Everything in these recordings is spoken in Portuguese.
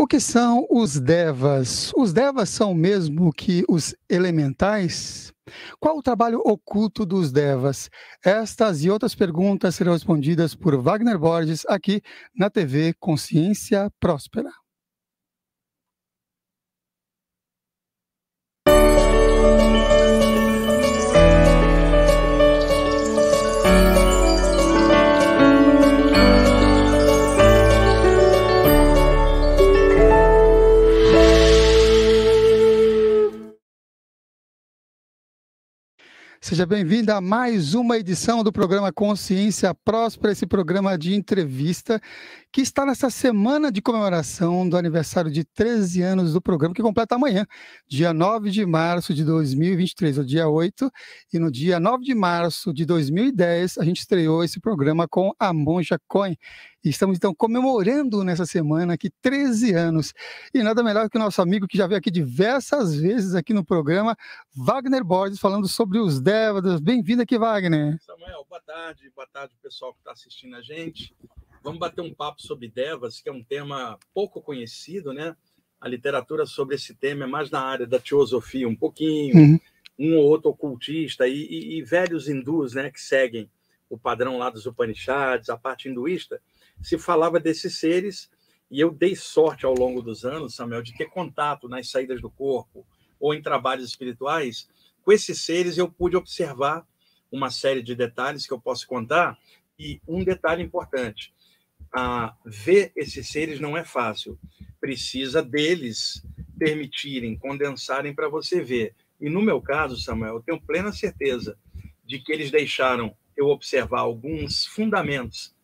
O que são os devas? Os devas são mesmo que os elementais? Qual o trabalho oculto dos devas? Estas e outras perguntas serão respondidas por Wagner Borges aqui na TV Consciência Próspera. Seja bem-vinda a mais uma edição do programa Consciência Próspera, esse programa de entrevista que está nessa semana de comemoração do aniversário de 13 anos do programa, que completa amanhã, dia 9 de março de 2023, é o dia 8, e no dia 9 de março de 2010 a gente estreou esse programa com a Monja Coin estamos então comemorando nessa semana aqui 13 anos. E nada melhor que o nosso amigo que já veio aqui diversas vezes aqui no programa, Wagner Borges, falando sobre os dévadas. Bem-vindo aqui, Wagner. Samuel, boa tarde, boa tarde, pessoal que está assistindo a gente. Vamos bater um papo sobre devas, que é um tema pouco conhecido, né? A literatura sobre esse tema é mais na área da teosofia, um pouquinho, uhum. um ou outro ocultista e, e, e velhos hindus, né, que seguem o padrão lá dos Upanishads, a parte hinduísta se falava desses seres, e eu dei sorte ao longo dos anos, Samuel, de ter contato nas saídas do corpo ou em trabalhos espirituais com esses seres, eu pude observar uma série de detalhes que eu posso contar, e um detalhe importante: a ver esses seres não é fácil, precisa deles permitirem, condensarem para você ver. E no meu caso, Samuel, eu tenho plena certeza de que eles deixaram eu observar alguns fundamentos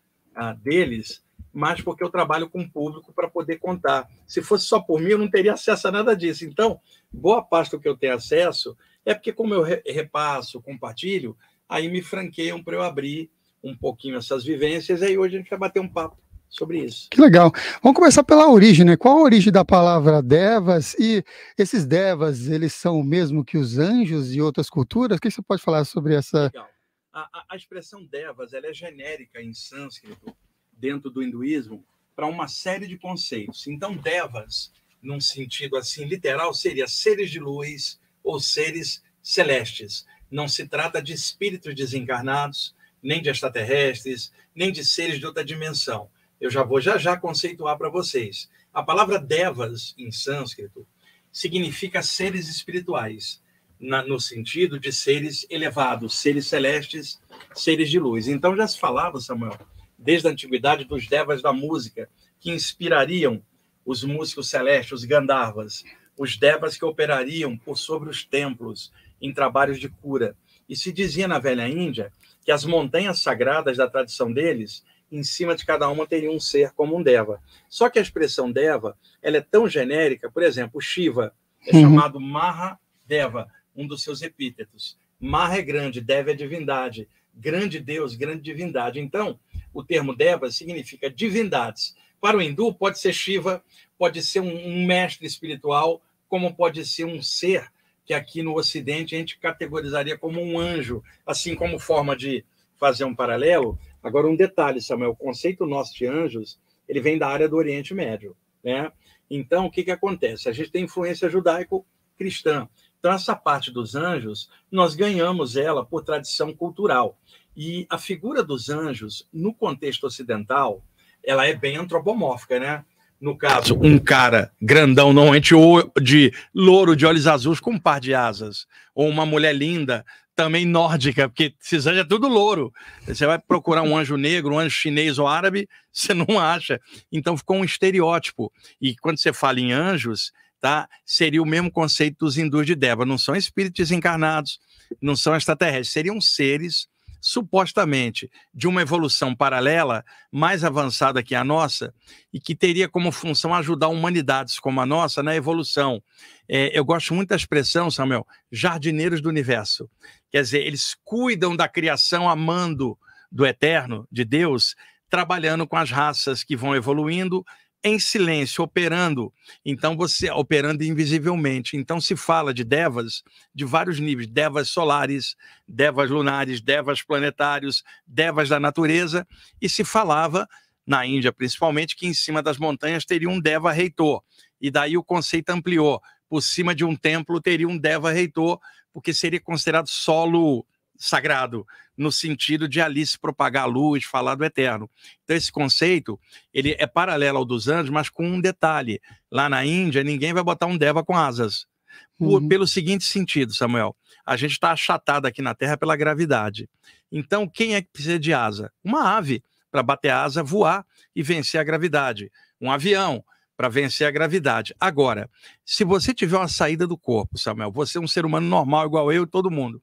deles, mas porque eu trabalho com o público para poder contar. Se fosse só por mim, eu não teria acesso a nada disso. Então, boa parte do que eu tenho acesso é porque, como eu repasso, compartilho, aí me franqueiam para eu abrir um pouquinho essas vivências, e aí hoje a gente vai bater um papo sobre isso. Que legal. Vamos começar pela origem, né? Qual a origem da palavra devas? E esses devas, eles são o mesmo que os anjos e outras culturas? O que você pode falar sobre essa legal a, a expressão devas ela é genérica em sânscrito, dentro do hinduísmo, para uma série de conceitos. Então, devas, num sentido assim literal, seria seres de luz ou seres celestes. Não se trata de espíritos desencarnados, nem de extraterrestres, nem de seres de outra dimensão. Eu já vou já já conceituar para vocês. A palavra devas em sânscrito significa seres espirituais na, no sentido de seres elevados, seres celestes, seres de luz. Então já se falava, Samuel, desde a antiguidade dos devas da música, que inspirariam os músicos celestes, os gandharvas, os devas que operariam por sobre os templos em trabalhos de cura. E se dizia na velha Índia que as montanhas sagradas da tradição deles, em cima de cada uma teriam um ser como um deva. Só que a expressão deva, ela é tão genérica, por exemplo, Shiva é uhum. chamado Maha Deva, um dos seus epítetos. Mar é grande, Deva é divindade, grande Deus, grande divindade. Então, o termo Deva significa divindades. Para o hindu, pode ser Shiva, pode ser um mestre espiritual, como pode ser um ser que aqui no Ocidente a gente categorizaria como um anjo, assim como forma de fazer um paralelo. Agora, um detalhe, Samuel, o conceito nosso de anjos, ele vem da área do Oriente Médio, né? Então, o que, que acontece? A gente tem influência judaico-cristã. Então, essa parte dos anjos, nós ganhamos ela por tradição cultural. E a figura dos anjos, no contexto ocidental, ela é bem antropomórfica, né? No caso. Um cara grandão, normalmente, é ou de louro, de olhos azuis, com um par de asas. Ou uma mulher linda, também nórdica, porque esses anjos é tudo louro. Você vai procurar um anjo negro, um anjo chinês ou árabe, você não acha. Então ficou um estereótipo. E quando você fala em anjos, tá? Seria o mesmo conceito dos hindus de Deva. Não são espíritos encarnados, não são extraterrestres, seriam seres supostamente de uma evolução paralela, mais avançada que a nossa, e que teria como função ajudar humanidades como a nossa na evolução. É, eu gosto muito da expressão, Samuel, jardineiros do universo. Quer dizer, eles cuidam da criação amando do eterno, de Deus, trabalhando com as raças que vão evoluindo em silêncio, operando, então você operando invisivelmente. Então se fala de devas de vários níveis, devas solares, devas lunares, devas planetários, devas da natureza, e se falava na Índia principalmente que em cima das montanhas teria um deva reitor. E daí o conceito ampliou. Por cima de um templo teria um deva reitor, porque seria considerado solo sagrado no sentido de ali se propagar a luz, falar do eterno. Então esse conceito, ele é paralelo ao dos anjos, mas com um detalhe. Lá na Índia, ninguém vai botar um deva com asas. Por, uhum. Pelo seguinte sentido, Samuel, a gente está achatado aqui na Terra pela gravidade. Então, quem é que precisa de asa? Uma ave, para bater asa, voar e vencer a gravidade. Um avião, para vencer a gravidade. Agora, se você tiver uma saída do corpo, Samuel, você é um ser humano normal, igual eu e todo mundo,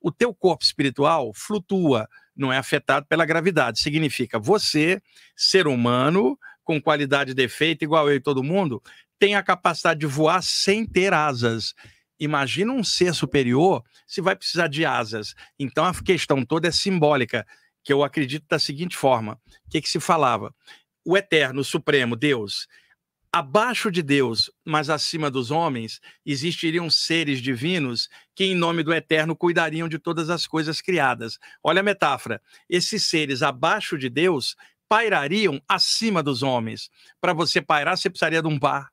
o teu corpo espiritual flutua, não é afetado pela gravidade. Significa você, ser humano, com qualidade de defeito, igual eu e todo mundo, tem a capacidade de voar sem ter asas. Imagina um ser superior se vai precisar de asas. Então a questão toda é simbólica, que eu acredito da seguinte forma: o que, que se falava? O eterno, o supremo, Deus, abaixo de Deus, mas acima dos homens, existiriam seres divinos que, em nome do eterno, cuidariam de todas as coisas criadas. Olha a metáfora. Esses seres abaixo de Deus pairariam acima dos homens. Para você pairar, você precisaria de um bar.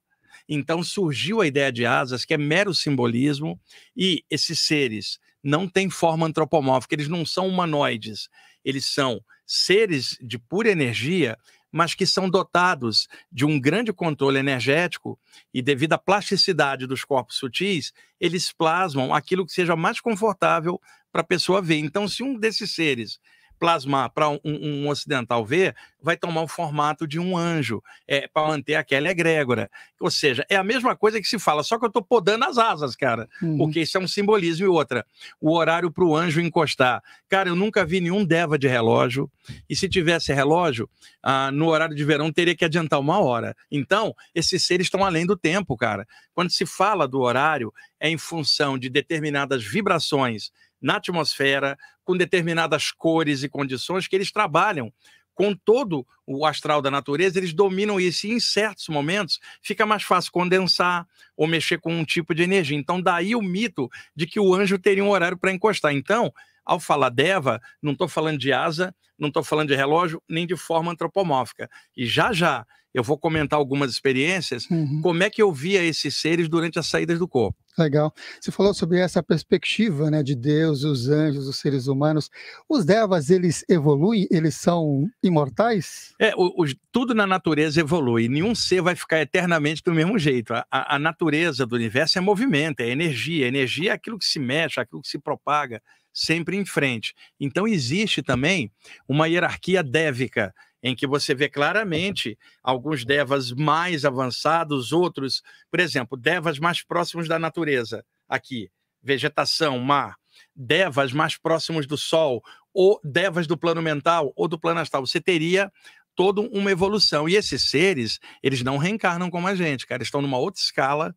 Então surgiu a ideia de asas, que é mero simbolismo, e esses seres não têm forma antropomórfica, eles não são humanoides, eles são seres de pura energia mas que são dotados de um grande controle energético e, devido à plasticidade dos corpos sutis, eles plasmam aquilo que seja mais confortável para a pessoa ver. Então, se um desses seres plasmar para um, um, ocidental ver, vai tomar o formato de um anjo, é, para manter aquela egrégora. Ou seja, é a mesma coisa que se fala, só que eu estou podando as asas, cara, uhum. porque isso é um simbolismo. E outra, o horário para o anjo encostar. Cara, eu nunca vi nenhum deva de relógio, e se tivesse relógio, ah, no horário de verão teria que adiantar uma hora. Então, esses seres estão além do tempo, cara. Quando se fala do horário, é em função de determinadas vibrações na atmosfera, com determinadas cores e condições que eles trabalham com todo o astral da natureza, eles dominam isso. E em certos momentos fica mais fácil condensar ou mexer com um tipo de energia. Então, daí o mito de que o anjo teria um horário para encostar. Então, ao falar deva, não estou falando de asa, não estou falando de relógio, nem de forma antropomórfica. E já já eu vou comentar algumas experiências, uhum. como é que eu via esses seres durante as saídas do corpo. Legal. Você falou sobre essa perspectiva, né, de Deus, os anjos, os seres humanos. Os devas, eles evoluem? Eles são imortais? É, o, o, tudo na natureza evolui. Nenhum ser vai ficar eternamente do mesmo jeito. A, a, a natureza do universo é movimento, é energia. A energia é aquilo que se mexe, aquilo que se propaga, sempre em frente. Então existe também uma hierarquia dévica em que você vê claramente alguns devas mais avançados, outros, por exemplo, devas mais próximos da natureza, aqui, vegetação, mar, devas mais próximos do sol, ou devas do plano mental ou do plano astral. Você teria toda uma evolução. E esses seres, eles não reencarnam como a gente, cara, estão numa outra escala.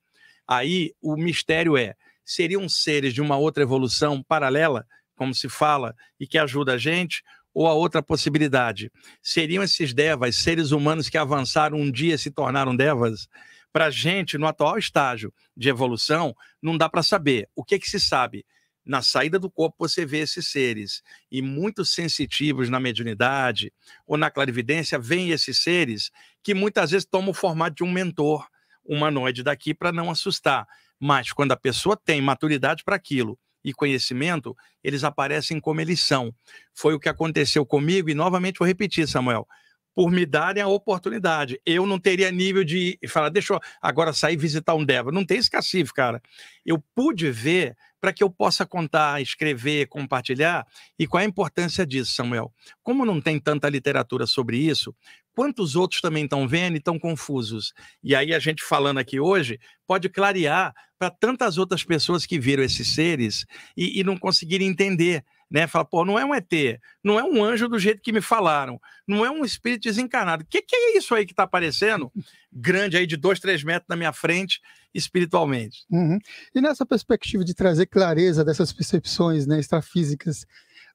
Aí o mistério é: seriam seres de uma outra evolução paralela, como se fala, e que ajuda a gente? ou a outra possibilidade? Seriam esses devas seres humanos que avançaram um dia e se tornaram devas? Para a gente, no atual estágio de evolução, não dá para saber. O que, é que se sabe? Na saída do corpo você vê esses seres, e muito sensitivos na mediunidade ou na clarividência, vêm esses seres que muitas vezes tomam o formato de um mentor humanoide daqui para não assustar. Mas quando a pessoa tem maturidade para aquilo, e conhecimento, eles aparecem como eles são. Foi o que aconteceu comigo, e novamente vou repetir, Samuel, por me darem a oportunidade. Eu não teria nível de falar, deixa eu agora sair visitar um Deva. Não tem esse cacife, cara. Eu pude ver para que eu possa contar, escrever, compartilhar. E qual é a importância disso, Samuel? Como não tem tanta literatura sobre isso, quantos outros também estão vendo e estão confusos. E aí a gente falando aqui hoje pode clarear para tantas outras pessoas que viram esses seres e, e não conseguirem entender. Né? Fala, pô, não é um ET, não é um anjo do jeito que me falaram, não é um espírito desencarnado. O que, que é isso aí que está aparecendo? Grande aí, de dois, três metros na minha frente, espiritualmente. Uhum. E nessa perspectiva de trazer clareza dessas percepções né, extrafísicas,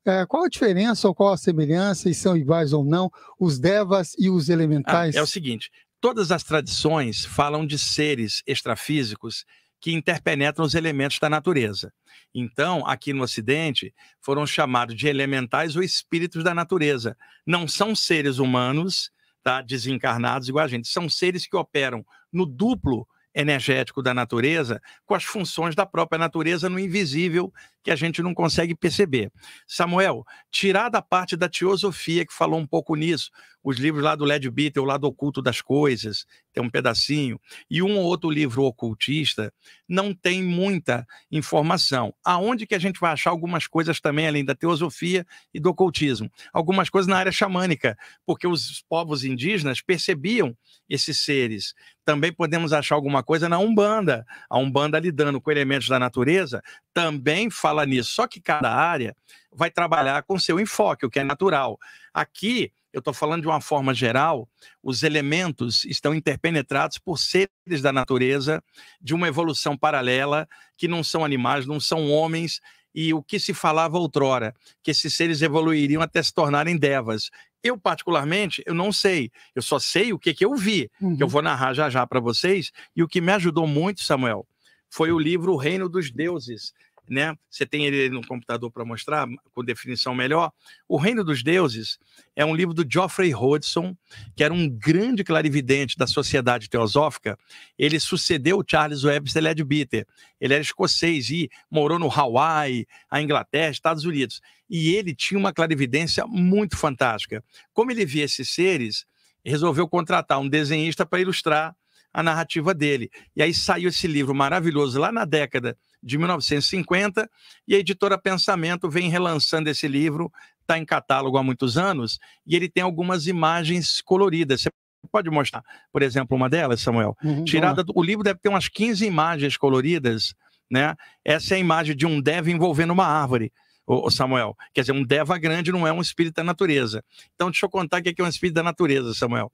é, qual a diferença ou qual a semelhança, e são iguais ou não, os devas e os elementais? Ah, é o seguinte: todas as tradições falam de seres extrafísicos que interpenetram os elementos da natureza. Então, aqui no Ocidente, foram chamados de elementais ou espíritos da natureza. Não são seres humanos tá, desencarnados igual a gente, são seres que operam no duplo energético da natureza com as funções da própria natureza no invisível que a gente não consegue perceber. Samuel, tirar da parte da teosofia que falou um pouco nisso, os livros lá do Led Bitter, o lado oculto das coisas, tem um pedacinho, e um ou outro livro ocultista, não tem muita informação. Aonde que a gente vai achar algumas coisas também, além da teosofia e do ocultismo? Algumas coisas na área xamânica, porque os povos indígenas percebiam esses seres. Também podemos achar alguma coisa na Umbanda. A Umbanda lidando com elementos da natureza também fala nisso. Só que cada área vai trabalhar com seu enfoque, o que é natural. Aqui, eu estou falando de uma forma geral, os elementos estão interpenetrados por seres da natureza, de uma evolução paralela, que não são animais, não são homens, e o que se falava outrora, que esses seres evoluiriam até se tornarem devas. Eu, particularmente, eu não sei. Eu só sei o que, que eu vi, uhum. que eu uhum. vou narrar já já para vocês. E o que me ajudou muito, Samuel, foi o livro O Reino dos Deuses, né? Você tem ele no computador para mostrar com definição melhor. O Reino dos Deuses é um livro do Geoffrey Hodgson, que era um grande clarividente da sociedade teosófica. Ele sucedeu Charles Webster Leadbeater. Ele era escocês e morou no Hawaii, a Inglaterra, Estados Unidos. E ele tinha uma clarividência muito fantástica. Como ele via esses seres, resolveu contratar um desenhista para ilustrar a narrativa dele. E aí saiu esse livro maravilhoso lá na década de 1950, e a editora Pensamento vem relançando esse livro, está em catálogo há muitos anos, e ele tem algumas imagens coloridas. Você pode mostrar, por exemplo, uma delas, Samuel? Uhum, Tirada do, o livro deve ter umas 15 imagens coloridas, né? Essa é a imagem de um dev envolvendo uma árvore o Samuel. Quer dizer, um deva grande não é um espírito da natureza. Então, deixa eu contar o que é, é um espírito da natureza, Samuel.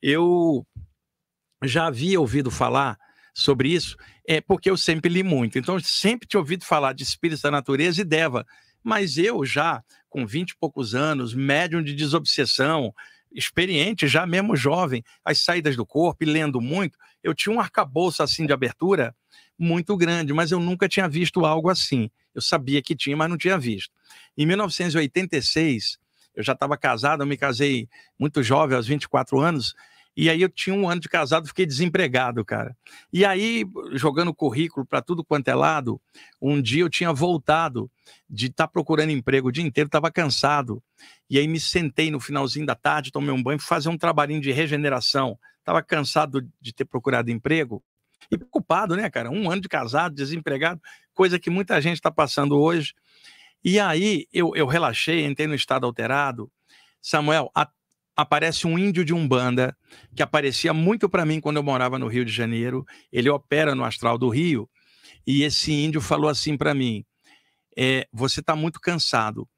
Eu já havia ouvido falar sobre isso, é porque eu sempre li muito. Então, sempre tinha ouvido falar de espíritos da natureza e Deva. Mas eu já, com 20 e poucos anos, médium de desobsessão, experiente, já mesmo jovem, as saídas do corpo e lendo muito, eu tinha um arcabouço assim de abertura muito grande, mas eu nunca tinha visto algo assim. Eu sabia que tinha, mas não tinha visto. Em 1986, eu já estava casado, eu me casei muito jovem, aos 24 anos, e aí eu tinha um ano de casado, fiquei desempregado, cara. E aí, jogando currículo para tudo quanto é lado, um dia eu tinha voltado de estar tá procurando emprego o dia inteiro, estava cansado. E aí me sentei no finalzinho da tarde, tomei um banho, fui fazer um trabalhinho de regeneração. Estava cansado de ter procurado emprego e preocupado, né, cara? Um ano de casado, desempregado, coisa que muita gente está passando hoje. E aí eu, eu relaxei, entrei no estado alterado. Samuel, até aparece um índio de Umbanda, que aparecia muito para mim quando eu morava no Rio de Janeiro. Ele opera no Astral do Rio. E esse índio falou assim para mim: é, Você está muito cansado,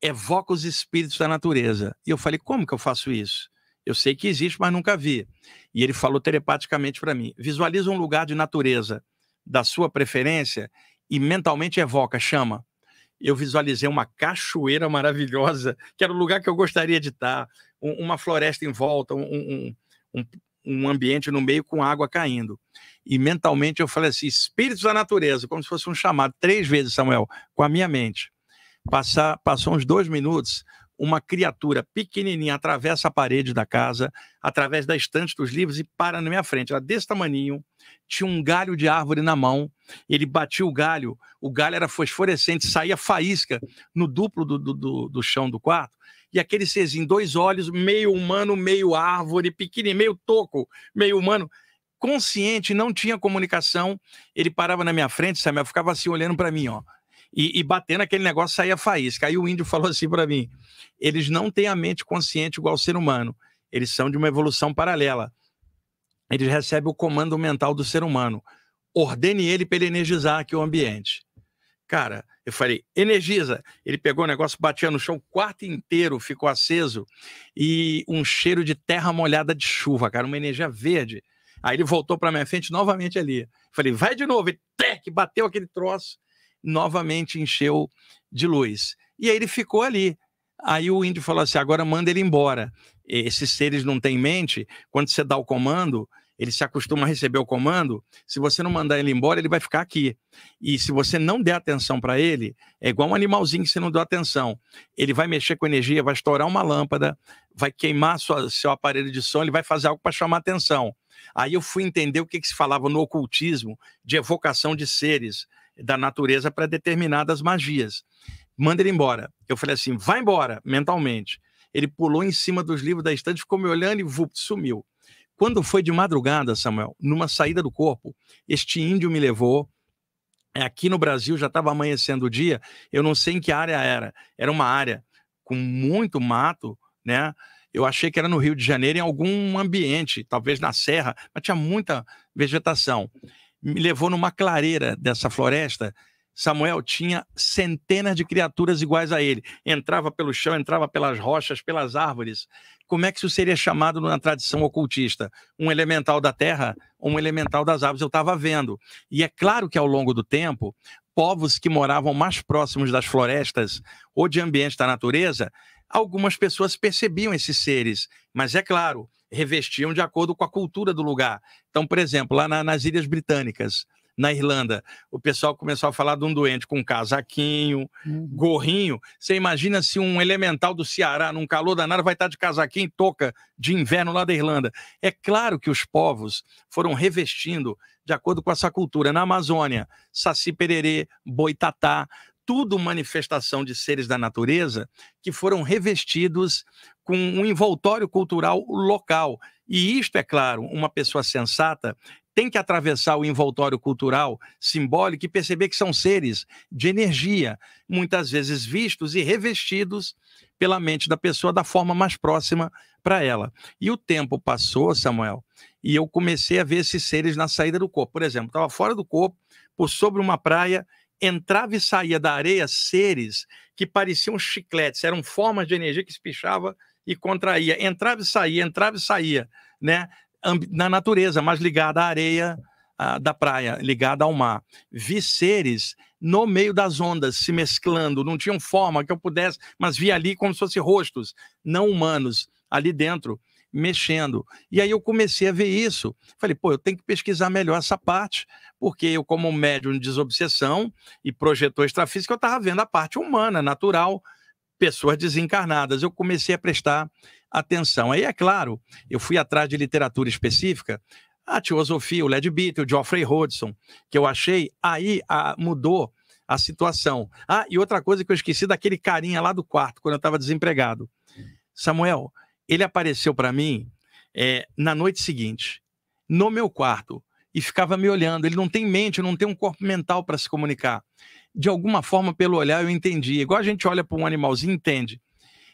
evoca os espíritos da natureza. E eu falei: Como que eu faço isso? Eu sei que existe, mas nunca vi. E ele falou telepaticamente para mim: Visualiza um lugar de natureza da sua preferência e mentalmente evoca, chama eu visualizei uma cachoeira maravilhosa, que era o lugar que eu gostaria de estar, um, uma floresta em volta, um, um, um, ambiente no meio com água caindo. E mentalmente eu falei assim: espíritos da natureza, como se fosse um chamado, três vezes, Samuel, com a minha mente. Passar, passou uns dois minutos, uma criatura pequenininha atravessa a parede da casa, através da estante dos livros e para na minha frente. Ela desse tamaninho, tinha um galho de árvore na mão, ele batia o galho, o galho era fosforescente, saía faísca no duplo do, do, do, do chão do quarto, e aquele serzinho, dois olhos, meio humano, meio árvore, pequenininho, meio toco, meio humano, consciente, não tinha comunicação, ele parava na minha frente, eu ficava assim olhando para mim, ó, e, e batendo aquele negócio saía faísca. Aí o índio falou assim para mim: eles não têm a mente consciente igual ao ser humano, eles são de uma evolução paralela. Eles recebem o comando mental do ser humano. Ordene ele para ele energizar aqui o ambiente. Cara, eu falei, energiza. Ele pegou o negócio, batia no chão, o quarto inteiro ficou aceso e um cheiro de terra molhada de chuva, cara, uma energia verde. Aí ele voltou para minha frente novamente ali. Falei, vai de novo. E tec, bateu aquele troço novamente encheu de luz. E aí ele ficou ali. Aí o índio falou assim: agora manda ele embora. Esses seres não têm mente, quando você dá o comando, ele se acostuma a receber o comando. Se você não mandar ele embora, ele vai ficar aqui. E se você não der atenção para ele, é igual um animalzinho que você não deu atenção. Ele vai mexer com energia, vai estourar uma lâmpada, vai queimar sua, seu aparelho de som, ele vai fazer algo para chamar atenção. Aí eu fui entender o que, que se falava no ocultismo de evocação de seres da natureza para determinadas magias. Manda ele embora. Eu falei assim: vai embora, mentalmente. Ele pulou em cima dos livros da estante, ficou me olhando e vup, sumiu. Quando foi de madrugada, Samuel, numa saída do corpo, este índio me levou. É, aqui no Brasil já estava amanhecendo o dia, eu não sei em que área era. Era uma área com muito mato, né? Eu achei que era no Rio de Janeiro, em algum ambiente, talvez na serra, mas tinha muita vegetação me levou numa clareira dessa floresta. Samuel tinha centenas de criaturas iguais a ele. Entrava pelo chão, entrava pelas rochas, pelas árvores. Como é que isso seria chamado na tradição ocultista? Um elemental da terra, um elemental das árvores, eu estava vendo. E é claro que ao longo do tempo, povos que moravam mais próximos das florestas ou de ambientes da natureza, algumas pessoas percebiam esses seres. Mas é claro, revestiam de acordo com a cultura do lugar. Então, por exemplo, lá na, nas Ilhas Britânicas, na Irlanda, o pessoal começou a falar de um doente com casaquinho, uhum. gorrinho. Você imagina se um elemental do Ceará, num calor danado, vai estar de casaquinho e toca de inverno lá da Irlanda. É claro que os povos foram revestindo de acordo com essa cultura. Na Amazônia, Saci Pererê, Boitatá, tudo manifestação de seres da natureza que foram revestidos com um envoltório cultural local. E isto, é claro, uma pessoa sensata tem que atravessar o envoltório cultural simbólico e perceber que são seres de energia, muitas vezes vistos e revestidos pela mente da pessoa da forma mais próxima para ela. E o tempo passou, Samuel, e eu comecei a ver esses seres na saída do corpo. Por exemplo, estava fora do corpo, por sobre uma praia, entrava e saía da areia seres que pareciam chicletes, eram formas de energia que se pichava e contraía, entrava e saía, entrava e saía, né? Na natureza, mas ligada à areia da praia, ligada ao mar. Vi seres no meio das ondas se mesclando, não tinham forma que eu pudesse, mas vi ali como se fossem rostos não humanos ali dentro mexendo. E aí eu comecei a ver isso. Falei, pô, eu tenho que pesquisar melhor essa parte, porque eu, como médium de desobsessão e projetor extrafísico, eu estava vendo a parte humana, natural, pessoas desencarnadas. Eu comecei a prestar atenção. Aí, é claro, eu fui atrás de literatura específica, a teosofia, o Led Beattle, o Geoffrey Hodgson, que eu achei, aí a, mudou a situação. Ah, e outra coisa que eu esqueci daquele carinha lá do quarto, quando eu estava desempregado. Samuel, ele apareceu para mim é, na noite seguinte, no meu quarto, e ficava me olhando. Ele não tem mente, não tem um corpo mental para se comunicar. De alguma forma, pelo olhar, eu entendi. Igual a gente olha para um animalzinho e entende.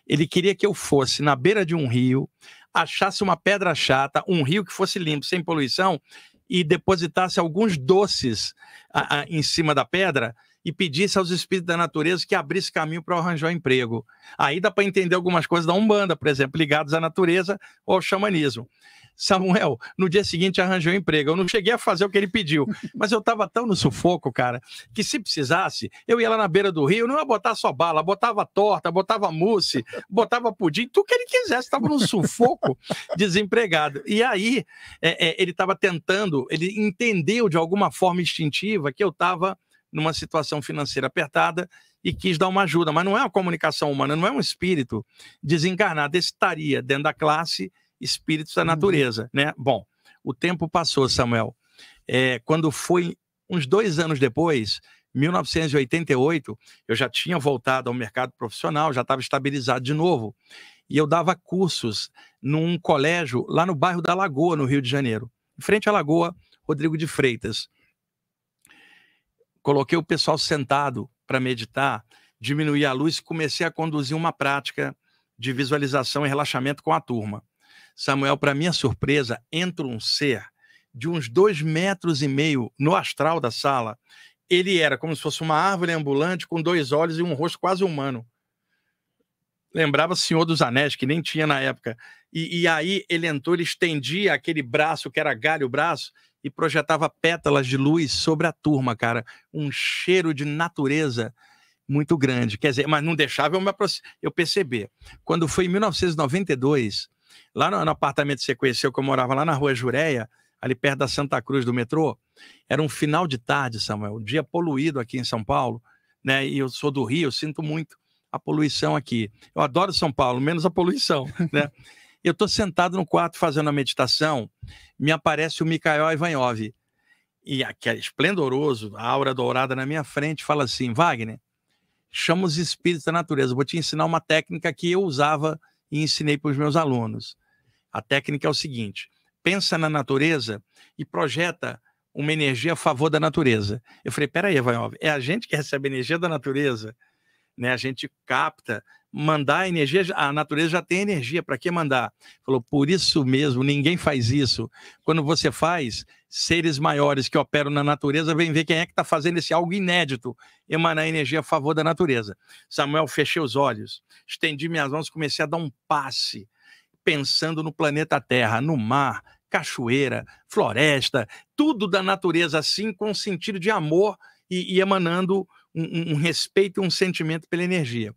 Ele queria que eu fosse na beira de um rio, achasse uma pedra chata, um rio que fosse limpo, sem poluição, e depositasse alguns doces a, a, em cima da pedra e pedisse aos espíritos da natureza que abrisse caminho para arranjar emprego. Aí dá para entender algumas coisas da Umbanda, por exemplo, ligadas à natureza ou ao xamanismo. Samuel, no dia seguinte arranjou emprego. Eu não cheguei a fazer o que ele pediu, mas eu estava tão no sufoco, cara, que se precisasse, eu ia lá na beira do rio, não ia botar só bala, botava torta, botava mousse, botava pudim, tudo que ele quisesse, estava no sufoco, desempregado. E aí é, é, ele estava tentando, ele entendeu de alguma forma instintiva que eu estava numa situação financeira apertada e quis dar uma ajuda. Mas não é uma comunicação humana, não é um espírito desencarnado. Estaria dentro da classe espíritos da uhum. natureza, né? Bom, o tempo passou, Samuel. É, quando foi uns dois anos depois, 1988, eu já tinha voltado ao mercado profissional, já estava estabilizado de novo, e eu dava cursos num colégio lá no bairro da Lagoa, no Rio de Janeiro, em frente à Lagoa Rodrigo de Freitas coloquei o pessoal sentado para meditar, diminuí a luz e comecei a conduzir uma prática de visualização e relaxamento com a turma. Samuel, para minha surpresa, entra um ser de uns dois metros e meio no astral da sala. Ele era como se fosse uma árvore ambulante com dois olhos e um rosto quase humano. Lembrava Senhor dos Anéis, que nem tinha na época. E, e aí ele entrou, ele estendia aquele braço, que era galho o braço, e projetava pétalas de luz sobre a turma, cara. Um cheiro de natureza muito grande. Quer dizer, mas não deixava eu, me eu perceber. Quando foi em 1992, lá no, no apartamento que você conheceu, que eu morava lá na Rua Jureia, ali perto da Santa Cruz do metrô, era um final de tarde, Samuel, um dia poluído aqui em São Paulo, né? E eu sou do Rio, eu sinto muito a poluição aqui. Eu adoro São Paulo, menos a poluição, né? Eu estou sentado no quarto fazendo a meditação, me aparece o Mikhail Ivanov, e aquele esplendoroso, a aura dourada na minha frente, fala assim, Wagner, chama os espíritos da natureza, vou te ensinar uma técnica que eu usava e ensinei para os meus alunos. A técnica é o seguinte, pensa na natureza e projeta uma energia a favor da natureza. Eu falei, peraí, Ivanov, é a gente que recebe a energia da natureza né? A gente capta, mandar energia, a natureza já tem energia, para que mandar? Falou, por isso mesmo, ninguém faz isso. Quando você faz, seres maiores que operam na natureza vêm ver quem é que está fazendo esse algo inédito, emanar energia a favor da natureza. Samuel, fechei os olhos, estendi minhas mãos, comecei a dar um passe, pensando no planeta Terra, no mar, cachoeira, floresta, tudo da natureza, assim, com um sentido de amor e, e emanando um, um respeito e um sentimento pela energia.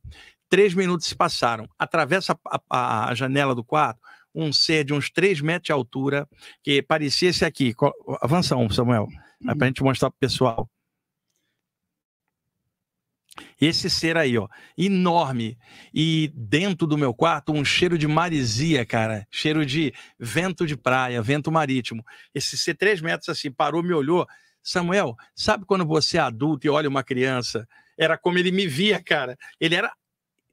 Três minutos se passaram. Atravessa a, a, a janela do quarto um ser de uns três metros de altura, que parecia esse aqui. Avança um, Samuel, é né, para a uhum. gente mostrar para o pessoal. Esse ser aí, ó, enorme. E dentro do meu quarto, um cheiro de maresia, cara. Cheiro de vento de praia, vento marítimo. Esse ser três metros assim, parou, me olhou. Samuel, sabe quando você é adulto e olha uma criança? Era como ele me via, cara. Ele era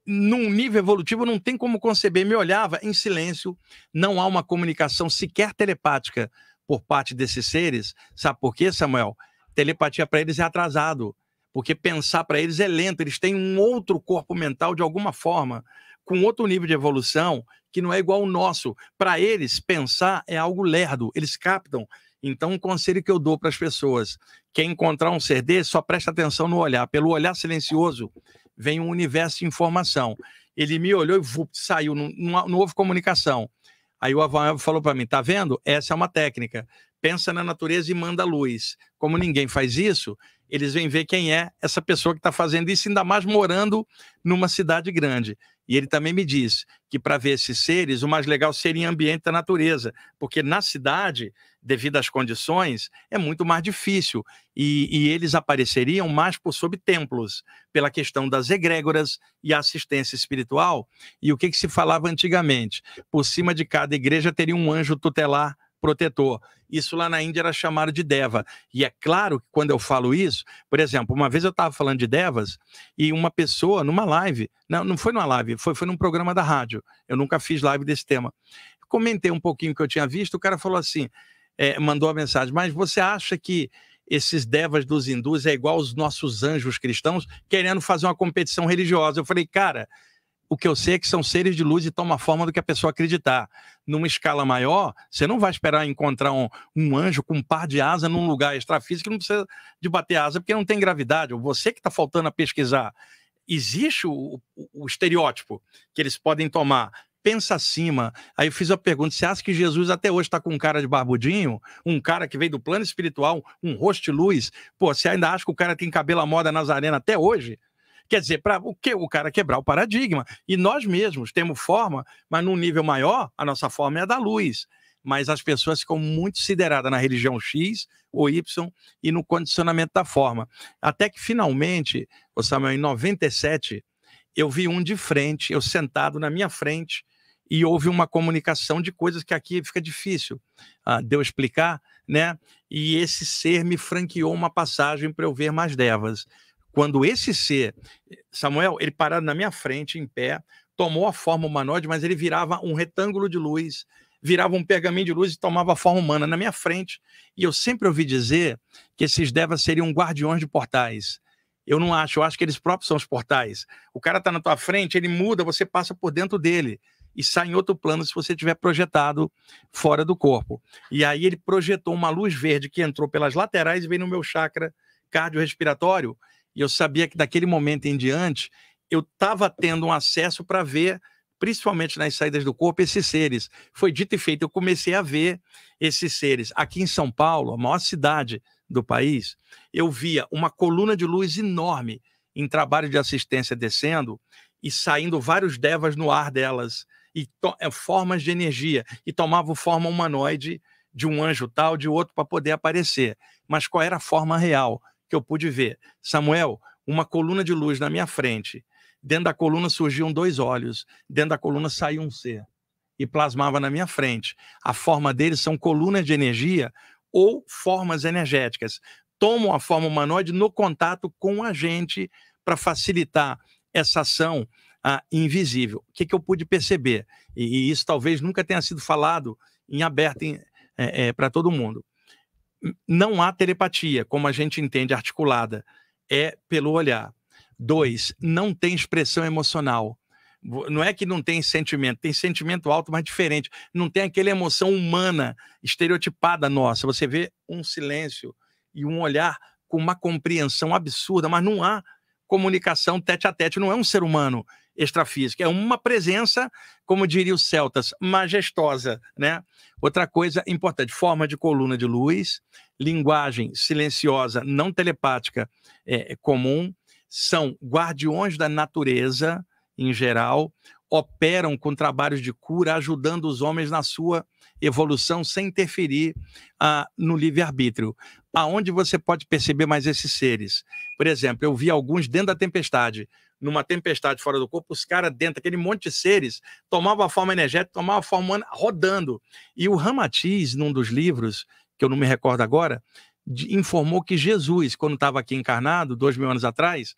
num nível evolutivo, não tem como conceber. Me olhava em silêncio, não há uma comunicação sequer telepática por parte desses seres. Sabe por quê, Samuel? Telepatia para eles é atrasado, porque pensar para eles é lento, eles têm um outro corpo mental de alguma forma, com outro nível de evolução que não é igual ao nosso. Para eles, pensar é algo lerdo, eles captam então, um conselho que eu dou para as pessoas: quem encontrar um CD, só presta atenção no olhar. Pelo olhar silencioso, vem um universo de informação. Ele me olhou e vup, saiu, não, não, houve comunicação. Aí o Avan falou para mim: tá vendo? Essa é uma técnica. Pensa na natureza e manda luz. Como ninguém faz isso, eles vêm ver quem é essa pessoa que está fazendo isso, ainda mais morando numa cidade grande. E ele também me diz que para ver esses seres, o mais legal seria em ambiente da natureza, porque na cidade devido às condições, é muito mais difícil. E, e eles apareceriam mais por sob templos, pela questão das egrégoras e a assistência espiritual. E o que, que se falava antigamente? Por cima de cada igreja teria um anjo tutelar protetor. Isso lá na Índia era chamado de deva. E é claro que quando eu falo isso, por exemplo, uma vez eu estava falando de devas e uma pessoa numa live, não, não foi numa live, foi, foi num programa da rádio. Eu nunca fiz live desse tema. Comentei um pouquinho que eu tinha visto, o cara falou assim: é, mandou a mensagem, mas você acha que esses devas dos hindus é igual aos nossos anjos cristãos querendo fazer uma competição religiosa? Eu falei, cara, o que eu sei é que são seres de luz e toma forma do que a pessoa acreditar. Numa escala maior, você não vai esperar encontrar um, um anjo com um par de asa num lugar extrafísico, não precisa de bater asa, porque não tem gravidade. Ou você que está faltando a pesquisar. Existe o, o, o, estereótipo que eles podem tomar pensa acima. Aí eu fiz a pergunta: você acha que Jesus até hoje está com um cara de barbudinho? Um cara que veio do plano espiritual, um rosto de luz? Pô, você ainda acha que o cara tem cabelo à moda nazarena até hoje? Quer dizer, para o que o cara quebrar o paradigma? E nós mesmos temos forma, mas num nível maior, a nossa forma é a da luz. Mas as pessoas ficam muito sideradas na religião X ou Y e no condicionamento da forma. Até que finalmente, Samuel, em 97, eu vi um de frente, eu sentado na minha frente, e houve uma comunicação de coisas que aqui fica difícil ah, de eu explicar, né? E esse ser me franqueou uma passagem para eu ver mais devas. Quando esse ser, Samuel, ele parado na minha frente, em pé, tomou a forma humanoide, mas ele virava um retângulo de luz, virava um pergaminho de luz e tomava a forma humana na minha frente. E eu sempre ouvi dizer que esses devas seriam guardiões de portais. Eu não acho, eu acho que eles próprios são os portais. O cara está na tua frente, ele muda, você passa por dentro dele e sai em outro plano se você tiver projetado fora do corpo. E aí ele projetou uma luz verde que entrou pelas laterais e veio no meu chakra cardiorrespiratório. E eu sabia que daquele momento em diante eu estava tendo um acesso para ver, principalmente nas saídas do corpo, esses seres. Foi dito e feito, eu comecei a ver esses seres. Aqui em São Paulo, a maior cidade do país, eu via uma coluna de luz enorme em trabalho de assistência descendo e saindo vários devas no ar delas e eh, formas de energia e tomavam forma humanoide de um anjo tal, de outro para poder aparecer. Mas qual era a forma real que eu pude ver? Samuel, uma coluna de luz na minha frente. Dentro da coluna surgiam dois olhos, dentro da coluna saiu um ser e plasmava na minha frente. A forma deles são colunas de energia ou formas energéticas. Tomam a forma humanoide no contato com a gente para facilitar essa ação ah, invisível. O que, que eu pude perceber? E, e, isso talvez nunca tenha sido falado em aberto é, é, para todo mundo. Não há telepatia, como a gente entende articulada, é pelo olhar. Dois, não tem expressão emocional. Não é que não tem sentimento, tem sentimento alto, mas diferente. Não tem aquela emoção humana, estereotipada nossa. Você vê um silêncio e um olhar com uma compreensão absurda, mas não há comunicação tete a tete, não é um ser humano, extrafísica. É uma presença, como diria os celtas, majestosa, né? Outra coisa importante, forma de coluna de luz, linguagem silenciosa, não telepática, é, é, comum, são guardiões da natureza em geral, operam com trabalhos de cura, ajudando os homens na sua evolução sem interferir ah, no livre-arbítrio. Aonde você pode perceber mais esses seres? Por exemplo, eu vi alguns dentro da tempestade, numa tempestade fora do corpo, os caras dentro, aquele monte de seres, tomava forma energética, tomava forma rodando. E o Ramatiz, num dos livros, que eu não me recordo agora, de, informou que Jesus, quando estava aqui encarnado, dois mil anos atrás,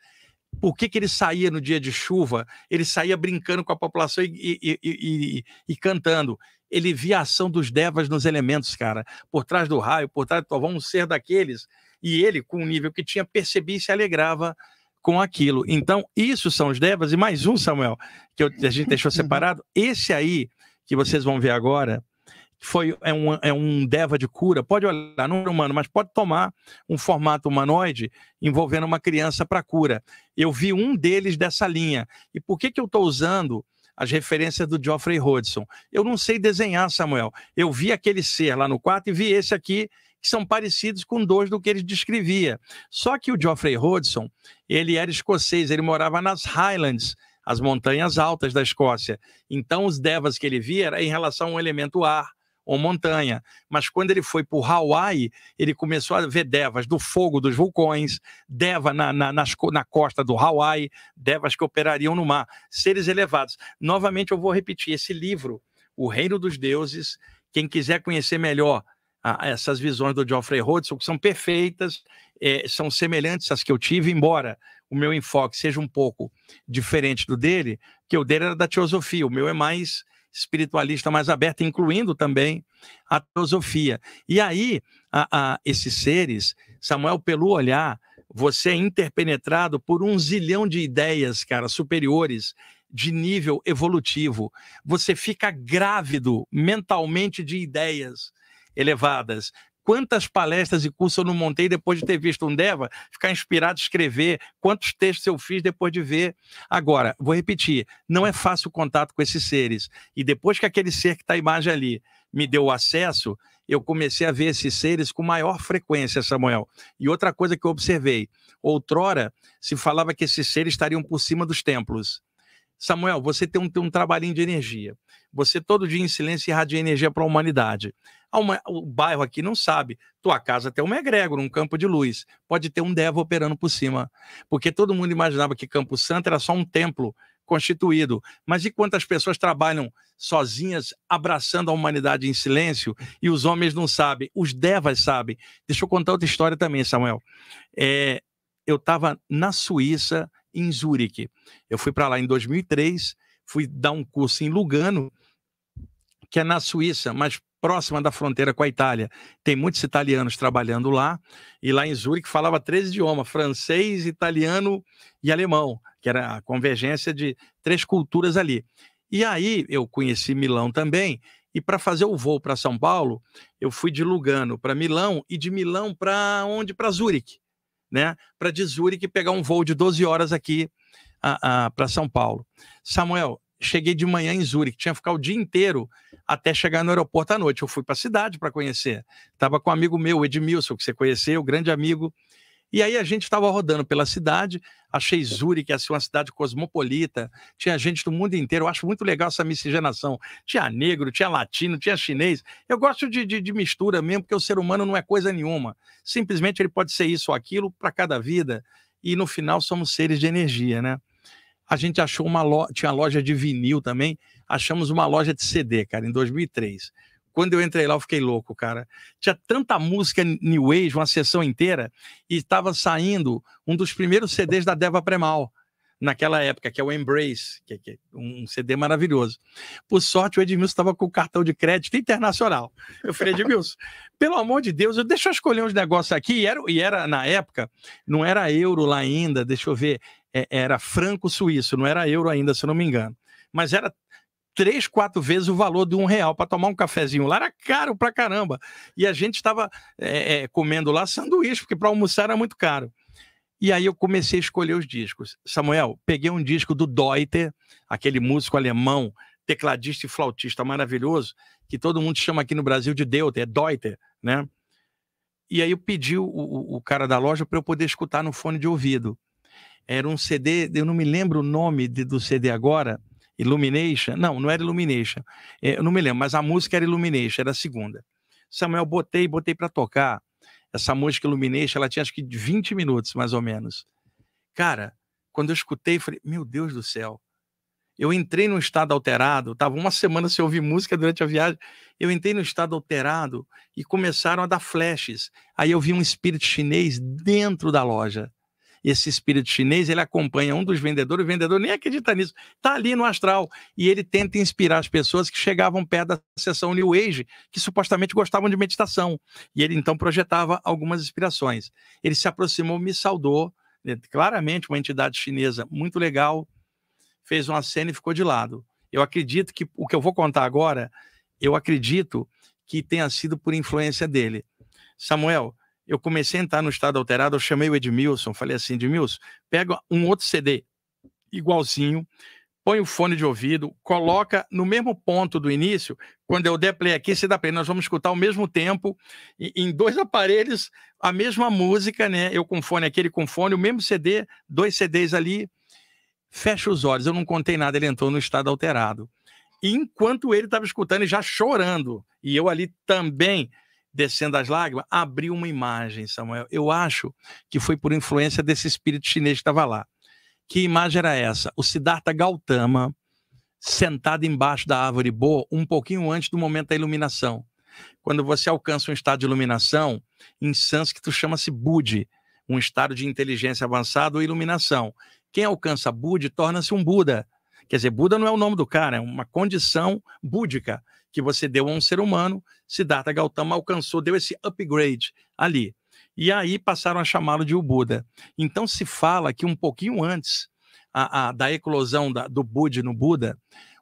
por que, que ele saía no dia de chuva? Ele saía brincando com a população e, e, e, e, cantando. Ele via a ação dos devas nos elementos, cara. Por trás do raio, por trás do trovão, um ser daqueles. E ele, com o nível que tinha, percebia e se alegrava com aquilo. Então, isso são os devas, e mais um, Samuel, que eu, a gente deixou uhum. separado. Esse aí, que vocês vão ver agora, foi, é, um, é um deva de cura. Pode olhar, não é humano, mas pode tomar um formato humanoide envolvendo uma criança para cura. Eu vi um deles dessa linha. E por que, que eu estou usando as referências do Geoffrey Hodgson? Eu não sei desenhar, Samuel. Eu vi aquele ser lá no quarto e vi esse aqui que são parecidos com dois do que ele descrevia. Só que o Geoffrey Hodgson, ele era escocês, ele morava nas Highlands, as montanhas altas da Escócia. Então, os devas que ele via era em relação a um elemento ar ou montanha. Mas quando ele foi para o Hawaii, ele começou a ver devas do fogo dos vulcões, deva na, na, nas, na costa do Hawaii, devas que operariam no mar, seres elevados. Novamente, eu vou repetir esse livro, O Reino dos Deuses. Quem quiser conhecer melhor essas visões do Geoffrey Hodgson, que são perfeitas, é, são semelhantes às que eu tive, embora o meu enfoque seja um pouco diferente do dele, que o dele era da teosofia, o meu é mais espiritualista mais aberto incluindo também a teosofia. E aí, a, a, esses seres, Samuel, pelo olhar, você é interpenetrado por um zilhão de ideias, cara, superiores, de nível evolutivo. Você fica grávido mentalmente de ideias elevadas. Quantas palestras e cursos eu não montei depois de ter visto um Deva, ficar inspirado a escrever, quantos textos eu fiz depois de ver. Agora, vou repetir, não é fácil o contato com esses seres. E depois que aquele ser que está a imagem ali me deu acesso, eu comecei a ver esses seres com maior frequência, Samuel. E outra coisa que eu observei, outrora se falava que esses seres estariam por cima dos templos. Samuel, você tem um, tem um trabalhinho de energia. Você todo dia em silêncio irradia energia para a humanidade. Ah, uma, o bairro aqui não sabe. Tua casa tem um egrégor, um campo de luz. Pode ter um devo operando por cima. Porque todo mundo imaginava que Campo Santo era só um templo constituído. Mas e quantas pessoas trabalham sozinhas, abraçando a humanidade em silêncio, e os homens não sabem, os devas sabem. Deixa eu contar outra história também, Samuel. É, eu estava na Suíça, em Zurique. Eu fui para lá em 2003, fui dar um curso em Lugano, que é na Suíça, mas próxima da fronteira com a Itália. Tem muitos italianos trabalhando lá, e lá em Zurique falava três idiomas: francês, italiano e alemão, que era a convergência de três culturas ali. E aí eu conheci Milão também, e para fazer o voo para São Paulo, eu fui de Lugano para Milão e de Milão para onde? Para Zurique, né? Para de Zurique pegar um voo de 12 horas aqui para São Paulo. Samuel, cheguei de manhã em Zurique, tinha que ficar o dia inteiro até chegar no aeroporto à noite. Eu fui para a cidade para conhecer. Estava com um amigo meu, Edmilson, que você conheceu, grande amigo. E aí a gente estava rodando pela cidade, achei Zurique, assim, uma cidade cosmopolita, tinha gente do mundo inteiro, eu acho muito legal essa miscigenação. Tinha negro, tinha latino, tinha chinês. Eu gosto de, de, de mistura mesmo, porque o ser humano não é coisa nenhuma. Simplesmente ele pode ser isso ou aquilo para cada vida, e no final somos seres de energia, né? a gente achou uma loja, tinha loja de vinil também, achamos uma loja de CD, cara, em 2003. Quando eu entrei lá, eu fiquei louco, cara. Tinha tanta música New Age, uma sessão inteira, e estava saindo um dos primeiros CDs da Deva Premal, naquela época, que é o Embrace, que é um CD maravilhoso. Por sorte, o Edmilson estava com o cartão de crédito internacional. Eu falei, Edmilson, pelo amor de Deus, eu, deixa eu escolher uns negócios aqui. E era, e era, na época, não era euro lá ainda, deixa eu ver, é, era franco-suíço, não era euro ainda, se eu não me engano. Mas era três, quatro vezes o valor de um real para tomar um cafezinho lá, era caro pra caramba. E a gente estava é, é, comendo lá sanduíche, porque para almoçar era muito caro. E aí eu comecei a escolher os discos. Samuel, peguei um disco do Deuter, aquele músico alemão, tecladista e flautista maravilhoso, que todo mundo chama aqui no Brasil de Deuter, é Deuter, né? E aí eu pedi o, o, o cara da loja para eu poder escutar no fone de ouvido. Era um CD, eu não me lembro o nome de, do CD agora, Illumination. Não, não era Illumination. É, eu não me lembro, mas a música era Illumination, era a segunda. Samuel, botei, botei para tocar. Essa música Illumination, ela tinha acho que 20 minutos, mais ou menos. Cara, quando eu escutei, falei, meu Deus do céu. Eu entrei num estado alterado, estava uma semana sem ouvir música durante a viagem. Eu entrei num estado alterado e começaram a dar flashes. Aí eu vi um espírito chinês dentro da loja esse espírito chinês, ele acompanha um dos vendedores, o vendedor nem acredita nisso, está ali no astral, e ele tenta inspirar as pessoas que chegavam perto da sessão New Age, que supostamente gostavam de meditação, e ele então projetava algumas inspirações. Ele se aproximou, me saudou, né, claramente uma entidade chinesa muito legal, fez uma cena e ficou de lado. Eu acredito que o que eu vou contar agora, eu acredito que tenha sido por influência dele. Samuel, eu comecei a entrar no estado alterado, eu chamei o Edmilson, falei assim, Edmilson, pega um outro CD igualzinho, põe o fone de ouvido, coloca no mesmo ponto do início, quando eu der play aqui, você dá play, nós vamos escutar ao mesmo tempo, em dois aparelhos, a mesma música, né? Eu com fone, aquele com fone, o mesmo CD, dois CDs ali, fecha os olhos, eu não contei nada, ele entrou no estado alterado. E enquanto ele estava escutando e já chorando, e eu ali também descendo as lágrimas, abriu uma imagem, Samuel. Eu acho que foi por influência desse espírito chinês que estava lá. Que imagem era essa? O Siddhartha Gautama sentado embaixo da árvore boa, um pouquinho antes do momento da iluminação. Quando você alcança um estado de iluminação, em sânscrito chama-se Budi, um estado de inteligência avançada ou iluminação. Quem alcança Budi torna-se um Buda. Quer dizer, Buda não é o nome do cara, é uma condição búdica que você deu a um ser humano. Siddhartha Gautama alcançou, deu esse upgrade ali. E aí passaram a chamá-lo de o Buda. Então se fala que um pouquinho antes a, a, da eclosão da, do Budi no Buda,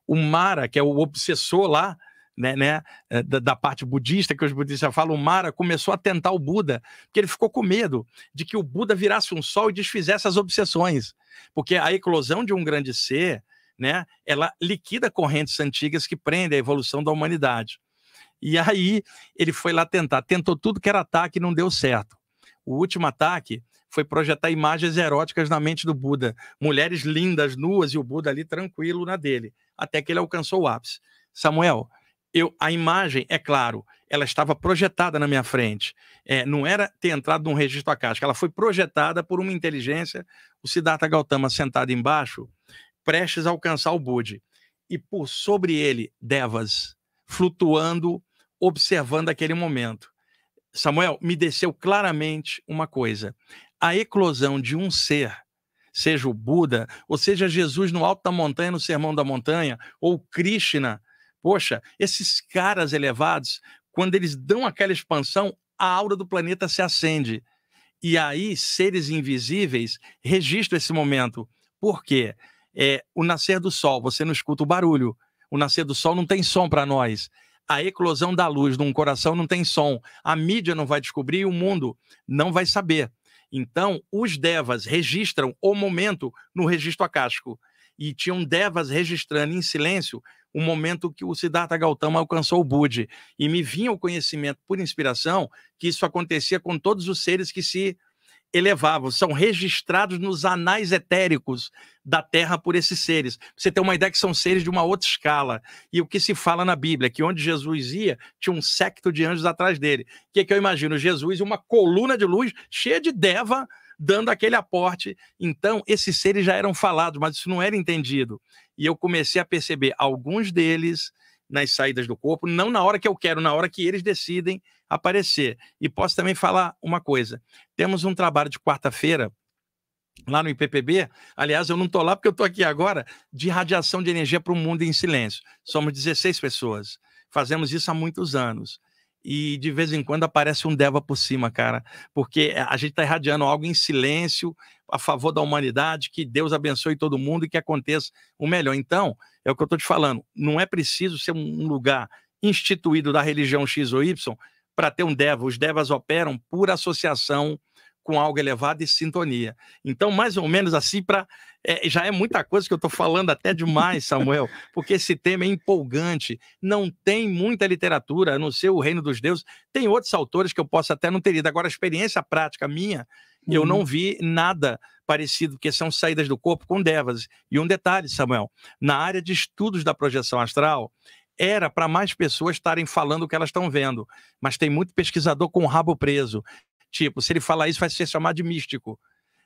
o Mara, que é o obsessor lá, né, né eh, da, da, parte budista, que os budistas falam, o Mara começou a tentar o Buda, porque ele ficou com medo de que o Buda virasse um sol e desfizesse as obsessões. Porque a eclosão de um grande ser, né, ela liquida correntes antigas que prendem a evolução da humanidade. E aí ele foi lá tentar, tentou tudo que era ataque e não deu certo. O último ataque foi projetar imagens eróticas na mente do Buda, mulheres lindas, nuas e o Buda ali tranquilo na dele, até que ele alcançou o ápice. Samuel, eu, a imagem, é claro, ela estava projetada na minha frente. É, não era ter entrado num registro acástico, ela foi projetada por uma inteligência. O Siddhartha Gautama sentado embaixo, prestes a alcançar o Bude. e por sobre ele, Devas, flutuando, observando aquele momento. Samuel, me desceu claramente uma coisa: a eclosão de um ser, seja o Buda, ou seja Jesus no alto da montanha, no sermão da montanha, ou Krishna. Poxa, esses caras elevados, quando eles dão aquela expansão, a aura do planeta se acende. E aí, seres invisíveis registram esse momento. Por quê? É, o nascer do sol, você não escuta o barulho. O nascer do sol não tem som para nós. A eclosão da luz num coração não tem som. A mídia não vai descobrir, o mundo não vai saber. Então, os devas registram o momento no registro acástico. E tinham devas registrando em silêncio o momento que o Siddhartha Gautama alcançou o Budi. E me vinha o conhecimento por inspiração que isso acontecia com todos os seres que se elevavam, são registrados nos anais etéricos da Terra por esses seres. Você tem uma ideia que são seres de uma outra escala. E o que se fala na Bíblia, que onde Jesus ia, tinha um secto de anjos atrás dele. O que, é que eu imagino? Jesus e uma coluna de luz cheia de deva dando aquele aporte. Então, esses seres já eram falados, mas isso não era entendido. E eu comecei a perceber alguns deles nas saídas do corpo, não na hora que eu quero, na hora que eles decidem aparecer. E posso também falar uma coisa: temos um trabalho de quarta-feira lá no IPPB, aliás, eu não estou lá porque eu estou aqui agora, de radiação de energia para o mundo em silêncio. Somos 16 pessoas. Fazemos isso há muitos anos e de vez em quando aparece um Deva por cima, cara, porque eh, a gente está irradiando algo em silêncio a favor da humanidade, que Deus abençoe todo mundo e que aconteça o melhor. Então, é o que eu estou te falando, não é preciso ser um lugar instituído da religião X ou Y para ter um Deva. Os Devas operam por associação com algo elevado e sintonia. Então, mais ou menos assim, para é, eh, já é muita coisa que eu estou falando até demais, Samuel, porque esse tema é empolgante, não tem muita literatura, a não ser o Reino dos Deuses. Tem outros autores que eu posso até não ter lido. Agora, a experiência prática minha, uhum. eu não uhum. vi nada parecido, porque são saídas do corpo com devas. E um detalhe, Samuel, na área de estudos da projeção astral, era para mais pessoas estarem falando o que elas estão vendo. Mas tem muito pesquisador com o rabo preso. Tipo, se ele falar isso, vai ser chamado de místico.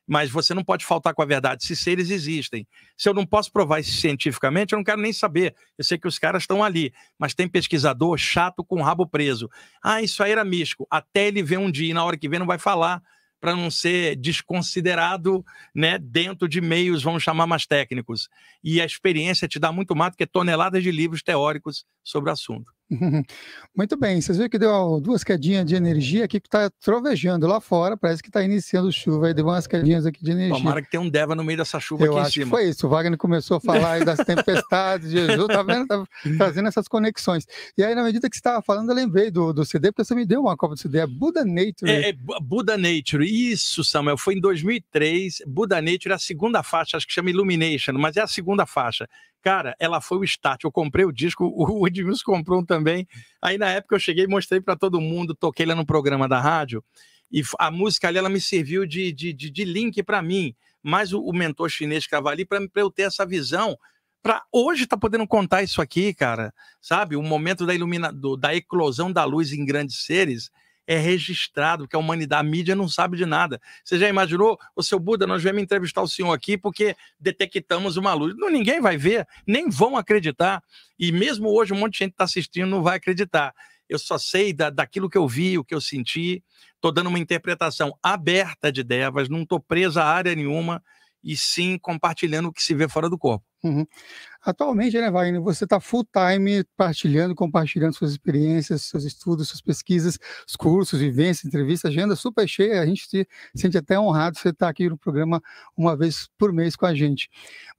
Mas você não pode faltar com a verdade. Se seres existem, se eu não posso provar isso cientificamente, eu não quero nem saber. Eu sei que os caras estão ali, mas tem pesquisador chato com o rabo preso. Ah, isso aí era místico. Até ele ver um dia e na hora que ver, não vai falar para não ser desconsiderado né, dentro de meios, vamos chamar mais técnicos. E a experiência te dá muito mais do que toneladas de livros teóricos sobre o assunto. Muito bem, vocês viram que deu duas quedinhas de energia aqui que está trovejando lá fora, parece que está iniciando chuva e deu umas quedinhas aqui de energia. Tomara que tem um Deva no meio dessa chuva Eu aqui acho em cima. Que foi isso, o Wagner começou a falar das tempestades, Jesus, tá vendo? Tá trazendo essas conexões. E aí, na medida que você estava falando, eu lembrei do, do CD, porque você me deu uma cópia do CD, é Buda Nature. É, é Buda Nature, isso, Samuel, foi em 2003, Buda Nature, é a segunda faixa, acho que chama Illumination, mas é a segunda faixa. Cara, ela foi o start. Eu comprei o disco, o Edmilson comprou um também. Aí na época eu cheguei, mostrei para todo mundo, toquei lá no programa da rádio. E a música ali, ela me serviu de, de, de, de link para mim. Mas o, o, mentor chinês que estava ali, para eu ter essa visão, para hoje tá podendo contar isso aqui, cara. Sabe? O momento da iluminação, da eclosão da luz em grandes seres é registrado, que a humanidade, a mídia não sabe de nada. Você já imaginou? O seu Buda, nós viemos entrevistar o senhor aqui porque detectamos uma luz. Não, ninguém vai ver, nem vão acreditar. E mesmo hoje, um monte de gente está assistindo não vai acreditar. Eu só sei da, daquilo que eu vi, o que eu senti. Estou dando uma interpretação aberta de Devas, não estou presa a área nenhuma, e sim compartilhando o que se vê fora do corpo. Uhum. Atualmente, né, Wagner, você está full time partilhando, compartilhando suas experiências, seus estudos, suas pesquisas, os cursos, vivências, entrevistas, agenda super cheia. A gente se sente até honrado você estar tá aqui no programa uma vez por mês com a gente.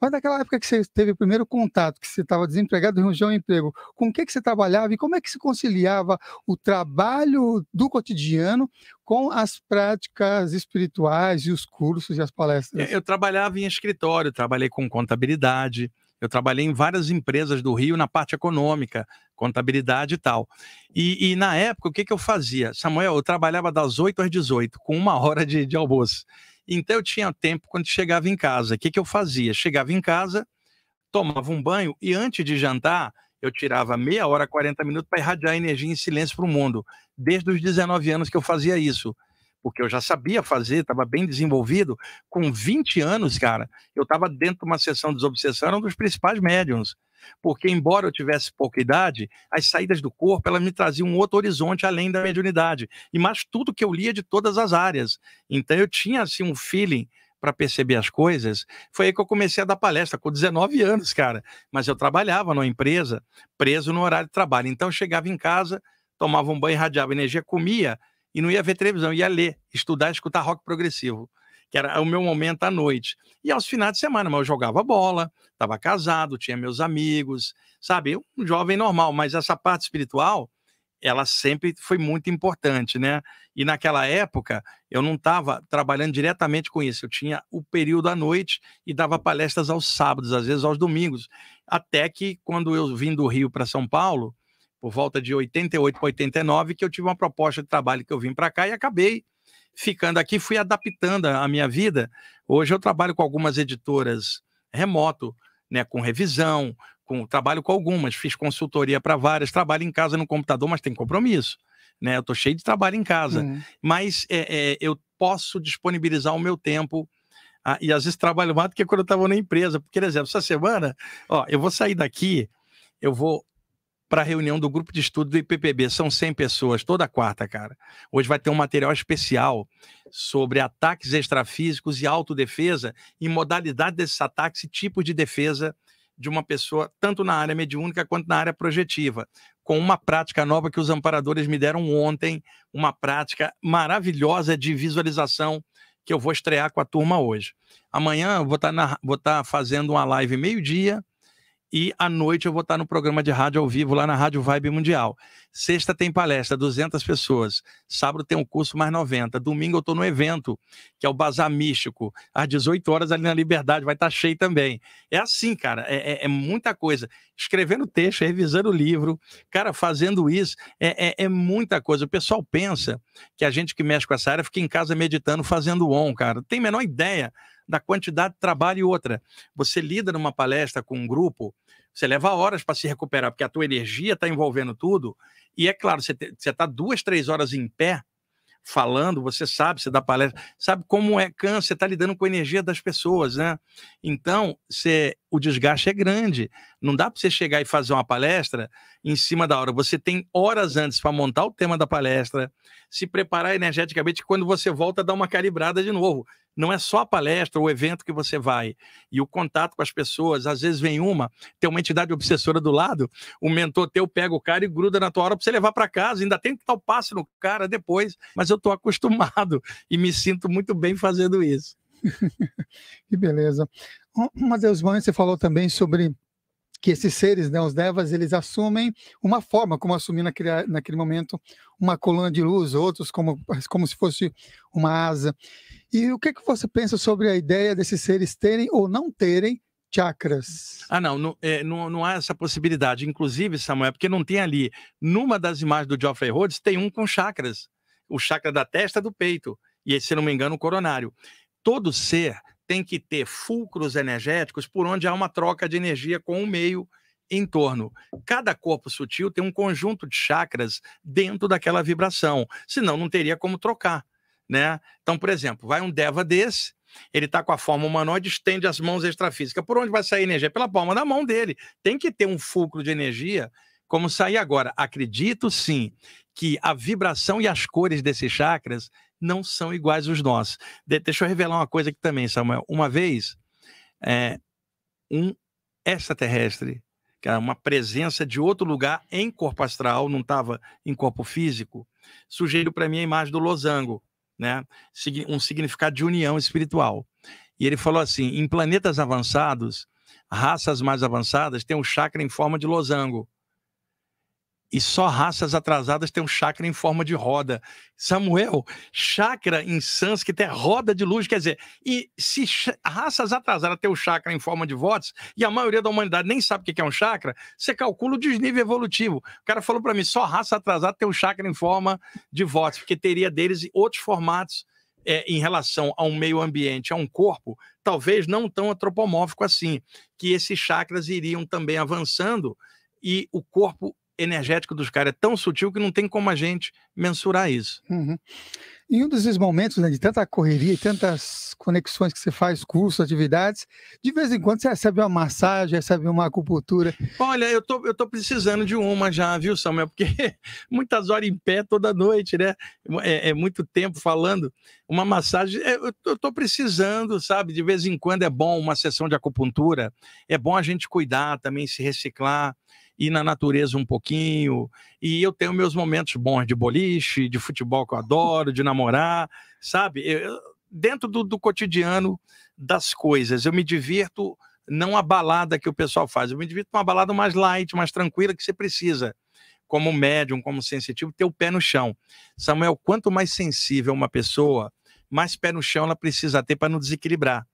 Mas naquela época que você teve o primeiro contato, que você estava desempregado e um emprego, com o que, que você trabalhava e como é que se conciliava o trabalho do cotidiano com as práticas espirituais e os cursos e as palestras? É, eu trabalhava em escritório, trabalhei com contabilidade contabilidade. Eu trabalhei em várias empresas do Rio na parte econômica, contabilidade e tal. E, e na época, o que, que eu fazia? Samuel, eu trabalhava das 8 às 18, com uma hora de, de almoço. Então eu tinha tempo quando chegava em casa. O que, que eu fazia? Chegava em casa, tomava um banho e antes de jantar, eu tirava meia hora, 40 minutos para irradiar energia em silêncio para o mundo. Desde os 19 anos que eu fazia isso porque eu já sabia fazer, estava bem desenvolvido. Com 20 anos, cara, eu estava dentro de uma sessão de desobsessão, era um dos principais médiums. Porque, embora eu tivesse pouca idade, as saídas do corpo elas me traziam um outro horizonte além da mediunidade. E mais tudo que eu lia de todas as áreas. Então eu tinha assim um feeling para perceber as coisas, foi aí que eu comecei a dar palestra, com 19 anos, cara. Mas eu trabalhava numa empresa, preso no horário de trabalho. Então eu chegava em casa, tomava um banho, irradiava energia, comia, e não ia ver televisão, ia ler, estudar, escutar rock progressivo, que era o meu momento à noite. E aos finais de semana, mas eu jogava bola, estava casado, tinha meus amigos, sabe? Um jovem normal, mas essa parte espiritual, ela sempre foi muito importante, né? E naquela época, eu não estava trabalhando diretamente com isso, eu tinha o período à noite e dava palestras aos sábados, às vezes aos domingos, até que quando eu vim do Rio para São Paulo, por volta de 88 para 89, que eu tive uma proposta de trabalho que eu vim para cá e acabei ficando aqui, fui adaptando a minha vida. Hoje eu trabalho com algumas editoras remoto, né, com revisão, com trabalho com algumas, fiz consultoria para várias, trabalho em casa no computador, mas tem compromisso. Né? Eu estou cheio de trabalho em casa. Uhum. Mas é, é, eu posso disponibilizar o meu tempo. A, e às vezes trabalho mais do que quando eu estava na empresa. Por exemplo, essa semana, ó, eu vou sair daqui, eu vou para a reunião do grupo de estudo do IPPB. São 100 pessoas, toda quarta, cara. Hoje vai ter um material especial sobre ataques extrafísicos e autodefesa e modalidade desses ataques e tipos de defesa de uma pessoa, tanto na área mediúnica quanto na área projetiva, com uma prática nova que os amparadores me deram ontem, uma prática maravilhosa de visualização que eu vou estrear com a turma hoje. Amanhã eu vou estar, tá vou estar tá fazendo uma live meio-dia, e à noite eu vou estar no programa de rádio ao vivo lá na Rádio Vibe Mundial. Sexta tem palestra, 200 pessoas. Sábado tem um curso, mais 90. Domingo eu estou no evento, que é o Bazar Místico, às 18 horas ali na Liberdade. Vai estar cheio também. É assim, cara, é, é, é muita coisa. Escrevendo texto, revisando o livro, cara, fazendo isso, é, é, é muita coisa. O pessoal pensa que a gente que mexe com essa área fica em casa meditando, fazendo on, cara. Não tem a menor ideia da quantidade de trabalho e outra. Você lida numa palestra com um grupo, você leva horas para se recuperar, porque a tua energia está envolvendo tudo. E é claro, você está duas, três horas em pé falando, você sabe, você dá palestra, sabe como é câncer, você está lidando com a energia das pessoas, né? Então, você, o desgaste é grande. Não dá para você chegar e fazer uma palestra em cima da hora. Você tem horas antes para montar o tema da palestra, se preparar energeticamente, quando você volta, dá uma calibrada de novo. Não é só a palestra, o evento que você vai e o contato com as pessoas. Às vezes vem uma, tem uma entidade obsessora do lado, o mentor teu pega o cara e gruda na tua hora para você levar para casa. Ainda tem que dar o passe no cara depois, mas eu estou acostumado e me sinto muito bem fazendo isso. que beleza. Matheus Banho, você falou também sobre que esses seres, né, os devas, eles assumem uma forma, como assumir naquele, naquele momento uma coluna de luz, outros como, como se fosse uma asa. E o que, que você pensa sobre a ideia desses seres terem ou não terem chakras. Ah, não, não, é, não, não, há essa possibilidade. Inclusive, Samuel, é porque não tem ali. Numa das imagens do Geoffrey Rhodes, tem um com chakras. O chakra da testa do peito. E, se não me engano, o coronário. Todo ser tem que ter fulcros energéticos por onde há uma troca de energia com o meio em torno. Cada corpo sutil tem um conjunto de chakras dentro daquela vibração, senão não teria como trocar, né? Então, por exemplo, vai um deva desse, ele está com a forma humanoide, estende as mãos extrafísicas. Por onde vai sair energia? Pela palma da mão dele. Tem que ter um fulcro de energia como sair agora. Acredito sim que a vibração e as cores desses chakras não são iguais os nossos. De deixa eu revelar uma coisa aqui também, Samuel. Uma vez, é, um extraterrestre, que era uma presença de outro lugar em corpo astral, não estava em corpo físico, sugeriu para mim a imagem do losango, né? um significado de união espiritual. E ele falou assim: em planetas avançados, raças mais avançadas têm um chakra em forma de losango e só raças atrasadas têm um chakra em forma de roda. Samuel, chakra em sânscrito é roda de luz, quer dizer, e se raças atrasadas têm o chakra em forma de votos, e a maioria da humanidade nem sabe o que é um chakra, você calcula o desnível evolutivo. O cara falou para mim, só raça atrasada tem um chakra em forma de votos, porque teria deles outros formatos é, em relação a um meio ambiente, a um corpo, talvez não tão antropomórfico assim, que esses chakras iriam também avançando e o corpo energético dos caras é tão sutil que não tem como a gente mensurar isso. Uhum. Em um desses momentos né, de tanta correria e tantas conexões que você faz, cursos, atividades, de vez em quando você recebe uma massagem, recebe uma acupuntura. Olha, eu tô, eu tô precisando de uma já, viu, Samuel? Porque muitas horas em pé toda noite, né? É, é muito tempo falando. Uma massagem, é, eu, eu tô precisando, sabe? De vez em quando é bom uma sessão de acupuntura, é bom a gente cuidar também, se reciclar ir na natureza um pouquinho. E eu tenho meus momentos bons de boliche, de futebol que eu adoro, de namorar, sabe? Eu, dentro do, do cotidiano das coisas, eu me divirto não a balada que o pessoal faz. Eu me divirto uma balada mais light, mais tranquila, que você precisa, como médium, como sensitivo, ter o pé no chão. Samuel, quanto mais sensível uma pessoa, mais pé no chão ela precisa ter para não desequilibrar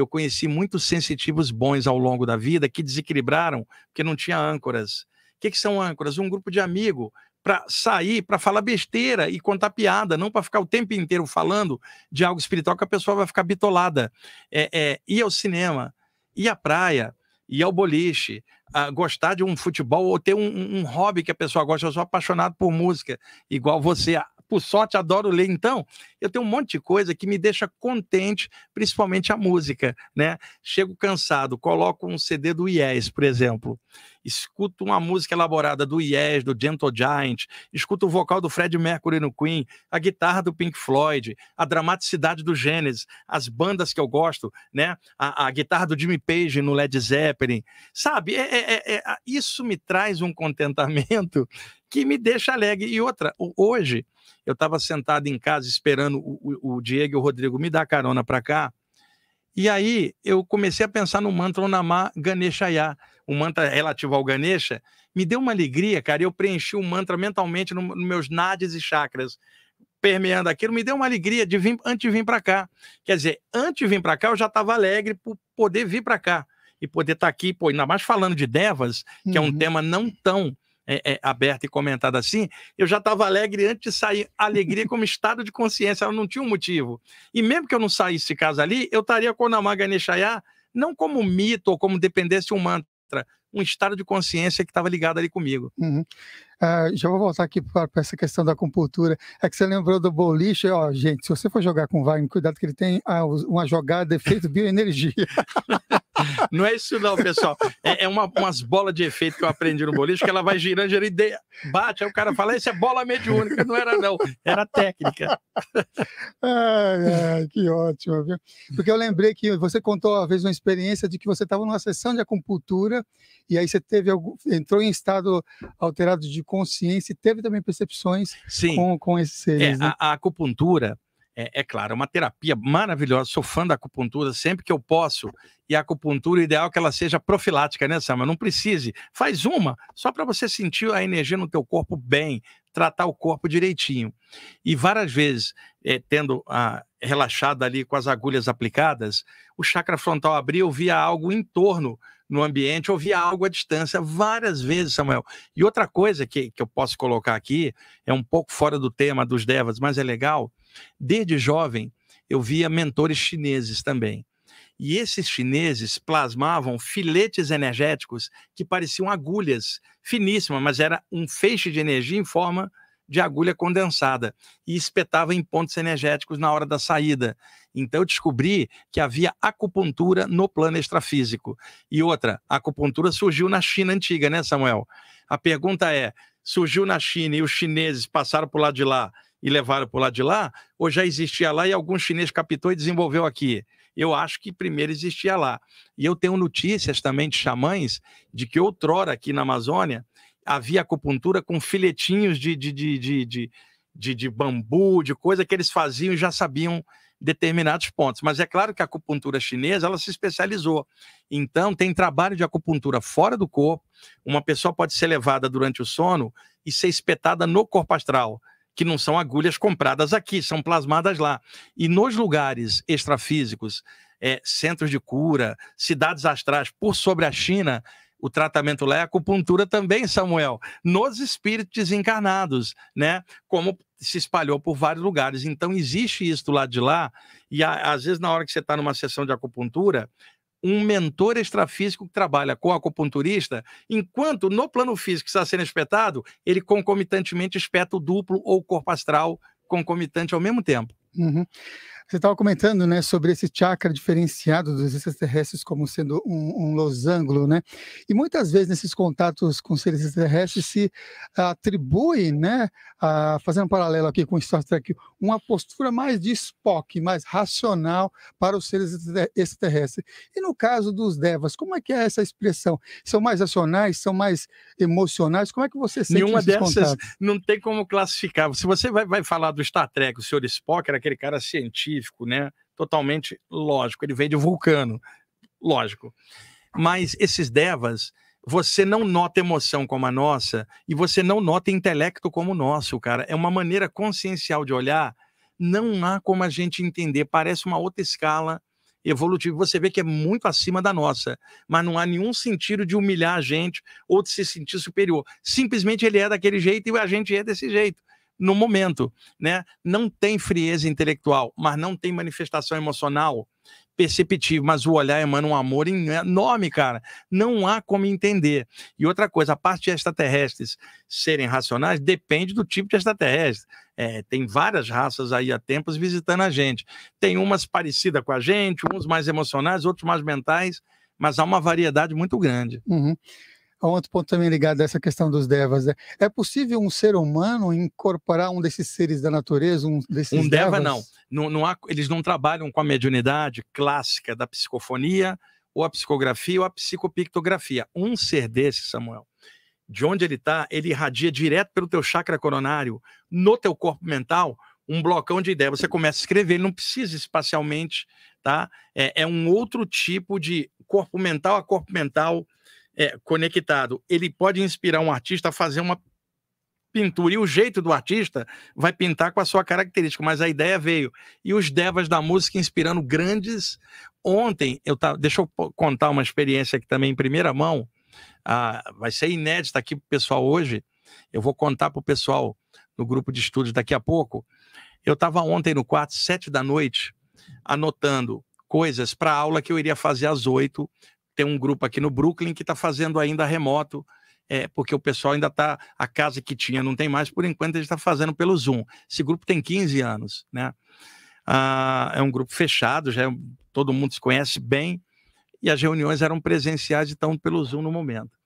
eu conheci muitos sensitivos bons ao longo da vida que desequilibraram porque não tinha âncoras. O que, que são âncoras? Um grupo de amigo para sair, para falar besteira e contar piada, não para ficar o tempo inteiro falando de algo espiritual que a pessoa vai ficar bitolada. É, é, ir ao cinema, ir à praia, ir ao boliche, gostar de um futebol ou ter um, um, hobby que a pessoa gosta. Eu sou apaixonado por música, igual você, por sorte, adoro ler. Então, eu tenho um monte de coisa que me deixa contente, principalmente a música, né? Chego cansado, coloco um CD do Yes, por exemplo, escuto uma música elaborada do Yes, do Gentle Giant, escuto o vocal do Fred Mercury no Queen, a guitarra do Pink Floyd, a dramaticidade do Genesis, as bandas que eu gosto, né? A, a guitarra do Jimmy Page no Led Zeppelin, sabe? É, é, é, é isso me traz um contentamento que me deixa alegre. E outra, hoje eu estava sentado em casa esperando o, o, Diego e o Rodrigo me dar carona para cá. E aí eu comecei a pensar no mantra Onamá Ganeshaya, o mantra relativo ao Ganesha. Me deu uma alegria, cara. Eu preenchi o mantra mentalmente nos no meus nadis e chakras permeando aquilo, me deu uma alegria de vir antes de vir para cá. Quer dizer, antes de vir para cá, eu já estava alegre por poder vir para cá e poder estar tá aqui, pô, ainda mais falando de Devas, que uhum. é um uhum. tema não tão é, é, aberta e comentada assim, eu já estava alegre antes de sair. Alegria como estado de consciência, ela não tinha um motivo. E mesmo que eu não saísse de casa ali, eu estaria com Namá Ganeshaya não como mito ou como dependesse um mantra, um estado de consciência que estava ligado ali comigo. Uhum. Uh, já vou voltar aqui para essa questão da compultura. É que você lembrou do boliche, ó, gente, se você for jogar com o Wagner, cuidado que ele tem ah, uma jogada de efeito bioenergia. Não é isso, não, pessoal. É, é uma, umas bolas de efeito que eu aprendi no boliche, que ela vai girando, e de... bate, aí o cara fala: Isso é bola mediúnica. Não era, não, era técnica. Ai, ai, que ótimo, viu? Porque eu lembrei que você contou uma vez uma experiência de que você estava numa sessão de acupuntura e aí você teve algum... entrou em estado alterado de consciência e teve também percepções Sim. Com, com esses seres. É, né? a, a acupuntura é, é, claro, é uma terapia maravilhosa. Sou fã da acupuntura sempre que eu posso. E a acupuntura, o ideal é que ela seja profilática, né, Samuel? Não precise. Faz uma só para você sentir a energia no teu corpo bem, tratar o corpo direitinho. E várias vezes, é, tendo a, ah, relaxado ali com as agulhas aplicadas, o chakra frontal abriu, via algo em torno no ambiente ou via algo à distância várias vezes, Samuel. E outra coisa que, que eu posso colocar aqui, é um pouco fora do tema dos devas, mas é legal, Desde jovem, eu via mentores chineses também. E esses chineses plasmavam filetes energéticos que pareciam agulhas, finíssimas, mas era um feixe de energia em forma de agulha condensada e espetava em pontos energéticos na hora da saída. Então eu descobri que havia acupuntura no plano extrafísico. E outra, a acupuntura surgiu na China antiga, né, Samuel? A pergunta é: surgiu na China e os chineses passaram para o lado de lá e levaram para o lado de lá, ou já existia lá e algum chinês captou e desenvolveu aqui? Eu acho que primeiro existia lá. E eu tenho notícias também de xamães de que outrora aqui na Amazônia havia acupuntura com filetinhos de, de, de, de, de bambu, de coisa que eles faziam e já sabiam determinados pontos. Mas é claro que a acupuntura chinesa ela se especializou. Então, tem trabalho de acupuntura fora do corpo. Uma pessoa pode ser levada durante o sono e ser espetada no corpo astral que não são agulhas compradas aqui, são plasmadas lá. E nos lugares extrafísicos, é, centros de cura, cidades astrais, por sobre a China, o tratamento lá é acupuntura também, Samuel, nos espíritos desencarnados, né? Como se espalhou por vários lugares. Então, existe isso do lado de lá, e às vezes, na hora que você está numa sessão de acupuntura, um mentor extrafísico que trabalha com acupunturista, enquanto no plano físico está sendo espetado, ele concomitantemente espeta o duplo ou o corpo astral concomitante ao mesmo tempo. Uhum. Você estava comentando, né, sobre esse chakra diferenciado dos extraterrestres como sendo um, um losango, né? E muitas vezes nesses contatos com seres extraterrestres se atribui, né, a, fazendo um paralelo aqui com Star Trek, uma postura mais de Spock, mais racional para os seres extraterrestres. E no caso dos devas, como é que é essa expressão? São mais racionais? São mais emocionais? Como é que você sente Nenhuma dessas contatos? não tem como classificar. Se você vai, vai falar do Star Trek, o senhor Spock era aquele cara científico científico, né? Totalmente lógico. Ele veio de vulcano, lógico. Mas esses devas, você não nota emoção como a nossa e você não nota intelecto como o nosso, cara. É uma maneira consciencial de olhar. Não há como a gente entender. Parece uma outra escala evolutiva. Você vê que é muito acima da nossa, mas não há nenhum sentido de humilhar a gente ou de se sentir superior. Simplesmente ele é daquele jeito e a gente é desse jeito no momento, né? Não tem frieza intelectual, mas não tem manifestação emocional perceptível, mas o olhar emana um amor enorme, cara. Não há como entender. E outra coisa, a parte de extraterrestres serem racionais depende do tipo de extraterrestre. É, tem várias raças aí há tempos visitando a gente. Tem umas parecidas com a gente, uns mais emocionais, outros mais mentais, mas há uma variedade muito grande. Uhum outro ponto também ligado a essa questão dos devas. Né? É possível um ser humano incorporar um desses seres da natureza, um desses Um devas? deva não. não, não há, eles não trabalham com a mediunidade clássica da psicofonia, ou a psicografia, ou a psicopictografia. Um ser desse, Samuel, de onde ele está, ele irradia direto pelo teu chakra coronário, no teu corpo mental, um blocão de ideia. Você começa a escrever, ele não precisa espacialmente, tá? É, é um outro tipo de corpo mental a corpo mental, é, conectado, ele pode inspirar um artista a fazer uma pintura. E o jeito do artista vai pintar com a sua característica, mas a ideia veio. E os devas da música inspirando grandes. Ontem, eu tava, deixa eu contar uma experiência aqui também em primeira mão. Ah, vai ser inédita aqui o pessoal hoje. Eu vou contar pro pessoal no grupo de estudos daqui a pouco. Eu estava ontem no quarto, sete da noite, anotando coisas para a aula que eu iria fazer às oito, tem um grupo aqui no Brooklyn que está fazendo ainda remoto, é, porque o pessoal ainda está. A casa que tinha não tem mais, por enquanto eles está fazendo pelo Zoom. Esse grupo tem 15 anos, né? Ah, é um grupo fechado, já é, todo mundo se conhece bem, e as reuniões eram presenciais, então pelo Zoom no momento.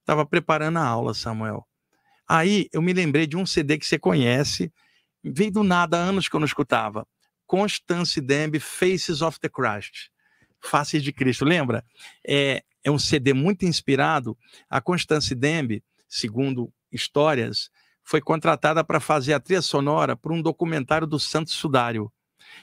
Estava preparando a aula, Samuel. Aí eu me lembrei de um CD que você conhece, veio do nada, anos que eu não escutava. Constance Dembe, Faces of the Christ. Faces de Cristo. Lembra? É, é um CD muito inspirado. A Constance Dembe, segundo histórias, foi contratada para fazer a trilha sonora para um documentário do Santo Sudário.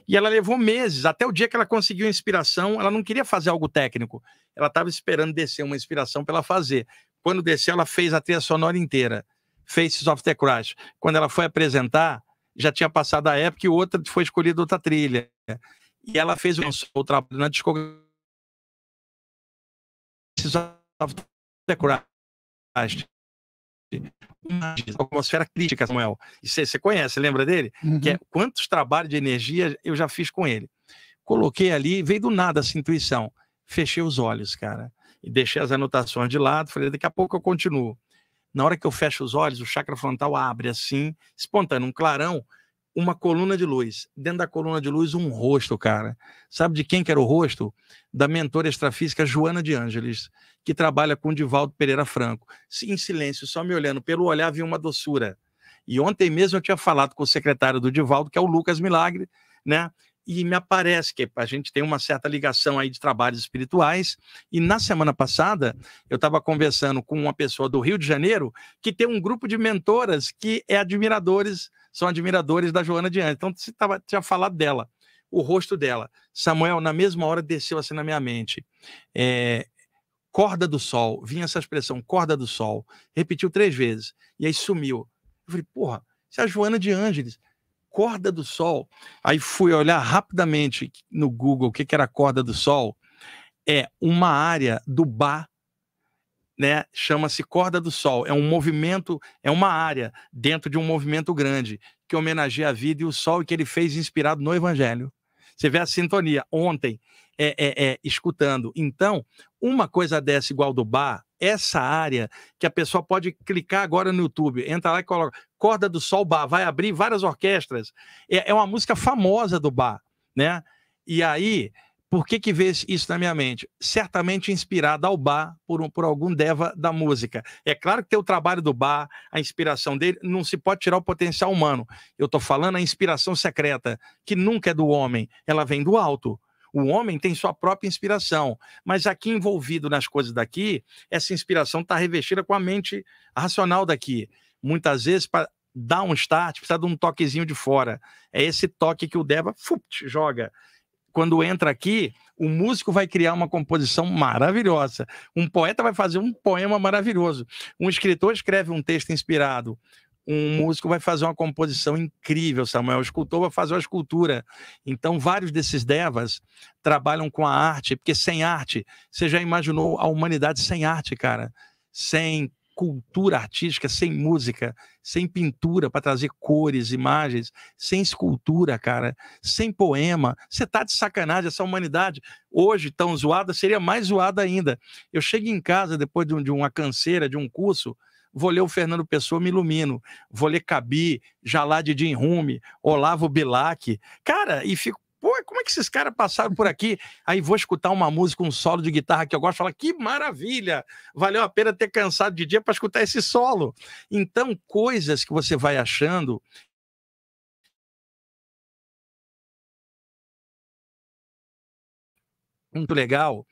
E ela levou meses, até o dia que ela conseguiu a inspiração, ela não queria fazer algo técnico. Ela estava esperando descer uma inspiração para ela fazer. Quando desceu, ela fez a trilha sonora inteira. Faces of the Crash. Quando ela foi apresentar, já tinha passado a época e outra foi escolhida outra trilha. E ela fez o trabalho na discografia. Precisava decorar uhum. uma atmosfera crítica, Samuel. você conhece, lembra dele? Uhum. Que é uhum. quantos trabalhos de energia eu já fiz com ele. Coloquei ali, veio do nada essa intuição. Fechei os olhos, cara. E deixei as anotações de lado, falei, daqui a pouco eu continuo. Na hora que eu fecho os olhos, o chakra frontal abre assim, espontâneo, um clarão uma coluna de luz. Dentro da coluna de luz, um rosto, cara. Sabe de quem que era o rosto? Da mentora extrafísica Joana de Ângeles, que trabalha com o Divaldo Pereira Franco. Em silêncio, só me olhando, pelo olhar vi uma doçura. E ontem mesmo eu tinha falado com o secretário do Divaldo, que é o Lucas Milagre, né? E me aparece que a gente tem uma certa ligação aí de trabalhos espirituais. E na semana passada, eu estava conversando com uma pessoa do Rio de Janeiro que tem um grupo de mentoras que é admiradores são admiradores da Joana de Anjos. Então, você tava, tinha falado dela, o rosto dela. Samuel, na mesma hora, desceu assim na minha mente. É, corda do sol, vinha essa expressão, corda do sol. Repetiu três vezes, e aí sumiu. Eu falei, porra, se é a Joana de Ângeles corda do sol. Aí fui olhar rapidamente no Google o que, que era corda do sol. É uma área do bar né, chama-se Corda do Sol. É um movimento, é uma área dentro de um movimento grande que homenageia a vida e o sol e que ele fez inspirado no Evangelho. Você vê a sintonia ontem, é, é, é, escutando. Então, uma coisa dessa igual do bar, essa área que a pessoa pode clicar agora no YouTube, entra lá e coloca Corda do Sol Bar, vai abrir várias orquestras. É, é uma música famosa do bar, né? E aí por que, que veio isso na minha mente? Certamente inspirado ao Bar por, um, por algum deva da música. É claro que tem o trabalho do Bar, a inspiração dele, não se pode tirar o potencial humano. Eu estou falando a inspiração secreta, que nunca é do homem, ela vem do alto. O homem tem sua própria inspiração, mas aqui envolvido nas coisas daqui, essa inspiração está revestida com a mente racional daqui. Muitas vezes, para dar um start, precisa de um toquezinho de fora. É esse toque que o Deva fup, joga quando entra aqui, o músico vai criar uma composição maravilhosa, um poeta vai fazer um poema maravilhoso, um escritor escreve um texto inspirado, um músico vai fazer uma composição incrível, Samuel, o escultor vai fazer uma escultura. Então, vários desses devas trabalham com a arte, porque sem arte, você já imaginou a humanidade sem arte, cara? Sem cultura artística sem música, sem pintura para trazer cores, imagens, sem escultura, cara, sem poema. Você tá de sacanagem, essa humanidade hoje tão zoada seria mais zoada ainda. Eu chego em casa depois de, um, de uma canseira, de um curso, vou ler o Fernando Pessoa, me ilumino. Vou ler Cabi, Jalá de Jim Rume, Olavo Bilac. Cara, e fico pô, como é que esses caras passaram por aqui? Aí vou escutar uma música, um solo de guitarra que eu gosto, falar que maravilha, valeu a pena ter cansado de dia para escutar esse solo. Então, coisas que você vai achando muito legal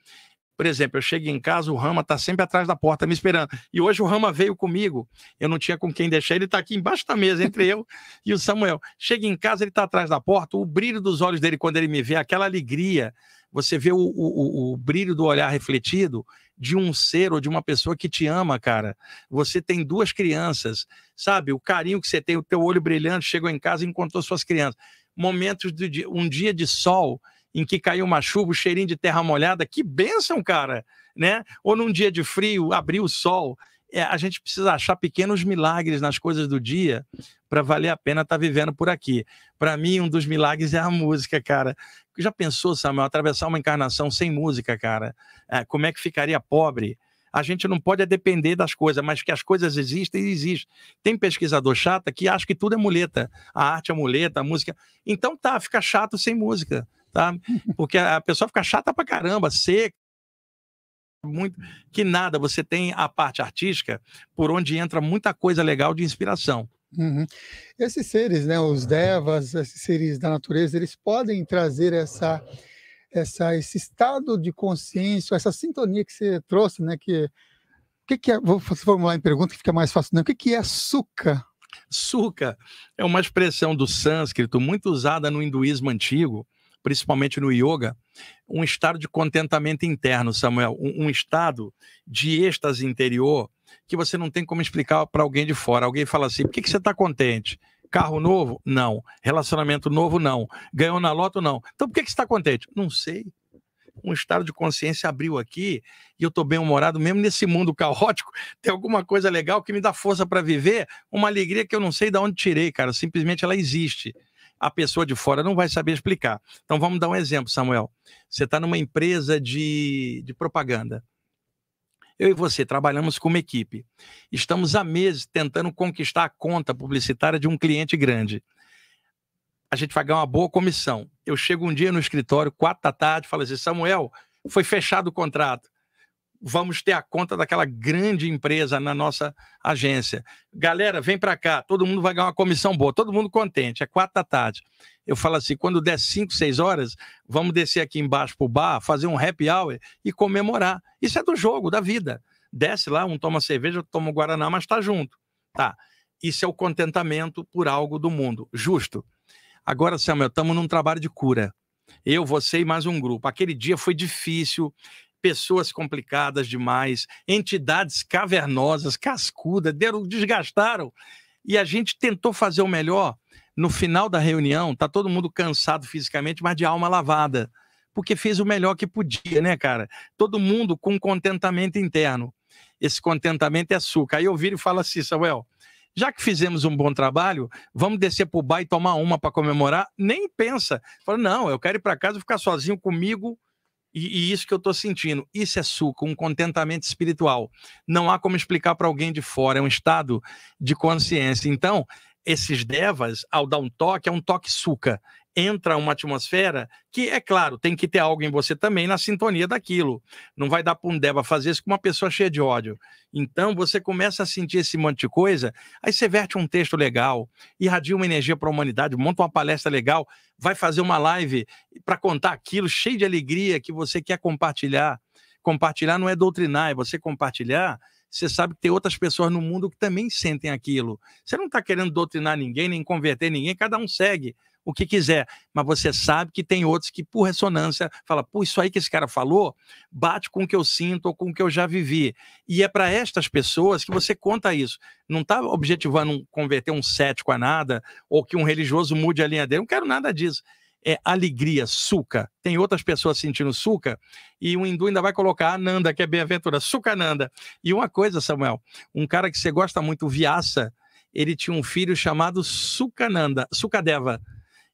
por exemplo, eu chego em casa, o Rama está sempre atrás da porta me esperando. E hoje o Rama veio comigo. Eu não tinha com quem deixar, ele está aqui embaixo da mesa, entre eu e o Samuel. Chego em casa, ele está atrás da porta, o brilho dos olhos dele quando ele me vê, aquela alegria. Você vê o, o, o brilho do olhar refletido de um ser ou de uma pessoa que te ama, cara. Você tem duas crianças, sabe? O carinho que você tem, o teu olho brilhante, chegou em casa e encontrou suas crianças. Momentos de um dia de sol em que caiu uma chuva, o cheirinho de terra molhada, que bênção, cara, né? Ou num dia de frio, abriu o sol. É, a gente precisa achar pequenos milagres nas coisas do dia para valer a pena estar tá vivendo por aqui. Para mim, um dos milagres é a música, cara. Já pensou, Samuel, atravessar uma encarnação sem música, cara? É, como é que ficaria pobre? A gente não pode é depender das coisas, mas que as coisas existem, existem. Tem pesquisador chata que acha que tudo é muleta. A arte é muleta, a música. Então tá, fica chato sem música tá? Porque a pessoa fica chata pra caramba, seca, muito que nada, você tem a parte artística por onde entra muita coisa legal de inspiração. Uhum. Esses seres, né, os devas, esses seres da natureza, eles podem trazer essa, essa, esse estado de consciência, essa sintonia que você trouxe, né, que o que, que é, vou formular em pergunta que fica mais fácil, né, o que, que é suka? Suka é uma expressão do sânscrito muito usada no hinduísmo antigo, principalmente no yoga, um estado de contentamento interno, Samuel, um, um estado de êxtase interior que você não tem como explicar para alguém de fora. Alguém fala assim: por que, que você está contente? Carro novo? Não. Relacionamento novo? Não. Ganhou na loto? Não. Então por que, que você está contente? Não sei. Um estado de consciência abriu aqui e eu estou bem humorado, mesmo nesse mundo caótico. Tem alguma coisa legal que me dá força para viver, uma alegria que eu não sei de onde tirei, cara. Simplesmente ela existe a pessoa de fora não vai saber explicar. Então vamos dar um exemplo, Samuel. Você está numa empresa de, de propaganda. Eu e você trabalhamos como equipe. Estamos há meses tentando conquistar a conta publicitária de um cliente grande. A gente vai ganhar uma boa comissão. Eu chego um dia no escritório, quatro da tarde, falo assim: Samuel, foi fechado o contrato vamos ter a conta daquela grande empresa na nossa agência. Galera, vem para cá, todo mundo vai ganhar uma comissão boa, todo mundo contente, é quatro da tarde. Eu falo assim, quando der cinco, seis horas, vamos descer aqui embaixo para o bar, fazer um happy hour e comemorar. Isso é do jogo, da vida. Desce lá, um toma cerveja, toma Guaraná, mas está junto. Tá. Isso é o contentamento por algo do mundo, justo. Agora, Samuel, estamos num trabalho de cura. Eu, você e mais um grupo. Aquele dia foi difícil pessoas complicadas demais, entidades cavernosas, cascudas, deram, desgastaram. E a gente tentou fazer o melhor. No final da reunião, tá todo mundo cansado fisicamente, mas de alma lavada, porque fez o melhor que podia, né, cara? Todo mundo com contentamento interno. Esse contentamento é suco. Aí eu viro e falo assim, Samuel, já que fizemos um bom trabalho, vamos descer pro bar e tomar uma para comemorar? Nem pensa. Fala, não, eu quero ir para casa ficar sozinho comigo, e, e, isso que eu estou sentindo, isso é suco, um contentamento espiritual. Não há como explicar para alguém de fora, é um estado de consciência. Então, esses devas, ao dar um toque, é um toque suca entra uma atmosfera que, é claro, tem que ter algo em você também na sintonia daquilo. Não vai dar para um deba fazer isso com uma pessoa cheia de ódio. Então, você começa a sentir esse monte de coisa, aí você verte um texto legal, irradia uma energia para a humanidade, monta uma palestra legal, vai fazer uma live para contar aquilo cheio de alegria que você quer compartilhar. Compartilhar não é doutrinar, é você compartilhar você sabe que tem outras pessoas no mundo que também sentem aquilo. Você não está querendo doutrinar ninguém, nem converter ninguém, cada um segue o que quiser, mas você sabe que tem outros que, por ressonância, fala, pô, isso aí que esse cara falou bate com o que eu sinto ou com o que eu já vivi. E é para estas pessoas que você conta isso. Não está objetivando converter um cético a nada ou que um religioso mude a linha dele. não quero nada disso é alegria, suca. Tem outras pessoas sentindo suca e o hindu ainda vai colocar Ananda, que é bem-aventura, suca E uma coisa, Samuel, um cara que você gosta muito, Viaça, ele tinha um filho chamado Sukananda, Sukadeva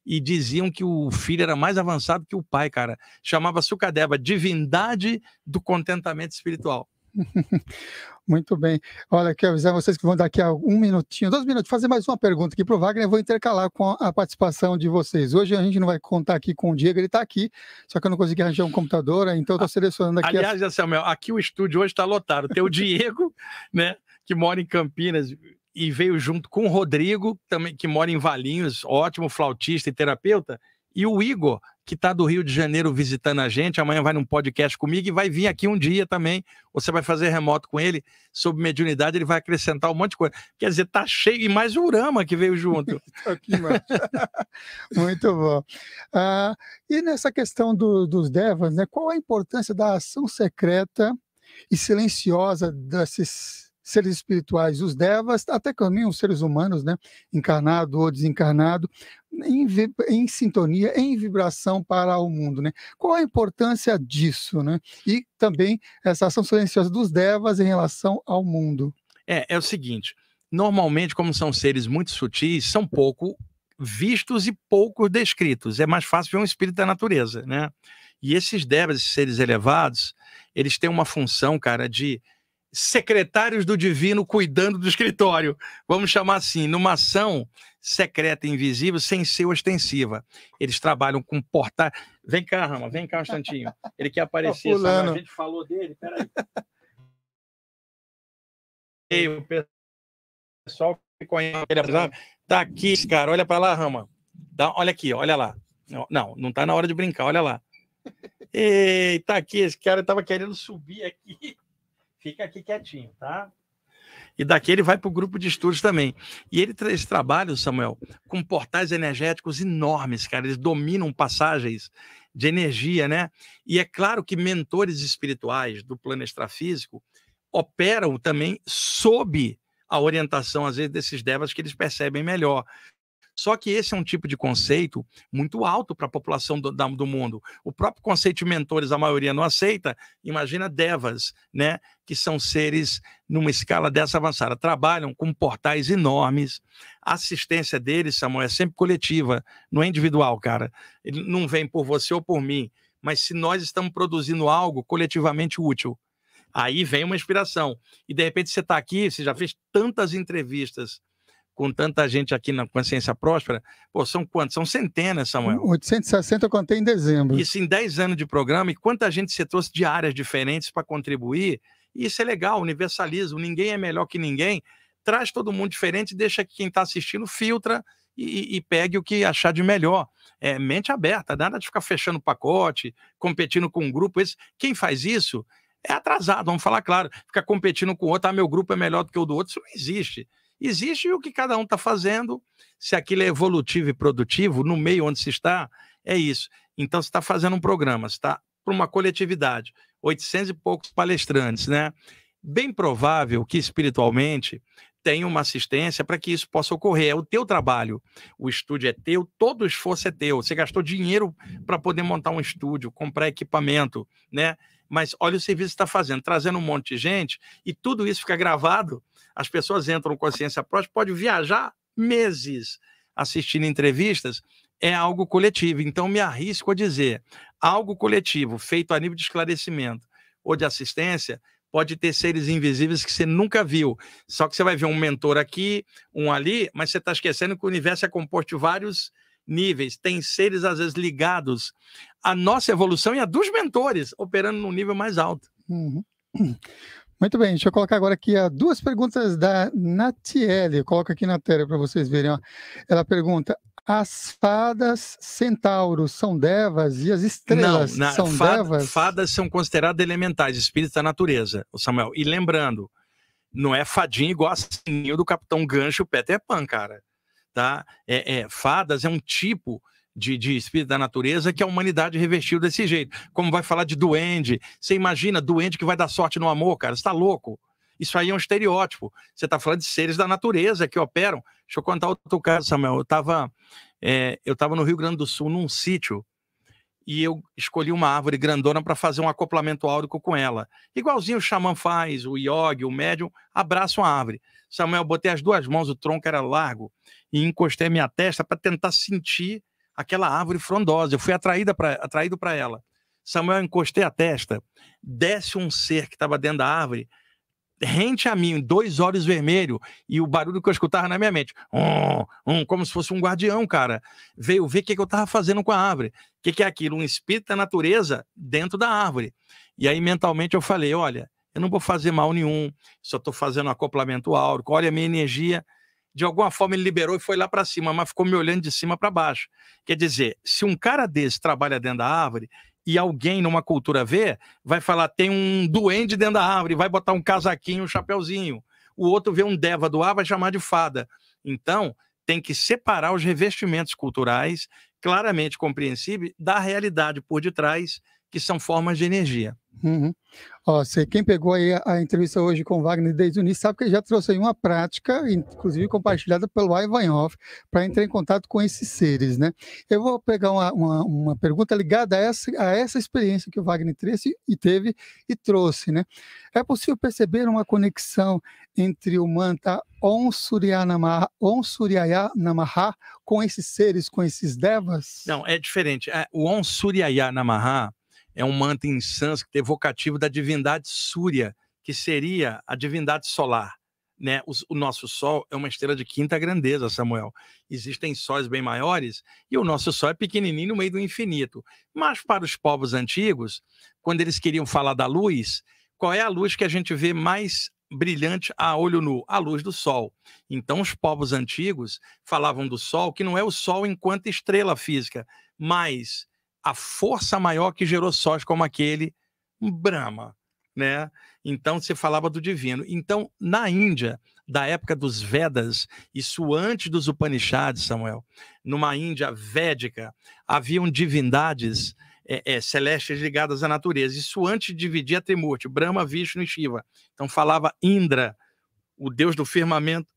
e diziam que o filho era mais avançado que o pai, cara. Chamava Sucadeba divindade do contentamento espiritual. Muito bem. Olha, quero avisar vocês que vão daqui a um minutinho, dois minutos, fazer mais uma pergunta aqui para o Wagner. Eu vou intercalar com a participação de vocês. Hoje a gente não vai contar aqui com o Diego, ele está aqui, só que eu não consegui arranjar um computador, então estou ah, selecionando aqui. Aliás, as... Samuel, aqui o estúdio hoje está lotado. Tem o Diego, né, que mora em Campinas, e veio junto com o Rodrigo, também que mora em Valinhos, ótimo flautista e terapeuta, e o Igor, que está do Rio de Janeiro visitando a gente, amanhã vai num podcast comigo e vai vir aqui um dia também. Você vai fazer remoto com ele sobre mediunidade, ele vai acrescentar um monte de coisa. Quer dizer, tá cheio, e mais o Urama que veio junto. Muito bom. Uh, e nessa questão do, dos devas, né, qual a importância da ação secreta e silenciosa desses seres espirituais, os devas, até também os seres humanos, né, encarnado ou desencarnado, em, em, sintonia, em vibração para o mundo, né? Qual a importância disso, né? E também essa ação silenciosa dos devas em relação ao mundo. É, é o seguinte, normalmente como são seres muito sutis, são pouco vistos e poucos descritos. É mais fácil ver um espírito da natureza, né? E esses devas, esses seres elevados, eles têm uma função, cara, de secretários do divino cuidando do escritório, vamos chamar assim, numa ação secreta e invisível, sem ser ostensiva. Eles trabalham com portar. Vem cá, Rama, vem cá um instantinho. Ele quer aparecer, tá sabe? a gente falou dele, peraí. Ei, o pessoal que conhece, tá aqui, cara, olha para lá, Rama. Dá, olha aqui, olha lá. Não, não tá na hora de brincar, olha lá. Ei, tá aqui, esse cara tava querendo subir aqui. Fica aqui quietinho, tá? E daqui ele vai para o grupo de estudos também. E ele eles trabalham, Samuel, com portais energéticos enormes, cara. Eles dominam passagens de energia, né? E é claro que mentores espirituais do plano extrafísico operam também sob a orientação, às vezes, desses devas que eles percebem melhor. Só que esse é um tipo de conceito muito alto para a população do, do mundo. O próprio conceito de mentores, a maioria não aceita. Imagina devas, né? que são seres numa escala dessa avançada. Trabalham com portais enormes. A assistência deles, Samuel, é sempre coletiva, não é individual, cara. Ele não vem por você ou por mim. Mas se nós estamos produzindo algo coletivamente útil, aí vem uma inspiração. E de repente você está aqui, você já fez tantas entrevistas com tanta gente aqui na Consciência Próspera. Pô, são quantos? São centenas, Samuel. 860 eu contei em dezembro. Isso em 10 anos de programa e quanta gente você trouxe de áreas diferentes para contribuir. E isso é legal, universalismo, ninguém é melhor que ninguém. Traz todo mundo diferente, deixa que quem está assistindo filtra e, e, pegue o que achar de melhor. É, mente aberta, nada de ficar fechando pacote, competindo com um grupo. Esse, quem faz isso é atrasado, vamos falar claro. Ficar competindo com o outro, ah, meu grupo é melhor do que o do outro, isso não existe. Existe o que cada um está fazendo, se aquilo é evolutivo e produtivo, no meio onde se está, é isso. Então, você está fazendo um programa, você está para uma coletividade, 800 e poucos palestrantes, né? Bem provável que espiritualmente tenha uma assistência para que isso possa ocorrer. É o teu trabalho, o estúdio é teu, todo o esforço é teu. Você gastou dinheiro para poder montar um estúdio, comprar equipamento, né? mas olha o serviço que está fazendo, trazendo um monte de gente, e tudo isso fica gravado. As pessoas entram com a ciência próxima, pode viajar meses assistindo entrevistas, é algo coletivo. Então, me arrisco a dizer: algo coletivo feito a nível de esclarecimento ou de assistência pode ter seres invisíveis que você nunca viu. Só que você vai ver um mentor aqui, um ali, mas você está esquecendo que o universo é composto de vários níveis, tem seres às vezes ligados à nossa evolução e à dos mentores, operando num nível mais alto. Uhum. Muito bem, deixa eu colocar agora aqui duas perguntas da Natiele. Coloca aqui na tela para vocês verem. Ó. Ela pergunta: as fadas centauros são devas e as estrelas Não, na, são fada, devas? Fadas são consideradas elementais, espíritos da natureza, Samuel. E lembrando, não é fadinho igual a sininho do Capitão Gancho Peter Pan, cara tá? É, é, fadas é um tipo de, de espírito da natureza que a humanidade revestiu desse jeito. Como vai falar de duende? Você imagina duende que vai dar sorte no amor, cara? Você está louco? Isso aí é um estereótipo. Você está falando de seres da natureza que operam. Deixa eu contar outro caso, Samuel. Eu estava é, eu no Rio Grande do Sul, num sítio, e eu escolhi uma árvore grandona para fazer um acoplamento áurico com ela. Igualzinho o xamã faz, o yogi, o médium, abraça uma árvore. Samuel, botei as duas mãos, o tronco era largo e encostei a minha testa para tentar sentir aquela árvore frondosa. Eu fui atraída pra, atraído para ela. Samuel, encostei a testa, desce um ser que estava dentro da árvore, rente a mim, dois olhos vermelhos, e o barulho que eu escutava na minha mente, um, um, como se fosse um guardião, cara. Veio ver o que, que eu estava fazendo com a árvore. O que, que é aquilo? Um espírito da natureza dentro da árvore. E aí, mentalmente, eu falei: olha, eu não vou fazer mal nenhum, só estou fazendo acoplamento áurico, olha a minha energia de alguma forma ele liberou e foi lá para cima, mas ficou me olhando de cima para baixo. Quer dizer, se um cara desse trabalha dentro da árvore e alguém numa cultura vê, vai falar tem um duende dentro da árvore, vai botar um casaquinho, um chapéuzinho. O outro vê um deva do ar, vai chamar de fada. Então, tem que separar os revestimentos culturais, claramente compreensíveis, da realidade por detrás, que são formas de energia. Uhum. Ó, você, quem pegou aí a, a, entrevista hoje com Wagner desde o início sabe que ele já trouxe aí uma prática, inclusive compartilhada pelo Ivanov, para entrar em contato com esses seres, né? Eu vou pegar uma, uma, uma pergunta ligada a essa, a essa experiência que o Wagner trouxe e teve e trouxe, né? É possível perceber uma conexão entre o Manta Onsuryanamaha, Onsuryanamaha com esses seres, com esses devas? Não, é diferente. É, o Onsuryanamaha é um mantra em sânscrito evocativo da divindade Súria, que seria a divindade solar. Né? O, o, nosso Sol é uma estrela de quinta grandeza, Samuel. Existem sóis bem maiores e o nosso Sol é pequenininho no meio do infinito. Mas para os povos antigos, quando eles queriam falar da luz, qual é a luz que a gente vê mais brilhante a olho nu? A luz do Sol. Então os povos antigos falavam do Sol, que não é o Sol enquanto estrela física, mas a força maior que gerou sós como aquele, Brahma, né? Então se falava do divino. Então, na Índia, da época dos Vedas, isso antes dos Upanishads, Samuel, numa Índia védica, haviam divindades é, é, celestes ligadas à natureza. Isso antes de dividir a Temurti, Brahma, Vishnu e Shiva. Então falava Indra, o deus do firmamento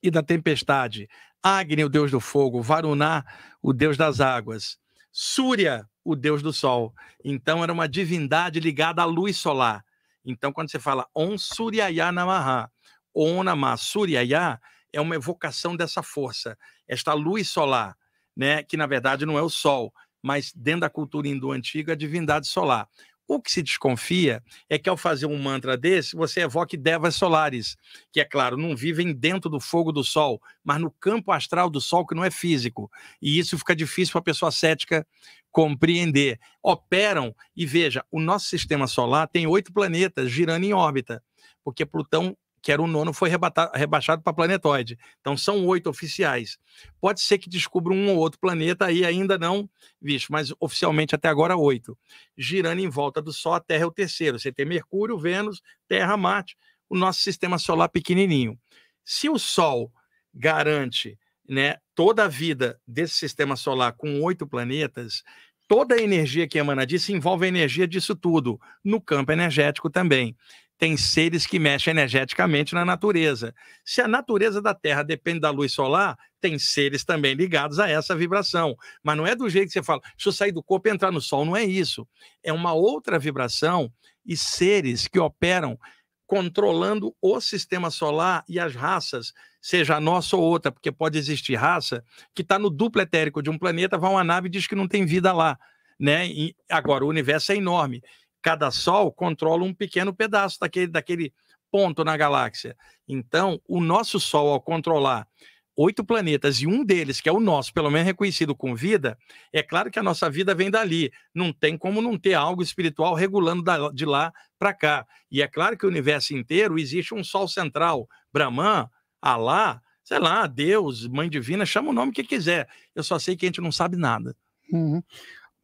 e da tempestade, Agni, o deus do fogo, Varuná, o deus das águas. Súria, o deus do sol. Então era uma divindade ligada à luz solar. Então quando você fala Om Suryaya Namaha, Om Namah Suryaya é uma evocação dessa força, esta luz solar, né, que na verdade não é o sol, mas dentro da cultura hindu antiga, a divindade solar. O que se desconfia é que ao fazer um mantra desse, você evoque devas solares, que, é claro, não vivem dentro do fogo do sol, mas no campo astral do sol, que não é físico. E isso fica difícil para a pessoa cética compreender. Operam, e veja, o nosso sistema solar tem oito planetas girando em órbita, porque Plutão que era o nono, foi rebaixado para planetoide. Então são oito oficiais. Pode ser que descubra um ou outro planeta aí ainda não visto, mas oficialmente até agora oito. Girando em volta do Sol, a Terra é o terceiro. Você tem Mercúrio, Vênus, Terra, Marte, o nosso sistema solar pequenininho. Se o Sol garante né, toda a vida desse sistema solar com oito planetas, toda a energia que emana disso envolve a energia disso tudo, no campo energético também tem seres que mexem energeticamente na natureza. Se a natureza da Terra depende da luz solar, tem seres também ligados a essa vibração. Mas não é do jeito que você fala, deixa eu sair do corpo e entrar no sol. Não é isso. É uma outra vibração e seres que operam controlando o sistema solar e as raças, seja a nossa ou outra, porque pode existir raça que está no duplo etérico de um planeta, vai uma nave e diz que não tem vida lá. Né? E agora, o universo é enorme cada Sol controla um pequeno pedaço daquele, daquele ponto na galáxia. Então, o nosso Sol, ao controlar oito planetas e um deles, que é o nosso, pelo menos reconhecido com vida, é claro que a nossa vida vem dali. Não tem como não ter algo espiritual regulando de lá para cá. E é claro que o universo inteiro existe um sol central, Brahman, Alá, sei lá, Deus, Mãe Divina, chama o nome que quiser. Eu só sei que a gente não sabe nada. Uhum.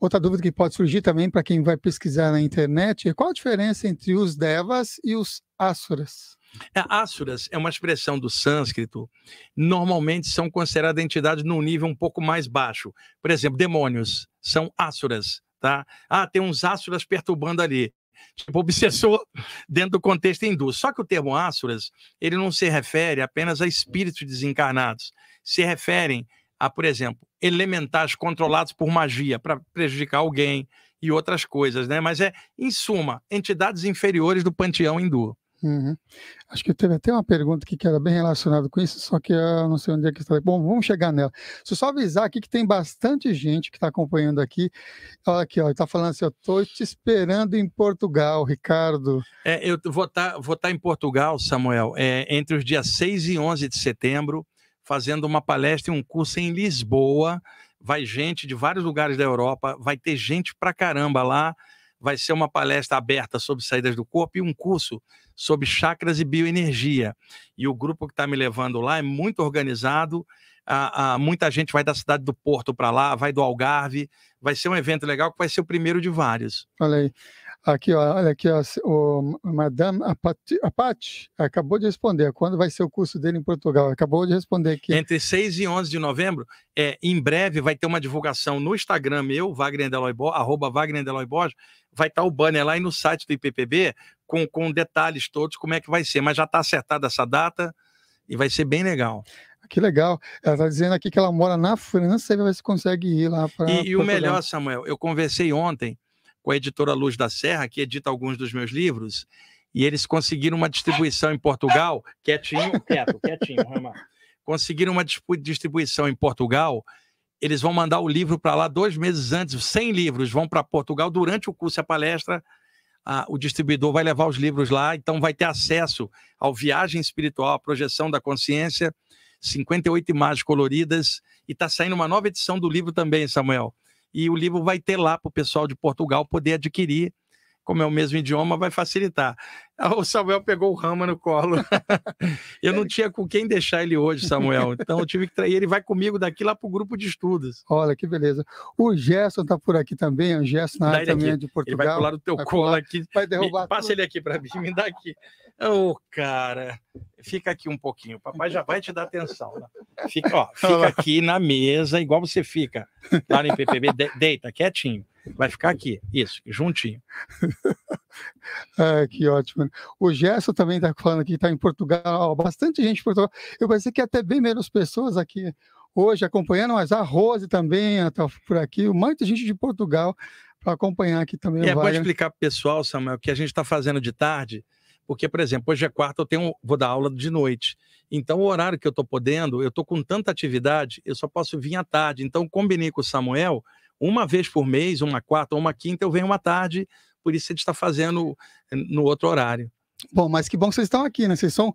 Outra dúvida que pode surgir também para quem vai pesquisar na internet é qual a diferença entre os devas e os asuras? É, asuras é uma expressão do sânscrito, normalmente são consideradas entidades num nível um pouco mais baixo. Por exemplo, demônios são asuras, tá? Ah, tem uns asuras perturbando ali. Tipo, obsessor dentro do contexto hindu. Só que o termo asuras, ele não se refere apenas a espíritos desencarnados. Se referem a, por exemplo, elementais controlados por magia para prejudicar alguém e outras coisas, né? Mas é, em suma, entidades inferiores do panteão hindu. Uhum. Acho que teve até uma pergunta que era bem relacionada com isso, só que eu não sei onde é que está. Bom, vamos chegar nela. Deixa eu só avisar aqui que tem bastante gente que está acompanhando aqui. Olha aqui, está falando assim: estou te esperando em Portugal, Ricardo. É, eu vou estar tá, vou tá em Portugal, Samuel, é, entre os dias 6 e 11 de setembro fazendo uma palestra e um curso em Lisboa. Vai gente de vários lugares da Europa, vai ter gente pra caramba lá. Vai ser uma palestra aberta sobre saídas do corpo e um curso sobre chakras e bioenergia. E o grupo que está me levando lá é muito organizado. Ah, ah, muita gente vai da cidade do Porto para lá, vai do Algarve. Vai ser um evento legal que vai ser o primeiro de vários. Falei. Aqui, olha aqui, ó, o Madame Apati, Apati acabou de responder. Quando vai ser o curso dele em Portugal? Acabou de responder aqui. Entre 6 e 11 de novembro, é, em breve vai ter uma divulgação no Instagram meu, Wagner Deloy arroba Wagner Deloy Borges, vai estar o banner lá e no site do IPPB com, com detalhes todos como é que vai ser. Mas já está acertada essa data e vai ser bem legal. Que legal. Ela está dizendo aqui que ela mora na França e vai ver se consegue ir lá para. E, e o melhor, Samuel, eu conversei ontem com a editora Luz da Serra, que edita alguns dos meus livros, e eles conseguiram uma distribuição em Portugal, quietinho, quieto, quietinho, Ramar. Conseguiram uma distribuição em Portugal, eles vão mandar o livro para lá dois meses antes, 100 livros vão para Portugal durante o curso e a palestra, a, o distribuidor vai levar os livros lá, então vai ter acesso ao Viagem Espiritual, à Projeção da Consciência, 58 imagens coloridas, e está saindo uma nova edição do livro também, Samuel e o livro vai ter lá para o pessoal de Portugal poder adquirir como é o mesmo idioma, vai facilitar. O Samuel pegou o Rama no colo. eu não tinha com quem deixar ele hoje, Samuel. Então eu tive que trair. Ele vai comigo daqui lá para o grupo de estudos. Olha que beleza. O Gerson está por aqui também. O Gerson na área também é de Portugal. Ele vai pular do teu colo pular, aqui. Vai derrubar. Me, passa tudo. ele aqui para mim. Me dá aqui. Ô, oh, cara. Fica aqui um pouquinho. O papai já vai te dar atenção. Né? Fica, ó, fica aqui na mesa, igual você fica lá no IPPB. De, deita, quietinho. Vai ficar aqui, isso, juntinho. Ah, que ótimo. O Gerson também está falando que está em Portugal, bastante gente em Portugal. Eu pensei que até bem menos pessoas aqui hoje acompanhando, mas a Rose também está por aqui, muita gente de Portugal para acompanhar aqui também. É, pode explicar para o pessoal, Samuel, o que a gente está fazendo de tarde, porque, por exemplo, hoje é quarta, eu tenho, vou dar aula de noite. Então, o horário que eu estou podendo, eu estou com tanta atividade, eu só posso vir à tarde. Então, combinei com o Samuel uma vez por mês, uma quarta ou uma quinta, eu venho uma tarde, por isso a gente está fazendo eh, no outro horário. Bom, mas que bom que vocês estão aqui, né? Vocês são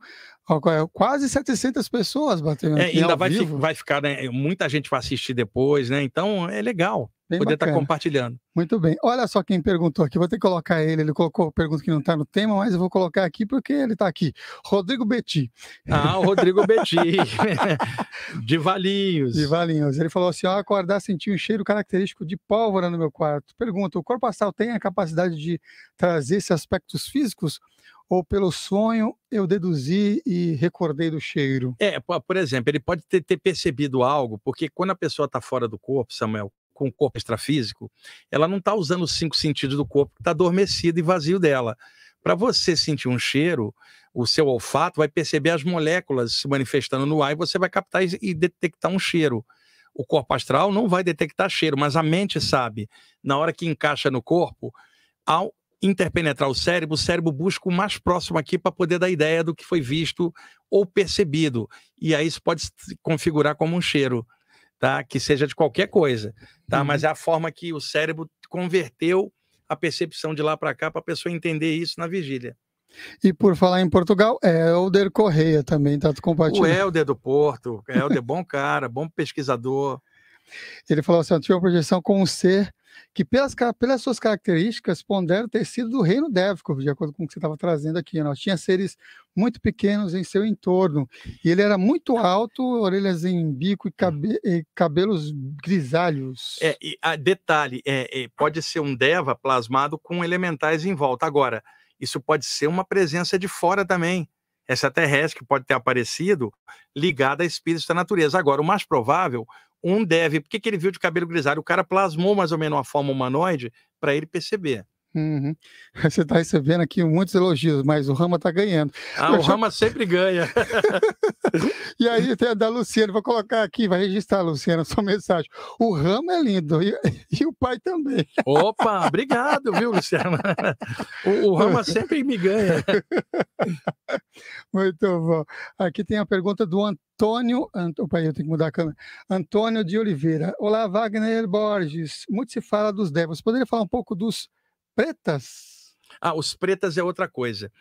quase 700 pessoas batendo. É, ainda vai, fi, vai, ficar, né? muita gente vai assistir depois, né? Então é legal. Bem poder estar tá compartilhando. Muito bem. Olha só quem perguntou aqui. Vou ter que colocar ele. Ele colocou pergunta que não está no tema, mas eu vou colocar aqui porque ele está aqui. Rodrigo Beti. Ah, o Rodrigo Beti de Valinhos. De Valinhos. Ele falou assim: ao acordar, senti um cheiro característico de pólvora no meu quarto. Pergunta: o corpo astral tem a capacidade de trazer esses aspectos físicos? Ou pelo sonho eu deduzi e recordei do cheiro? É, por exemplo, ele pode ter, ter percebido algo, porque quando a pessoa está fora do corpo, Samuel, com o corpo extrafísico, ela não está usando os cinco sentidos do corpo que está adormecido e vazio dela. Para você sentir um cheiro, o seu olfato vai perceber as moléculas se manifestando no ar e você vai captar e detectar um cheiro. O corpo astral não vai detectar cheiro, mas a mente sabe. Na hora que encaixa no corpo, ao interpenetrar o cérebro, o cérebro busca o mais próximo aqui para poder dar ideia do que foi visto ou percebido. E aí isso pode se configurar como um cheiro tá? Que seja de qualquer coisa, tá? Uhum. Mas é a forma que o cérebro converteu a percepção de lá para cá para a pessoa entender isso na vigília. E por falar em Portugal, é Helder Correia também está compartilhando. O Helder do Porto, Helder, bom cara, bom pesquisador. Ele falou assim: eu tive uma projeção com um ser que pelas, pelas suas características ponderam ter sido do reino Dévico, de acordo com o que você estava trazendo aqui. Nós né? tinha seres muito pequenos em seu entorno, e ele era muito ah. alto, orelhas em bico e, cabe, e cabelos grisalhos. É, e, a, ah, detalhe, é, é, pode ser um Deva plasmado com elementais em volta. Agora, isso pode ser uma presença de fora também essa terrestre que pode ter aparecido ligada a espíritos da natureza. Agora, o mais provável, um deve, porque ele viu de cabelo grisalho? O cara plasmou mais ou menos uma forma humanoide para ele perceber. Uhum. Você está recebendo aqui muitos elogios, mas o Rama está ganhando. Ah, Eu o já... Rama sempre ganha. e aí tem a da Luciana, vou colocar aqui, vai registrar, Luciana, sua mensagem. O Rama é lindo e, e o pai também. Opa, obrigado, viu, Luciana? o, o Rama sempre me ganha. Muito bom. Aqui tem a pergunta do Antônio. Antônio. Ant... Opa, eu tenho que mudar a câmera. Antônio de Oliveira. Olá, Wagner Borges. Muito se fala dos devs. Poderia falar um pouco dos pretas? Ah, os pretas é outra coisa.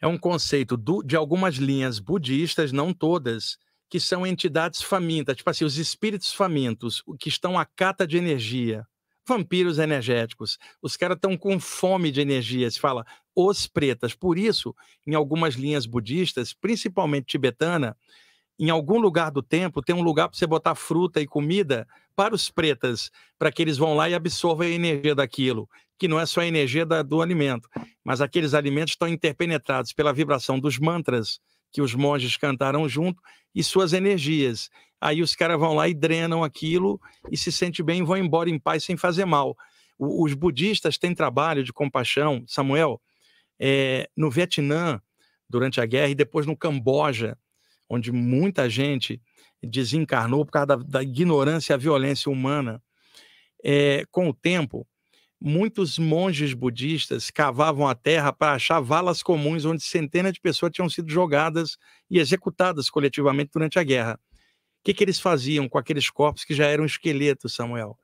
É um conceito do, de algumas linhas budistas, não todas, que são entidades famintas, tipo assim, os espíritos famintos, que estão à cata de energia, vampiros energéticos. Os caras estão com fome de energia, se fala os pretas. Por isso, em algumas linhas budistas, principalmente tibetana, em algum lugar do tempo tem um lugar para você botar fruta e comida para os pretas, para que eles vão lá e absorvam a energia daquilo, que não é só a energia da, do alimento, mas aqueles alimentos estão interpenetrados pela vibração dos mantras que os monges cantaram junto e suas energias. Aí os caras vão lá e drenam aquilo e se sente bem e vão embora em paz sem fazer mal. O, os budistas têm trabalho de compaixão, Samuel, é, no Vietnã, durante a guerra, e depois no Camboja, onde muita gente desencarnou por causa da, da ignorância e a violência humana. É, com o tempo, muitos monges budistas cavavam a terra para achar valas comuns onde centenas de pessoas tinham sido jogadas e executadas coletivamente durante a guerra. O que, que eles faziam com aqueles corpos que já eram esqueletos, Samuel?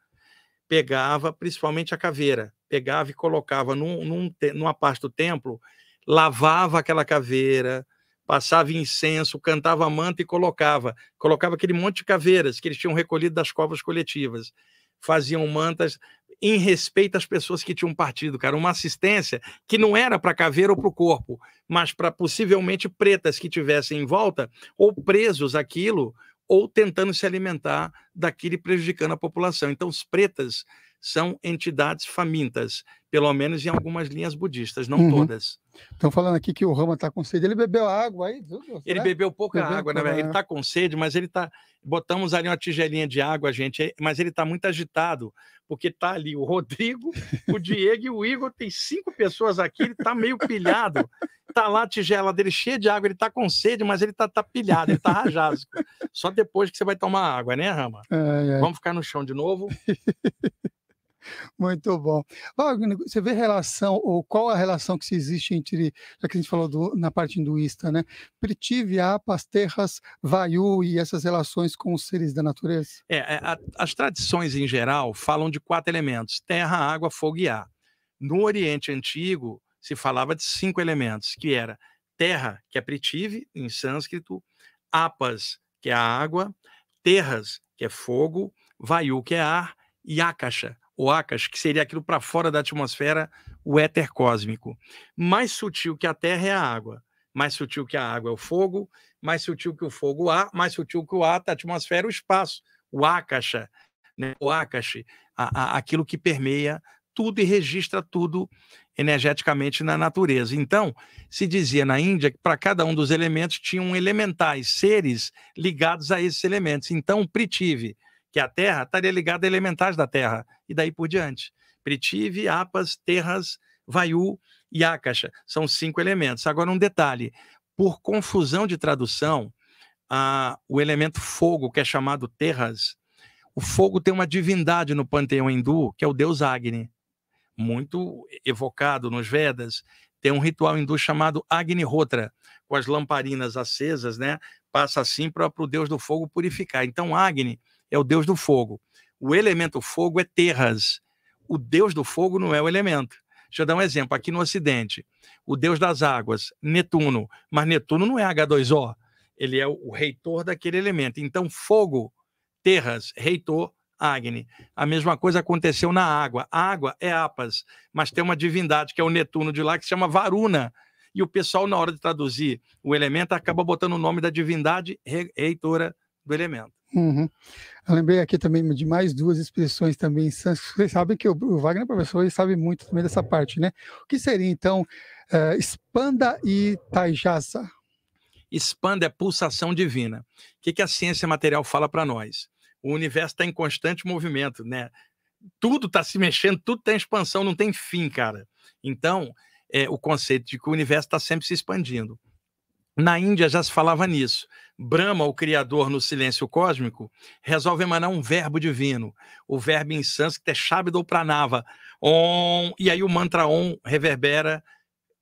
Pegava principalmente a caveira, pegava e colocava num, num, numa parte do templo, lavava aquela caveira, passava incenso, cantava manta e colocava. Colocava aquele monte de caveiras que eles tinham recolhido das covas coletivas. Faziam mantas em respeito às pessoas que tinham partido, cara. Uma assistência que não era para caveira ou para o corpo, mas para possivelmente pretas que tivessem em volta ou presos aquilo ou tentando se alimentar daquilo prejudicando a população. Então, os pretas são entidades famintas pelo menos em algumas linhas budistas, não uhum. todas. Estão falando aqui que o Rama está com sede. Ele bebeu água aí? Viu, ele bebeu pouca bebeu água, né? Ele está com sede, mas ele está. Botamos ali uma tigelinha de água, gente, é, mas ele está muito agitado, porque está ali o Rodrigo, o Diego e o Igor. Tem cinco pessoas aqui, ele está meio pilhado. Está lá a tigela dele cheia de água, ele está com sede, mas ele está tá pilhado, ele está rajado. Só depois que você vai tomar água, né, Rama? Vamos ficar no chão de novo. Muito bom. Wagner, você vê relação, ou qual a relação que se existe entre, já que a gente falou do, na parte hinduísta, né? Pritivyapa, as terras, Vayu e essas relações com os seres da natureza? É, é, a, as tradições em geral falam de quatro elementos: terra, água, fogo e ar. No Oriente Antigo, se falava de cinco elementos, que era terra, que é pritive, em sânscrito, apas, que é a água, terras, que é fogo, vayu, que é ar, e akasha, o akash, que seria aquilo para fora da atmosfera, o éter cósmico. Mais sutil que a Terra é a água, mais sutil que a água é o fogo, mais sutil que o fogo é o ar, mais sutil que o ar da atmosfera é o espaço, o akasha, né? o akash, a, a, aquilo que permeia tudo e registra tudo energeticamente na natureza. Então, se dizia na Índia que para cada um dos elementos tinham elementais, seres ligados a esses elementos. Então, o Pritive, que é a Terra, estaria ligada a elementos da Terra, e daí por diante. Pritive, Apas, Terras, Vaiu e Akasha. São cinco elementos. Agora, um detalhe: por confusão de tradução, o elemento fogo, que é chamado Terras, o fogo tem uma divindade no panteão hindu, que é o deus Agni, muito evocado nos Vedas. Tem um ritual hindu chamado Agni rotra com as lamparinas acesas, né? Passa assim para o deus do fogo purificar. Então, Agni é o deus do fogo. O elemento fogo é terras. O deus do fogo não é o elemento. Deixa eu dar um exemplo. Aqui no Ocidente, o deus das águas, Netuno. Mas Netuno não é H2O. Ele é o reitor daquele elemento. Então, fogo, terras, reitor, Agni. A mesma coisa aconteceu na água. A água é Apas, mas tem uma divindade que é o Netuno de lá que se chama Varuna. E o pessoal, na hora de traduzir o elemento, acaba botando o nome da divindade reitora do elemento. Uhum. Eu lembrei aqui também de mais duas expressões também em Vocês sabem que o Wagner é professor e sabe muito também dessa parte, né? O que seria, então, uh, e Taijasa? Expanda é pulsação divina. O que, que a ciência material fala para nós? O universo está em constante movimento, né? Tudo está se mexendo, tudo tem tá expansão, não tem fim, cara. Então, é, o conceito de que o universo está sempre se expandindo. Na Índia já se falava nisso. Brahma, o Criador no silêncio cósmico, resolve emanar um verbo divino. O verbo em sânscrito é Shabda ou Pranava. Om, e aí o mantra Om reverbera,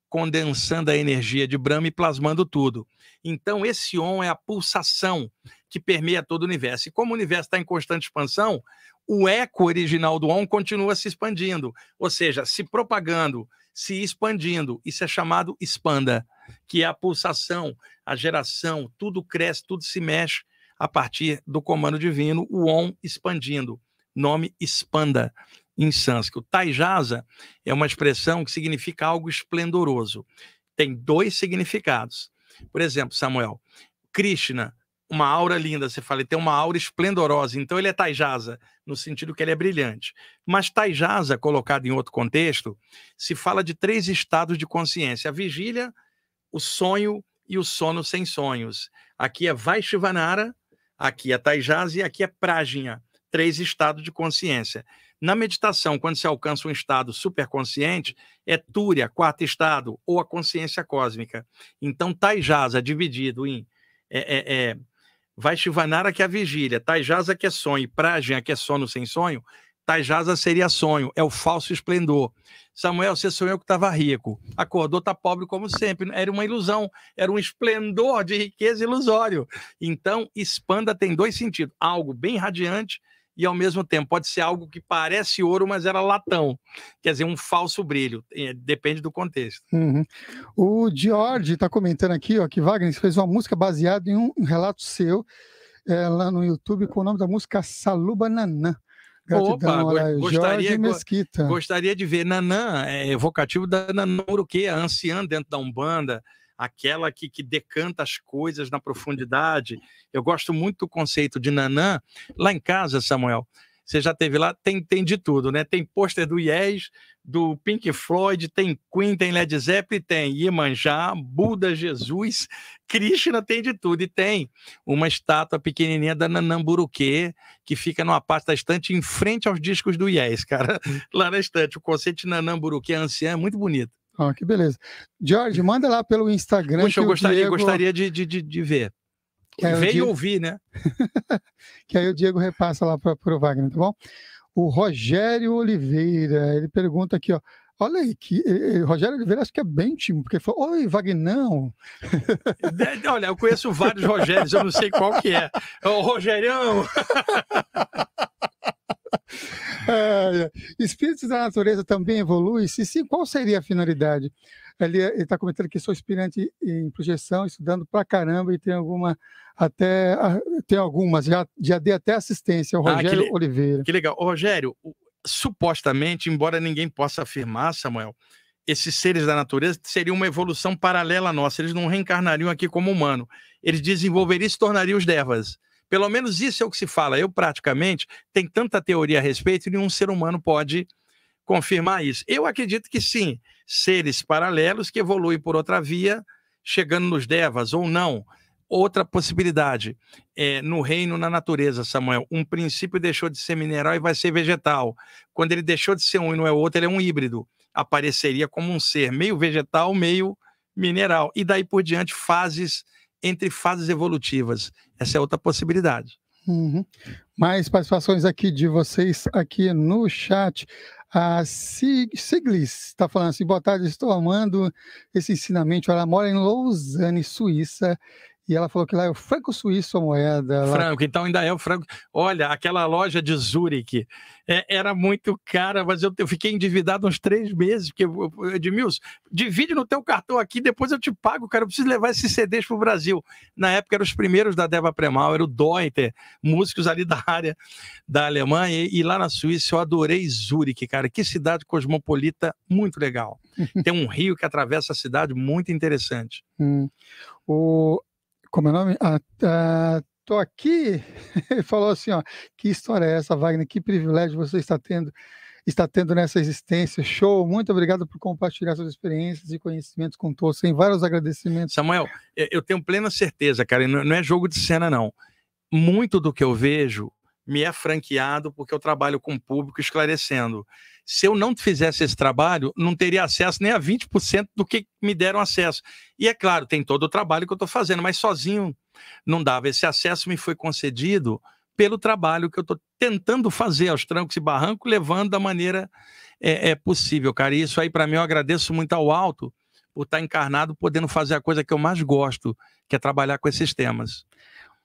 condensando a energia de Brahma e plasmando tudo. Então, esse Om é a pulsação que permeia todo o universo. E como o universo está em constante expansão, o eco original do Om continua se expandindo, ou seja, se propagando, se expandindo. Isso é chamado expanda que é a pulsação, a geração, tudo cresce, tudo se mexe a partir do comando divino, o on expandindo, nome expanda em sânscrito. Taijasa é uma expressão que significa algo esplendoroso. Tem dois significados. Por exemplo, Samuel, Krishna, uma aura linda, você fala, ele tem uma aura esplendorosa, então ele é Taijasa, no sentido que ele é brilhante. Mas Taijasa, colocado em outro contexto, se fala de três estados de consciência: a vigília, o sonho e o sono sem sonhos. Aqui é Vaishvanara, aqui é Taijás e aqui é Prajna, três estados de consciência. Na meditação, quando se alcança um estado superconsciente, é Túria, quarto estado, ou a consciência cósmica. Então, Taijás é dividido em é, é, é, Vaishvanara, que é a vigília, Taijasa, é que é sonho, e Prajna, que é sono sem sonho, Tajasa seria sonho, é o falso esplendor. Samuel, você sonhou que estava rico, acordou, está pobre como sempre. Era uma ilusão, era um esplendor de riqueza ilusório. Então, expanda tem dois sentidos: algo bem radiante e, ao mesmo tempo, pode ser algo que parece ouro, mas era latão. Quer dizer, um falso brilho. É, depende do contexto. Uhum. O George está comentando aqui ó, que Wagner fez uma música baseada em um relato seu. É, lá no YouTube com o nome da música Saluba Nanã. Gratidão, Opa, gostaria, Mesquita. Gostaria de ver Nanã, é, evocativo da Nanã Uruquê, a anciã dentro da Umbanda, aquela que, que decanta as coisas na profundidade. Eu gosto muito do conceito de Nanã. Lá em casa, Samuel, você já teve lá, tem, tem de tudo, né? Tem pôster do Yes, do Pink Floyd, tem Queen, tem Led Zeppelin, tem Imanjá, Buda, Jesus, Krishna, tem de tudo. E tem uma estátua pequenininha da Nanamburuque, que fica numa parte da estante em frente aos discos do Yes, cara. Lá na estante, o conceito de é anciã é muito bonito. Ah, que beleza. Jorge, manda lá pelo Instagram. Puxa, eu gostaria, Diego... gostaria de, de, de, de ver. Que Veio Diego... ouvir, né? que aí o Diego repassa lá para o Wagner, tá bom? O Rogério Oliveira, ele pergunta aqui, ó. Olha aí, que, eh, eh Rogério Oliveira acho que é bem tímido, porque ele falou, oi, Vagnão. É, é, olha, eu conheço vários Rogérios, eu não sei qual que é. É o Rogerião. é, espíritos da natureza também evoluem? Se sim, qual seria a finalidade? Ele está comentando que sou aspirante em projeção, estudando pra caramba e tem alguma até tem algumas, já, já dei até assistência ao Rogério ah, que, Oliveira. Que legal. Ô, Rogério, supostamente, embora ninguém possa afirmar, Samuel, esses seres da natureza seriam uma evolução paralela à nossa. Eles não reencarnariam aqui como humano. Eles desenvolveriam e se tornariam os devas. Pelo menos isso é o que se fala. Eu, praticamente, tem tanta teoria a respeito e nenhum ser humano pode confirmar isso. Eu acredito que sim, seres paralelos que evoluem por outra via, chegando nos devas ou não. Outra possibilidade, é, no reino, na natureza, Samuel, um princípio deixou de ser mineral e vai ser vegetal. Quando ele deixou de ser um e não é outro, ele é um híbrido. Apareceria como um ser meio vegetal, meio mineral. E daí por diante, fases entre fases evolutivas. Essa é outra possibilidade. Uhum. Mais participações aqui de vocês aqui no chat. A Siglis está falando assim: boa tarde, estou amando esse ensinamento. Ela mora em Lausanne, Suíça, e ela falou que lá é o franco suíço a moeda. Franco, então ainda é o franco. Olha, aquela loja de Zurich é, era muito cara, mas eu, eu, fiquei endividado uns três meses. Porque, Edmilson, divide no teu cartão aqui, depois eu te pago, cara. Eu preciso levar esses CDs para o Brasil. Na época eram os primeiros da Deva Premal, era o Deuter, músicos ali da área da Alemanha. E, e lá na Suíça eu adorei Zurich, cara. Que cidade cosmopolita, muito legal. Tem um rio que atravessa a cidade, muito interessante. Hum. O, como é o nome? Ah, ah, tô aqui. Ele falou assim, ó, que história é essa, Wagner? Que privilégio você está tendo, está tendo nessa existência. Show. Muito obrigado por compartilhar suas experiências e conhecimentos com todos. Tem vários agradecimentos. Samuel, eu tenho plena certeza, cara, não é jogo de cena não. Muito do que eu vejo me é franqueado porque eu trabalho com o público esclarecendo. Se eu não fizesse esse trabalho, não teria acesso nem a 20% do que me deram acesso. E é claro, tem todo o trabalho que eu estou fazendo, mas sozinho não dava. Esse acesso me foi concedido pelo trabalho que eu estou tentando fazer aos trancos e barrancos, levando da maneira é, é possível, cara. E isso aí, para mim, eu agradeço muito ao alto por estar tá encarnado, podendo fazer a coisa que eu mais gosto, que é trabalhar com esses temas.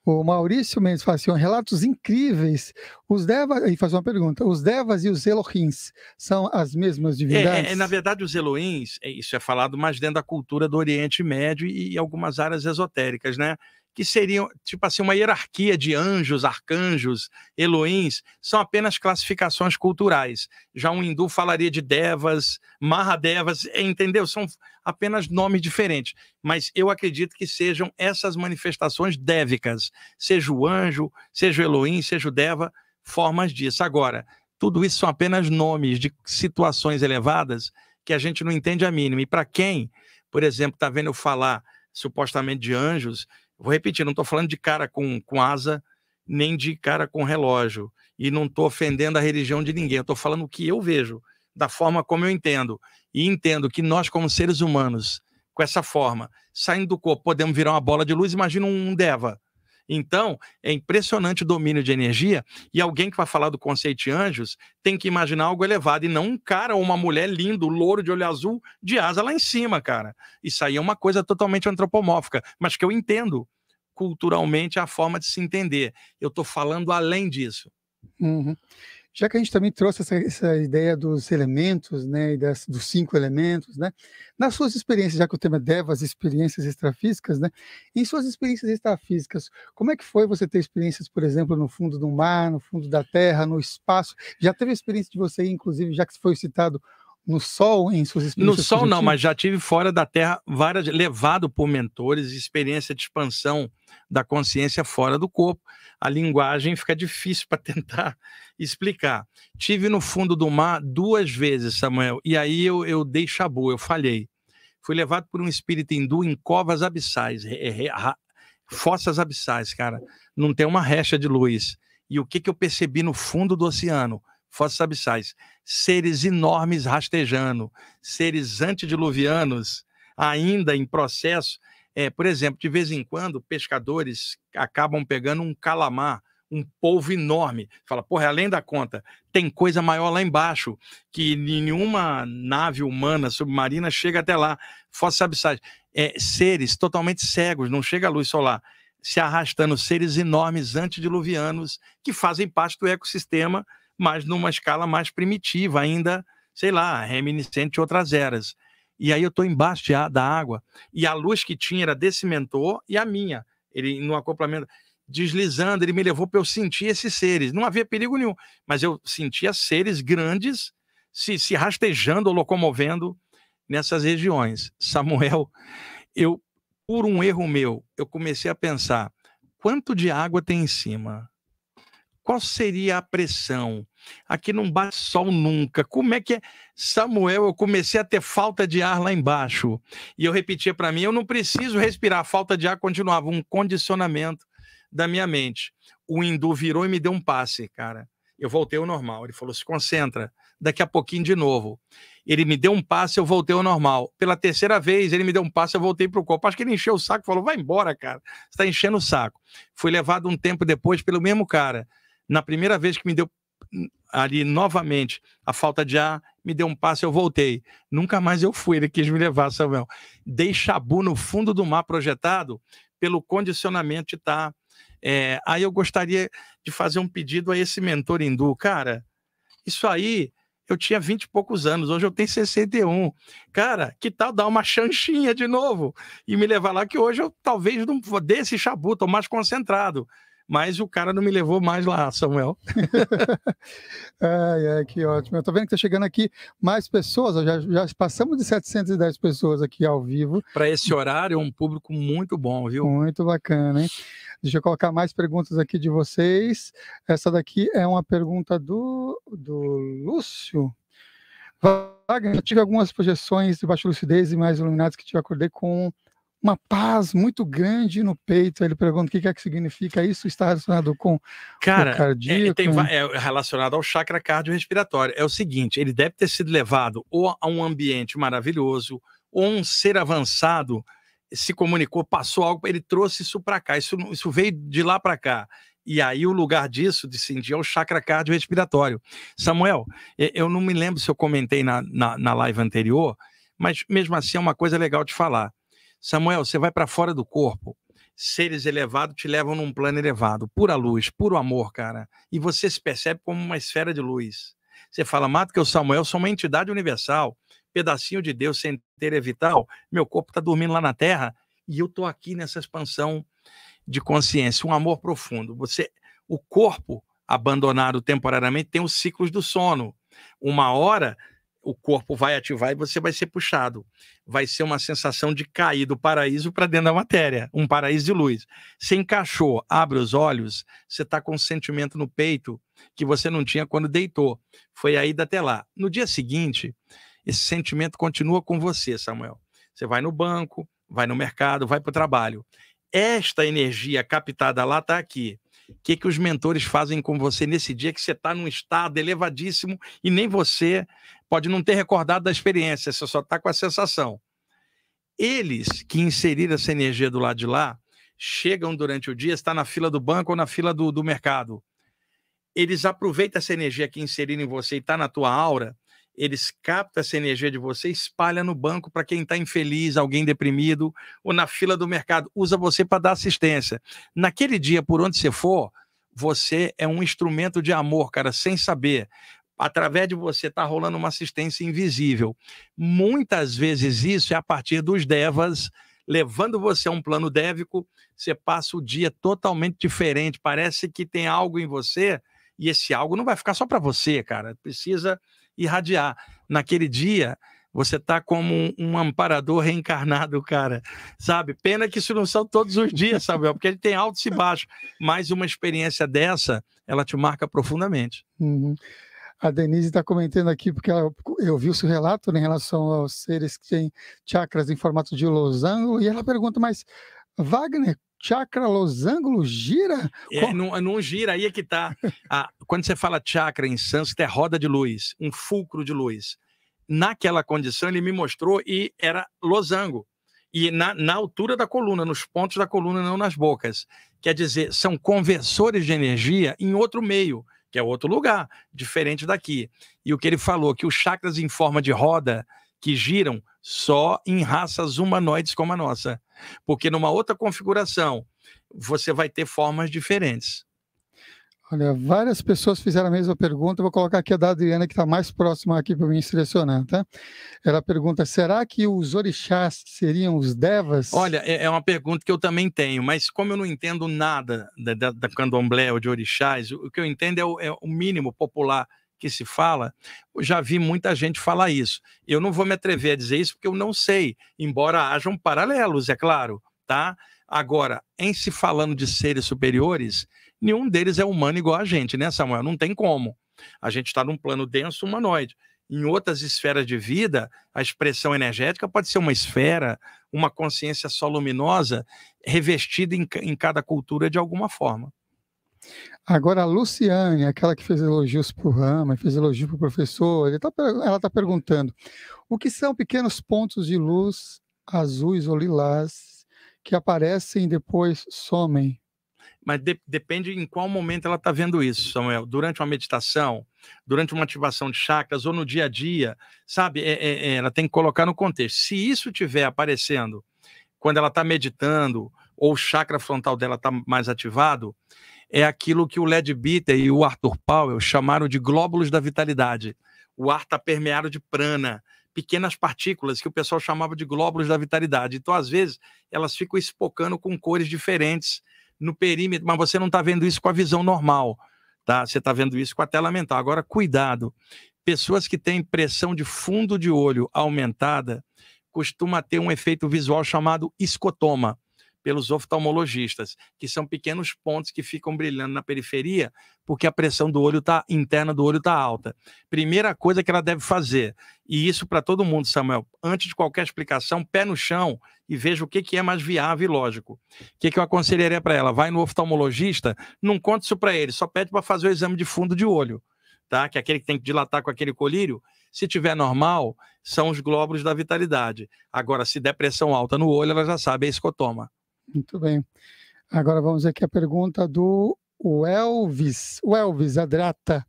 O Maurício Mendes fala assim: relatos incríveis. Os Devas, e faz uma pergunta: os Devas e os Elohims são as mesmas divindades? É, é, é na verdade, os Elohims, é, isso é falado mais dentro da cultura do Oriente Médio e, e algumas áreas esotéricas, né? que seriam, tipo assim, uma hierarquia de anjos, arcanjos, Elohims, são apenas classificações culturais. Já um hindu falaria de devas, mahadevas, é, entendeu? São apenas nomes diferentes. Mas eu acredito que sejam essas manifestações dévicas, seja o anjo, seja o Elohim, seja o deva, formas disso. Agora, tudo isso são apenas nomes de situações elevadas que a gente não entende a mínima. E para quem, por exemplo, está vendo eu falar supostamente de anjos, Vou repetir, não estou falando de cara com, com asa, nem de cara com relógio. E não estou ofendendo a religião de ninguém. Estou falando o que eu vejo, da forma como eu entendo. E entendo que nós, como seres humanos, com essa forma, saindo do corpo, podemos virar uma bola de luz. Imagina um Deva então, é impressionante o domínio de energia e alguém que vai falar do conceito de anjos tem que imaginar algo elevado e não um cara ou uma mulher lindo, louro de olho azul, de asa lá em cima, cara. Isso aí é uma coisa totalmente antropomórfica, mas que eu entendo culturalmente a forma de se entender. Eu estou falando além disso. Uhum já que a gente também trouxe essa, essa ideia dos elementos, né, e das, dos cinco elementos, né, nas suas experiências, já que o tema é DEVAS, experiências extrafísicas, né, em suas experiências extrafísicas, como é que foi você ter experiências, por exemplo, no fundo do mar, no fundo da terra, no espaço? Já teve experiência de você, inclusive, já que foi citado no Sol, em suas experiências? No Sol não, mas já tive fora da Terra, várias, levado por mentores, experiência de expansão da consciência fora do corpo. A linguagem fica difícil para tentar explicar. Tive no fundo do mar duas vezes, Samuel, e aí eu, eu dei chabu, eu falhei. Fui levado por um espírito hindu em covas abissais, é, é, fossas abissais, cara. Não tem uma recha de luz. E o que, que eu percebi no fundo do oceano? Fossas abissais. Seres enormes rastejando, seres antediluvianos, ainda em processo. É, por exemplo, de vez em quando, pescadores acabam pegando um calamar um povo enorme. Fala, porra, além da conta, tem coisa maior lá embaixo, que nenhuma nave humana submarina chega até lá. Fossa abissais. É, seres totalmente cegos, não chega a luz solar, se arrastando seres enormes antediluvianos que fazem parte do ecossistema, mas numa escala mais primitiva ainda, sei lá, reminiscente de outras eras. E aí eu estou embaixo de, da água, e a luz que tinha era desse mentor e a minha, ele no acoplamento deslizando, ele me levou para eu sentir esses seres. Não havia perigo nenhum, mas eu sentia seres grandes se, se rastejando ou locomovendo nessas regiões. Samuel, eu, por um erro meu, eu comecei a pensar quanto de água tem em cima? Qual seria a pressão? Aqui não bate sol nunca. Como é que é? Samuel, eu comecei a ter falta de ar lá embaixo. E eu repetia para mim: eu não preciso respirar, a falta de ar continuava, um condicionamento da minha mente. O hindu virou e me deu um passe, cara. Eu voltei ao normal. Ele falou: se concentra, daqui a pouquinho de novo. Ele me deu um passe, eu voltei ao normal. Pela terceira vez, ele me deu um passe, eu voltei para o corpo. Acho que ele encheu o saco e falou: vai embora, cara, você está enchendo o saco. Fui levado um tempo depois pelo mesmo cara. Na primeira vez que me deu ali novamente a falta de ar, me deu um passe, eu voltei. Nunca mais eu fui, ele quis me levar, Samuel. Dei chabu no fundo do mar projetado pelo condicionamento de estar é, aí eu gostaria de fazer um pedido a esse mentor hindu. Cara, isso aí eu tinha 20 e poucos anos, hoje eu tenho 61. Cara, que tal dar uma chanchinha de novo e me levar lá que hoje eu talvez não dê esse chabu, estou mais concentrado. Mas o cara não me levou mais lá, Samuel. ai, ai, que ótimo. Eu tô vendo que tá chegando aqui mais pessoas, já, já passamos de 710 pessoas aqui ao vivo. Para esse horário, é um público muito bom, viu? Muito bacana, hein? Deixa eu colocar mais perguntas aqui de vocês. Essa daqui é uma pergunta do, do Lúcio. Wagner, eu tive algumas projeções de baixa lucidez e mais iluminadas que te acordei com uma paz muito grande no peito. Ele pergunta o que é que significa isso, está relacionado com Cara, o é, cardíaco? É, tem, é relacionado ao chakra cardiorrespiratório. É o seguinte, ele deve ter sido levado ou a um ambiente maravilhoso, ou um ser avançado se comunicou, passou algo, ele trouxe isso para cá, isso, isso veio de lá para cá. E aí o lugar disso, de cindir, é o chakra cardiorrespiratório. Samuel, eu não me lembro se eu comentei na, na, na live anterior, mas mesmo assim é uma coisa legal de falar. Samuel, você vai para fora do corpo, seres elevados te levam num plano elevado, pura luz, puro amor, cara. E você se percebe como uma esfera de luz. Você fala, Mato, que o Samuel sou uma entidade universal pedacinho de Deus, centelha vital, meu corpo está dormindo lá na terra e eu estou aqui nessa expansão de consciência, um amor profundo. Você, o corpo abandonado temporariamente tem os ciclos do sono. Uma hora o corpo vai ativar e você vai ser puxado. Vai ser uma sensação de cair do paraíso para dentro da matéria, um paraíso de luz. Você encaixou, abre os olhos, você está com um sentimento no peito que você não tinha quando deitou. Foi aí até lá. No dia seguinte, esse sentimento continua com você, Samuel. Você vai no banco, vai no mercado, vai para o trabalho. Esta energia captada lá está aqui. O que, que os mentores fazem com você nesse dia que você está num estado elevadíssimo e nem você pode não ter recordado da experiência, você só está com a sensação. Eles que inseriram essa energia do lado de lá chegam durante o dia, está na fila do banco ou na fila do, do mercado. Eles aproveitam essa energia que inseriram em você e está na tua aura eles captam essa energia de você, espalha no banco para quem está infeliz, alguém deprimido, ou na fila do mercado, usa você para dar assistência. Naquele dia, por onde você for, você é um instrumento de amor, cara, sem saber. Através de você está rolando uma assistência invisível. Muitas vezes isso é a partir dos devas, levando você a um plano dévico, você passa o dia totalmente diferente. Parece que tem algo em você e esse algo não vai ficar só para você, cara. Precisa irradiar. Naquele dia, você tá como um, um, amparador reencarnado, cara. Sabe? Pena que isso não são todos os dias, Samuel, porque ele tem altos e baixos. Mas uma experiência dessa, ela te marca profundamente. Uhum. A Denise está comentando aqui, porque ela, eu vi o seu relato né, em relação aos seres que têm chakras em formato de losango, e ela pergunta, mas Wagner, chakra losango gira? É, não, não, gira, aí é que tá. Ah, quando você fala chakra em sânscrito, é roda de luz, um fulcro de luz. Naquela condição, ele me mostrou e era losango. E na, na altura da coluna, nos pontos da coluna, não nas bocas. Quer dizer, são conversores de energia em outro meio, que é outro lugar, diferente daqui. E o que ele falou, que os chakras em forma de roda que giram só em raças humanoides como a nossa porque numa outra configuração, você vai ter formas diferentes. Olha, várias pessoas fizeram a mesma pergunta. Vou colocar aqui a da Adriana, que está mais próxima aqui para mim selecionar, tá? Ela pergunta: será que os orixás seriam os devas? Olha, é, é uma pergunta que eu também tenho, mas como eu não entendo nada da, da, da candomblé ou de orixás, o que eu entendo é o, é o mínimo popular que se fala, já vi muita gente falar isso. Eu não vou me atrever a dizer isso porque eu não sei, embora hajam paralelos, é claro, tá? Agora, em se falando de seres superiores, nenhum deles é humano igual a gente, né, Samuel? Não tem como. A gente está num plano denso humanoide. Em outras esferas de vida, a expressão energética pode ser uma esfera, uma consciência só luminosa, revestida em, em cada cultura de alguma forma. Agora, a Luciane, aquela que fez elogios para o Rama, fez elogios para o professor, tá, ela está perguntando: o que são pequenos pontos de luz azuis ou lilás que aparecem e depois somem? Mas de, depende em qual momento ela está vendo isso, Samuel. Durante uma meditação, durante uma ativação de chakras ou no dia a dia, sabe? É, é, é ela tem que colocar no contexto. Se isso estiver aparecendo quando ela está meditando ou o chakra frontal dela está mais ativado, é aquilo que o Led Bitter e o Arthur Powell chamaram de glóbulos da vitalidade. O ar está permeado de prana, pequenas partículas que o pessoal chamava de glóbulos da vitalidade. Então, às vezes, elas ficam espocando com cores diferentes no perímetro, mas você não está vendo isso com a visão normal, tá? Você está vendo isso com a tela mental. Agora, cuidado. Pessoas que têm pressão de fundo de olho aumentada costuma ter um efeito visual chamado escotoma pelos oftalmologistas, que são pequenos pontos que ficam brilhando na periferia, porque a pressão do olho tá interna do olho está alta. Primeira coisa que ela deve fazer, e isso para todo mundo, Samuel, antes de qualquer explicação, pé no chão e veja o que, que é mais viável e lógico. O que, que eu aconselharia para ela? Vai no oftalmologista, não conta isso para ele, só pede para fazer o exame de fundo de olho, tá? Que é aquele que tem que dilatar com aquele colírio, se tiver normal, são os glóbulos da vitalidade. Agora, se der pressão alta no olho, ela já sabe, é escotoma. Muito bem. Agora vamos ver aqui a pergunta do Elvis. O Elvis Adrata.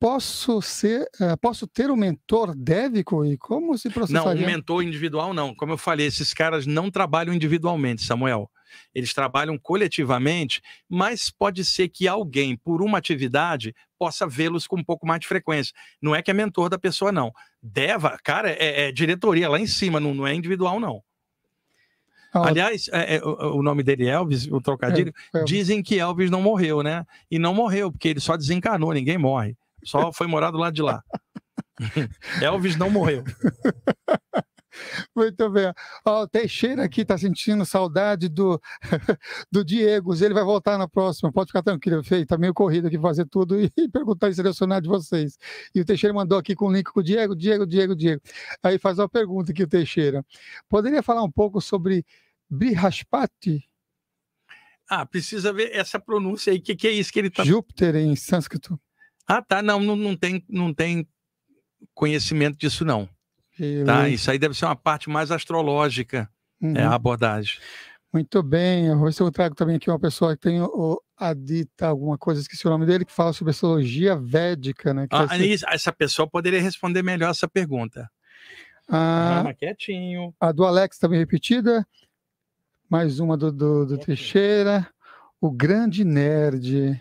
Posso ser, uh, posso ter um mentor dévico e como se processaria? Não, um mentor individual não. Como eu falei, esses caras não trabalham individualmente, Samuel. Eles trabalham coletivamente, mas pode ser que alguém, por uma atividade, possa vê-los com um pouco mais de frequência. Não é que é mentor da pessoa, não. Deva, cara, é, é diretoria lá em cima, não, não é individual, não. Ah, Aliás, é, é, o, nome dele é Elvis, o trocadilho, é, dizem que Elvis não morreu, né? E não morreu, porque ele só desencanou, ninguém morre. Só foi morado lá de lá. Elvis não morreu. Muito bem. Ó, o Teixeira aqui está sentindo saudade do, do Diego. Ele vai voltar na próxima. Pode ficar tranquilo, feito Está meio corrido aqui fazer tudo e perguntar e selecionar de vocês. E o Teixeira mandou aqui com o link com o Diego, Diego, Diego, Diego. Aí faz uma pergunta aqui o Teixeira. Poderia falar um pouco sobre Brihaspati? Ah, precisa ver essa pronúncia aí. O que, que é isso que ele está. Júpiter em sânscrito. Ah, tá. Não, não, não, tem, não tem conhecimento disso, não tá, isso aí deve ser uma parte mais astrológica, né, uhum. é a abordagem. Muito bem, eu trago também aqui uma pessoa que tem o Adita, alguma coisa, esqueci o nome dele, que fala sobre astrologia védica, né? Ah, ser... Essa pessoa poderia responder melhor essa pergunta. Ah, ah, quietinho. A do Alex também repetida. Mais uma do, do, do Teixeira. O grande nerd. Ele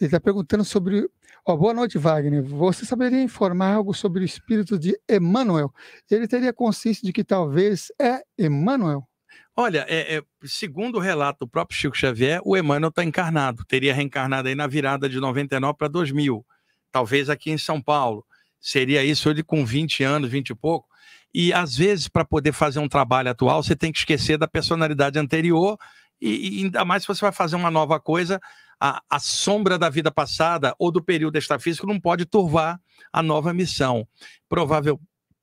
está perguntando sobre Oh, boa noite, Wagner. Você saberia informar algo sobre o espírito de Emmanuel? Ele teria consciência de que talvez é Emmanuel? Olha, é, é, segundo o relato do próprio Chico Xavier, o Emmanuel está encarnado, teria reencarnado aí na virada de 99 para 2000, talvez aqui em São Paulo. Seria isso ele com 20 anos, 20 e pouco. E às vezes, para poder fazer um trabalho atual, você tem que esquecer da personalidade anterior, e, e ainda mais se você vai fazer uma nova coisa, a, a sombra da vida passada ou do período extrafísico não pode turvar a nova missão. Provável,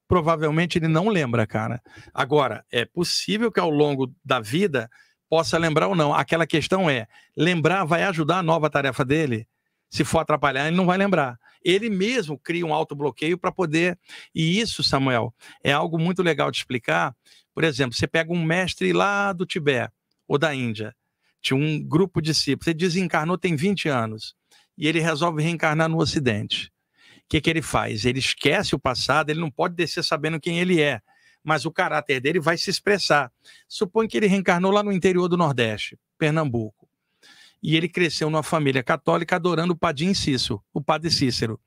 provavelmente ele não lembra, cara. Agora, é possível que ao longo da vida possa lembrar ou não. Aquela questão é: lembrar vai ajudar a nova tarefa dele? Se for atrapalhar, ele não vai lembrar. Ele mesmo cria um autobloqueio para poder. E isso, Samuel, é algo muito legal de explicar. Por exemplo, você pega um mestre lá do Tibete ou da Índia tinha um grupo de discípulos. Ele desencarnou tem 20 anos e ele resolve reencarnar no Ocidente. O que, que ele faz? Ele esquece o passado, ele não pode descer sabendo quem ele é, mas o caráter dele vai se expressar. Suponha que ele reencarnou lá no interior do Nordeste, Pernambuco. E ele cresceu numa família católica adorando o Padim Cícero, o padre Cícero.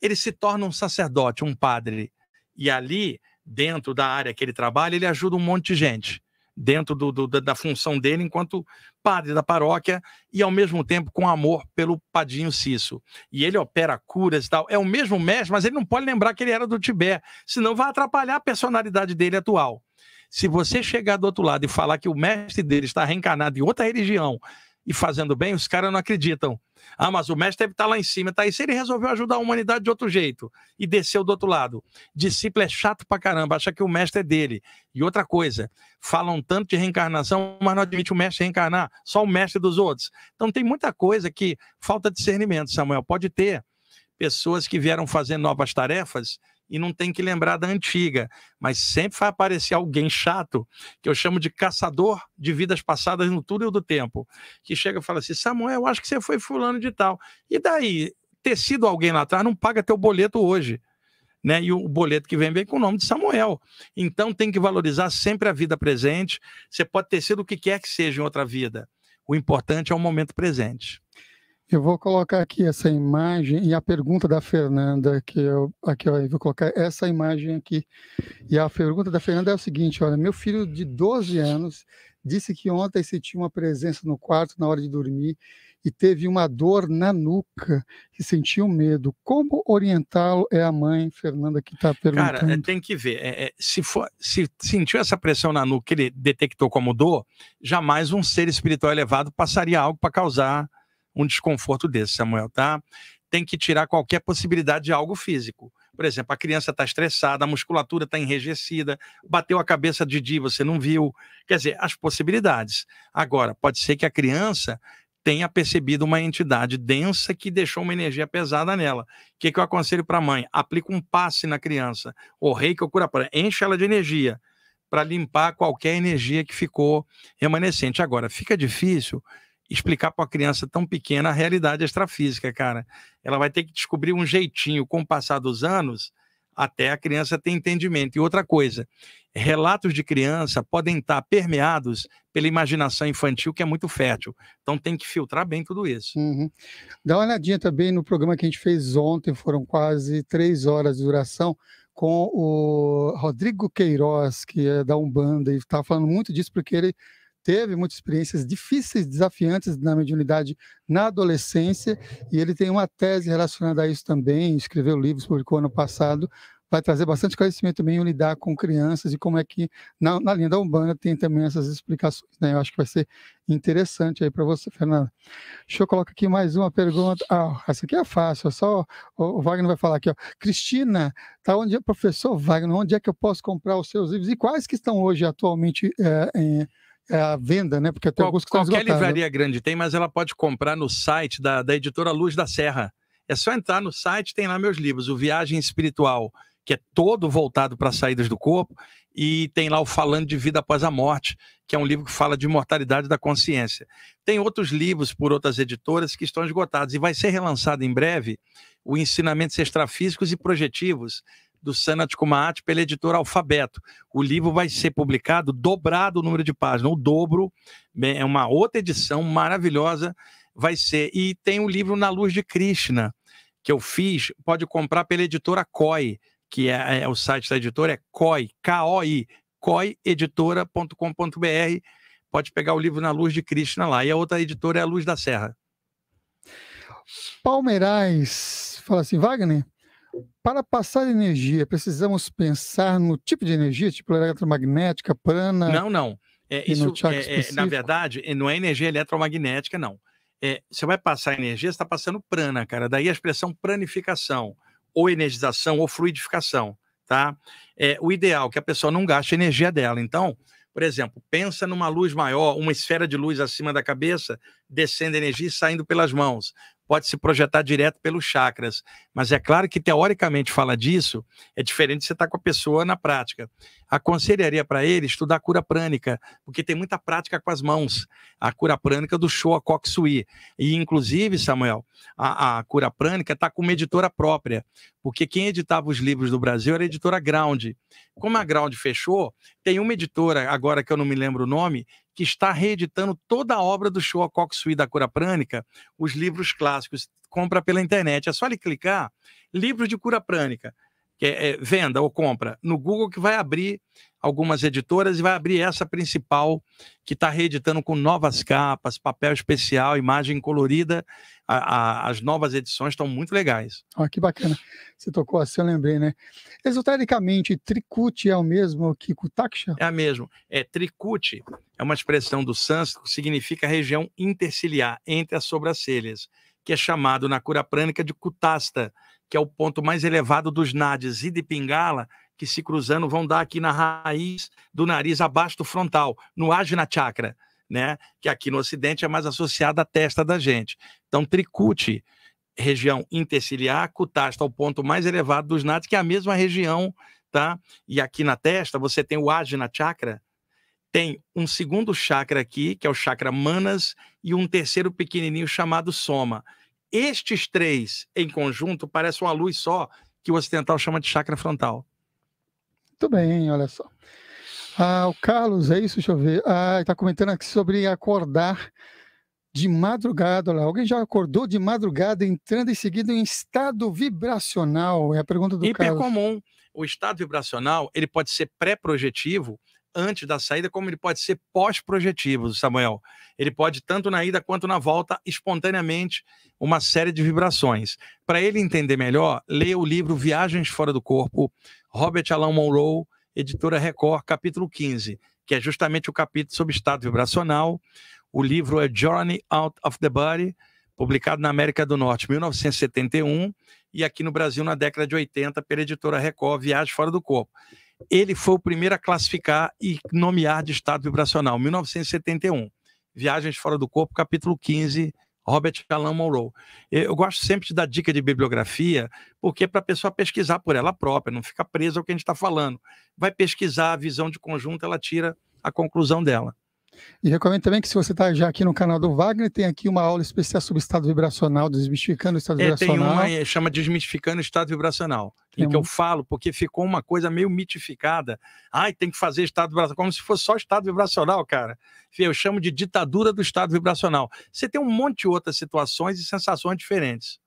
Ele se torna um sacerdote, um padre. E ali, dentro da área que ele trabalha, ele ajuda um monte de gente dentro do, do, da função dele enquanto padre da paróquia e ao mesmo tempo com amor pelo Padinho Cício. E ele opera curas e tal. É o mesmo mestre, mas ele não pode lembrar que ele era do Tibete, senão vai atrapalhar a personalidade dele atual. Se você chegar do outro lado e falar que o mestre dele está reencarnado em outra religião e fazendo bem, os caras não acreditam. Ah, mas o mestre deve estar tá lá em cima. Tá E se ele resolveu ajudar a humanidade de outro jeito e desceu do outro lado. Discípulo é chato pra caramba, acha que o mestre é dele. E outra coisa, falam tanto de reencarnação, mas não admite o mestre reencarnar, só o mestre dos outros. Então tem muita coisa que falta discernimento, Samuel. Pode ter pessoas que vieram fazer novas tarefas e não tem que lembrar da antiga. Mas sempre vai aparecer alguém chato, que eu chamo de caçador de vidas passadas no túnel do tempo, que chega e fala assim: Samuel, eu acho que você foi fulano de tal. E daí? Ter sido alguém lá atrás não paga teu boleto hoje. Né? E o boleto que vem vem com o nome de Samuel. Então tem que valorizar sempre a vida presente. Você pode ter sido o que quer que seja em outra vida. O importante é o momento presente. Eu vou colocar aqui essa imagem e a pergunta da Fernanda, que eu aqui eu vou colocar essa imagem aqui. E a pergunta da Fernanda é o seguinte, olha, meu filho de 12 anos disse que ontem sentiu uma presença no quarto na hora de dormir e teve uma dor na nuca e sentiu medo. Como orientá-lo? É a mãe, Fernanda, que está é, perguntando. Cara, tem que ver. É, é se, for, se sentiu essa pressão na nuca que ele detectou como dor, jamais um ser espiritual elevado passaria algo para causar um desconforto desse, Samuel, tá? Tem que tirar qualquer possibilidade de algo físico. Por exemplo, a criança está estressada, a musculatura está enrijecida, bateu a cabeça de dia, você não viu. Quer dizer, as possibilidades. Agora, pode ser que a criança tenha percebido uma entidade densa que deixou uma energia pesada nela. O que, que eu aconselho para a mãe? Aplica um passe na criança. O rei que eu cura para. Enche ela de energia para limpar qualquer energia que ficou remanescente. Agora, fica difícil explicar para uma criança tão pequena a realidade extrafísica, cara. Ela vai ter que descobrir um jeitinho com o passar dos anos até a criança ter entendimento. E outra coisa, relatos de criança podem estar permeados pela imaginação infantil, que é muito fértil. Então tem que filtrar bem tudo isso. Uhum. Dá uma olhadinha também no programa que a gente fez ontem, foram quase três horas de duração, com o Rodrigo Queiroz, que é da Umbanda, e está falando muito disso porque ele teve muitas experiências difíceis, desafiantes na mediunidade na adolescência, e ele tem uma tese relacionada a isso também, escreveu livros, publicou ano passado, vai trazer bastante conhecimento também em lidar com crianças e como é que na, na linha da Umbanda tem também essas explicações. Né? Eu acho que vai ser interessante aí para você, Fernanda. Deixa eu colocar aqui mais uma pergunta. Ah, essa aqui é fácil, é só o, o Wagner vai falar aqui. Ó. Cristina, tá onde é professor Wagner? Onde é que eu posso comprar os seus livros e quais que estão hoje atualmente é, em é, a venda, né? Porque tem alguns Qualquer esgotados. Né? livraria grande tem, mas ela pode comprar no site da, da editora Luz da Serra. É só entrar no site, tem lá meus livros, o Viagem Espiritual, que é todo voltado para saídas do corpo, e tem lá o Falando de Vida Após a Morte, que é um livro que fala de imortalidade da consciência. Tem outros livros por outras editoras que estão esgotados e vai ser relançado em breve o Ensinamentos Extrafísicos e Projetivos do Sanat Kumaat pela editora Alfabeto. O livro vai ser publicado dobrado o número de páginas, o dobro. é uma outra edição maravilhosa, vai ser. E tem o livro Na Luz de Krishna, que eu fiz, pode comprar pela editora COI, que é, é o site da editora, é COI, K-O-I, coieditora.com.br. Pode pegar o livro Na Luz de Krishna lá. E a outra editora é A Luz da Serra. Palmeirais fala assim, Wagner, para passar energia, precisamos pensar no tipo de energia, tipo eletromagnética, prana. Não, não. É, isso, é, é, na verdade, não é energia eletromagnética, não. É, você vai passar energia, você está passando prana, cara. Daí a expressão pranificação, ou energização, ou fluidificação, tá? É, o ideal é que a pessoa não gaste a energia dela. Então, por exemplo, pensa numa luz maior, uma esfera de luz acima da cabeça, descendo energia e saindo pelas mãos pode se projetar direto pelos chakras. Mas é claro que, teoricamente, fala disso, é diferente de você estar tá com a pessoa na prática. Aconselharia para ele estudar cura prânica, porque tem muita prática com as mãos. A cura prânica do Shoa Kok Sui. E, inclusive, Samuel, a, a cura prânica está com uma editora própria, porque quem editava os livros do Brasil era a editora Ground. Como a Ground fechou, tem uma editora, agora que eu não me lembro o nome, que está reeditando toda a obra do show Koksui da cura prânica, os livros clássicos. Compra pela internet. É só ele clicar, livro de cura prânica é, é, venda ou compra no Google, que vai abrir algumas editoras e vai abrir essa principal, que está reeditando com novas capas, papel especial, imagem colorida. A, a, as novas edições estão muito legais. Olha que bacana. Você tocou assim, eu lembrei, né? Esotericamente, tricute é o mesmo que kutaksha? É a mesmo. É, tricute é uma expressão do sânscrito que significa região interciliar, entre as sobrancelhas, que é chamado na cura prânica de kutasta, que é o ponto mais elevado dos Nades e de Pingala, que se cruzando vão dar aqui na raiz do nariz, abaixo do frontal, no Ajna Chakra, né? que aqui no Ocidente é mais associada à testa da gente. Então, Tricute, região interciliar, cutasta é o ponto mais elevado dos Nades, que é a mesma região, tá? E aqui na testa você tem o Ajna Chakra, tem um segundo chakra aqui, que é o chakra Manas, e um terceiro pequenininho chamado Soma estes três em conjunto parecem uma luz só, que o ocidental chama de chakra frontal. Muito bem, olha só. Ah, o Carlos, é isso? Deixa eu ver. Ah, está comentando aqui sobre acordar de madrugada. Olha lá. Alguém já acordou de madrugada entrando em seguida em estado vibracional? É a pergunta do Hiper Carlos. Hipercomum. O estado vibracional ele pode ser pré-projetivo antes da saída, como ele pode ser pós-projetivo, Samuel. Ele pode, tanto na ida quanto na volta, espontaneamente, uma série de vibrações. Para ele entender melhor, leia o livro Viagens Fora do Corpo, Robert Alan Monroe, editora Record, capítulo 15, que é justamente o capítulo sobre estado vibracional. O livro é Journey Out of the Body, publicado na América do Norte, 1971, e aqui no Brasil, na década de 80, pela editora Record, Viagens Fora do Corpo ele foi o primeiro a classificar e nomear de estado vibracional, 1971. Viagens Fora do Corpo, capítulo 15, Robert Alan Monroe. Eu gosto sempre de dar dica de bibliografia, porque é para a pessoa pesquisar por ela própria, não fica presa ao que a gente está falando. Vai pesquisar a visão de conjunto, ela tira a conclusão dela. E recomendo também que se você está já aqui no canal do Wagner, tem aqui uma aula especial sobre estado vibracional, desmistificando o estado é, vibracional. Tem uma, é, chama Desmistificando o Estado Vibracional, tem em um... que eu falo, porque ficou uma coisa meio mitificada. Ai, tem que fazer estado vibracional, como se fosse só estado vibracional, cara. Eu chamo de ditadura do estado vibracional. Você tem um monte de outras situações e sensações diferentes.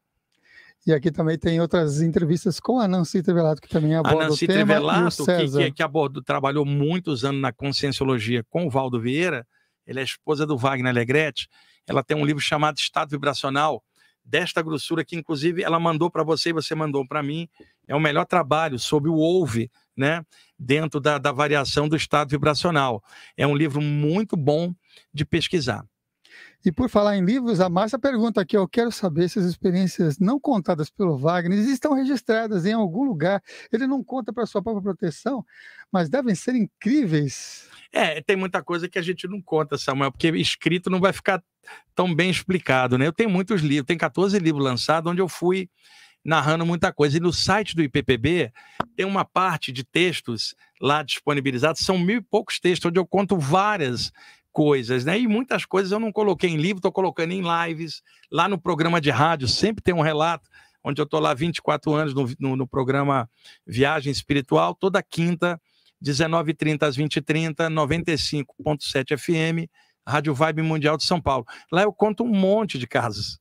E aqui também tem outras entrevistas com a Nancy Trevelato, que também aborda é Nancy o tema. Trevelato, César. que, que abordou, trabalhou muitos anos na Conscienciologia com o Valdo Vieira, ela é esposa do Wagner Alegretti, ela tem um livro chamado Estado Vibracional, desta grossura que, inclusive, ela mandou para você e você mandou para mim. É o melhor trabalho sobre o ouve, né? Dentro da, da variação do estado vibracional. É um livro muito bom de pesquisar. E por falar em livros, a Márcia pergunta aqui: eu quero saber se as experiências não contadas pelo Wagner estão registradas em algum lugar. Ele não conta para sua própria proteção, mas devem ser incríveis. É, tem muita coisa que a gente não conta, Samuel, porque escrito não vai ficar tão bem explicado, né? Eu tenho muitos livros, tem 14 livros lançados onde eu fui narrando muita coisa. E no site do IPPB tem uma parte de textos lá disponibilizados, são mil e poucos textos, onde eu conto várias coisas, né? E muitas coisas eu não coloquei em livro, estou colocando em lives, lá no programa de rádio sempre tem um relato, onde eu estou lá 24 anos no, no, no, programa Viagem Espiritual, toda quinta, 19h30 às 20h30, 95.7 FM, Rádio Vibe Mundial de São Paulo. Lá eu conto um monte de casas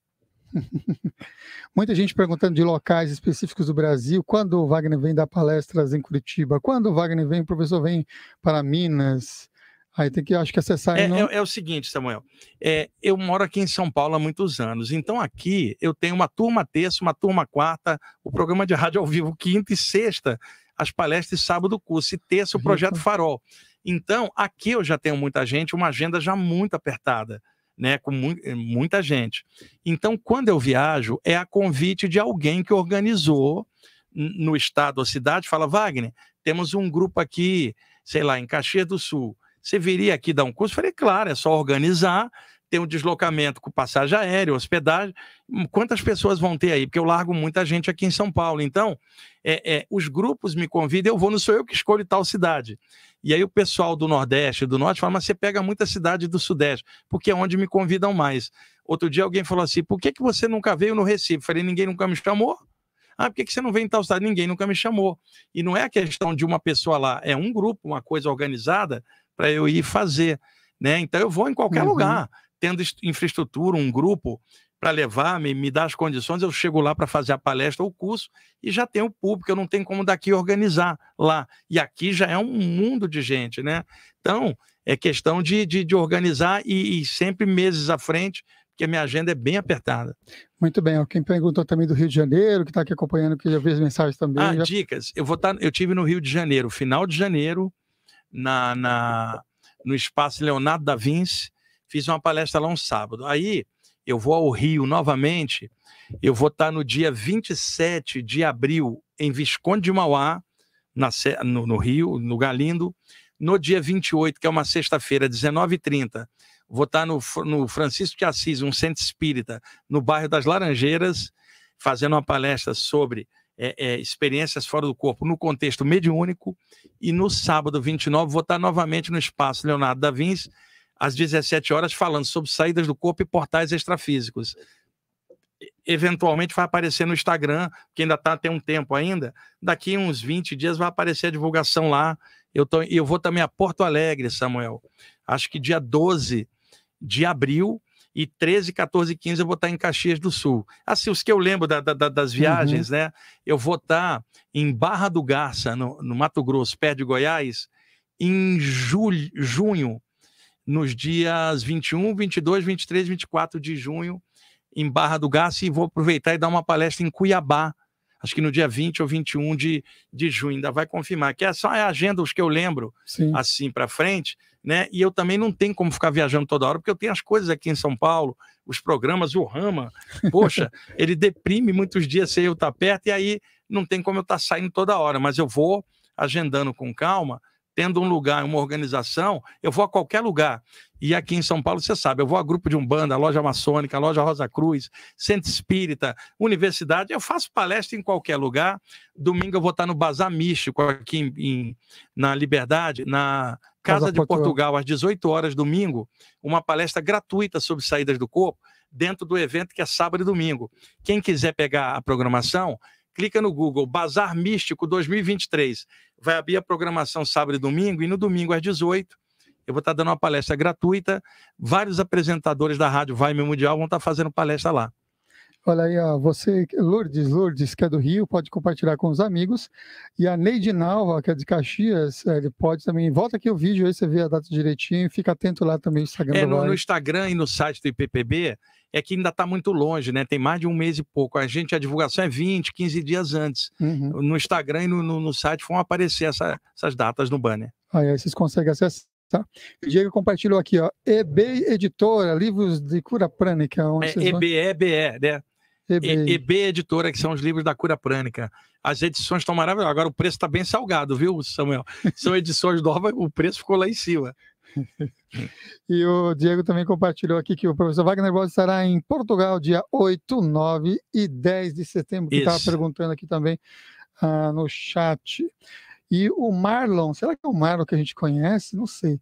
Muita gente perguntando de locais específicos do Brasil. Quando o Wagner vem dar palestras em Curitiba? Quando o Wagner vem, o professor vem para Minas? Aí tem que, acho que acessar. É, não... é, é, o seguinte, Samuel. É, eu moro aqui em São Paulo há muitos anos. Então aqui eu tenho uma turma terça, uma turma quarta, o programa de rádio ao vivo quinta e sexta, as palestras sábado, sábado curso e terça o projeto Farol. Então aqui eu já tenho muita gente, uma agenda já muito apertada. Né, com mu eh, muita gente. Então, quando eu viajo, é a convite de alguém que organizou no estado ou cidade, fala, Wagner, temos um grupo aqui, sei lá, em Caxias do Sul, você viria aqui dar um curso? Eu falei, claro, é só organizar, tem um deslocamento com passagem aérea, hospedagem. Hum, quantas pessoas vão ter aí? Porque eu largo muita gente aqui em São Paulo. Então, é, é, os grupos me convidam, eu vou, não sou eu que escolho tal cidade. E aí o pessoal do Nordeste e do Norte fala, mas você pega muita cidade do Sudeste, porque é onde me convidam mais. Outro dia alguém falou assim, por que, que você nunca veio no Recife? Eu falei, ninguém nunca me chamou. Ah, por que, que você não vem em tal cidade? Ninguém nunca me chamou. E não é a questão de uma pessoa lá, é um grupo, uma coisa organizada para eu ir fazer. Né? Então eu vou em qualquer uhum. lugar, tendo infraestrutura, um grupo para levar, me, me dar as condições, eu chego lá para fazer a palestra ou o curso e já tenho público, eu não tenho como daqui organizar lá. E aqui já é um mundo de gente, né? Então, é questão de, de, de organizar e, e sempre meses à frente, porque a minha agenda é bem apertada. Muito bem. Quem perguntou também do Rio de Janeiro, que está aqui acompanhando, que já fez mensagens também. Ah, já... dicas. Eu, vou tá, eu tive no Rio de Janeiro, final de janeiro, na, na, no espaço Leonardo da Vinci, fiz uma palestra lá um sábado. Aí eu vou ao Rio novamente, eu vou estar no dia 27 de abril em Visconde de Mauá, na, no, no Rio, no Galindo. No dia 28, que é uma sexta-feira, 19h30, vou estar no, no Francisco de Assis, um centro espírita, no bairro das Laranjeiras, fazendo uma palestra sobre é, é, experiências fora do corpo no contexto mediúnico. E no sábado 29, vou estar novamente no espaço Leonardo da Vinci, às 17 horas, falando sobre saídas do corpo e portais extrafísicos. Eventualmente vai aparecer no Instagram, que ainda tá, tem um tempo ainda. Daqui uns 20 dias vai aparecer a divulgação lá. Eu, tô, eu vou também a Porto Alegre, Samuel. Acho que dia 12 de abril e 13, 14, 15 eu vou estar em Caxias do Sul. Assim, os que eu lembro da, da, das uhum. viagens, uhum. né? Eu vou estar em Barra do Garça, no, no Mato Grosso, perto de Goiás, em julho, junho, nos dias 21, 22, 23, 24 de junho, em Barra do Garça, e vou aproveitar e dar uma palestra em Cuiabá, acho que no dia 20 ou 21 de, de junho, ainda vai confirmar, que é só a agenda, os que eu lembro, Sim. assim para frente, né? E eu também não tenho como ficar viajando toda hora, porque eu tenho as coisas aqui em São Paulo, os programas, o Rama, poxa, ele deprime muitos dias sem eu estar perto, e aí não tem como eu estar saindo toda hora, mas eu vou agendando com calma, tendo um lugar, uma organização, eu vou a qualquer lugar. E aqui em São Paulo, você sabe, eu vou a grupo de Umbanda, loja maçônica, loja Rosa Cruz, centro espírita, universidade, eu faço palestra em qualquer lugar. Domingo eu vou estar no Bazar Místico, aqui em, em, na Liberdade, na Casa, Casa de Portugal. Portugal, às 18 horas, domingo, uma palestra gratuita sobre saídas do corpo, dentro do evento que é sábado e domingo. Quem quiser pegar a programação, clica no Google Bazar Místico 2023. Vai abrir a programação sábado e domingo, e no domingo às 18 eu vou estar tá dando uma palestra gratuita. Vários apresentadores da Rádio Vai Mundial vão estar tá fazendo palestra lá. Olha aí, ó, você, Lourdes, Lourdes, que é do Rio, pode compartilhar com os amigos. E a Neide Nalva, que é de Caxias, ele pode também. Volta aqui o vídeo aí, você vê a data direitinho. Fica atento lá também no Instagram. É, no, no Instagram e no site do IPPB, é que ainda está muito longe, né? Tem mais de um mês e pouco. A gente, a divulgação é 20, 15 dias antes. Uhum. No Instagram e no, no, site vão aparecer essa, essas datas no banner. Aí, aí vocês conseguem acessar. Tá. O Diego compartilhou aqui, ó. EB Editora, livros de cura prânica. É, EB, EBE, né? EB. EB Editora, que são os livros da cura prânica. As edições estão maravilhosas. Agora o preço está bem salgado, viu, Samuel? São edições novas, o preço ficou lá em cima. e o Diego também compartilhou aqui que o professor Wagner Borges estará em Portugal dia 8, 9 e 10 de setembro, que estava perguntando aqui também ah, no chat. E o Marlon, será que é o Marlon que a gente conhece? Não sei.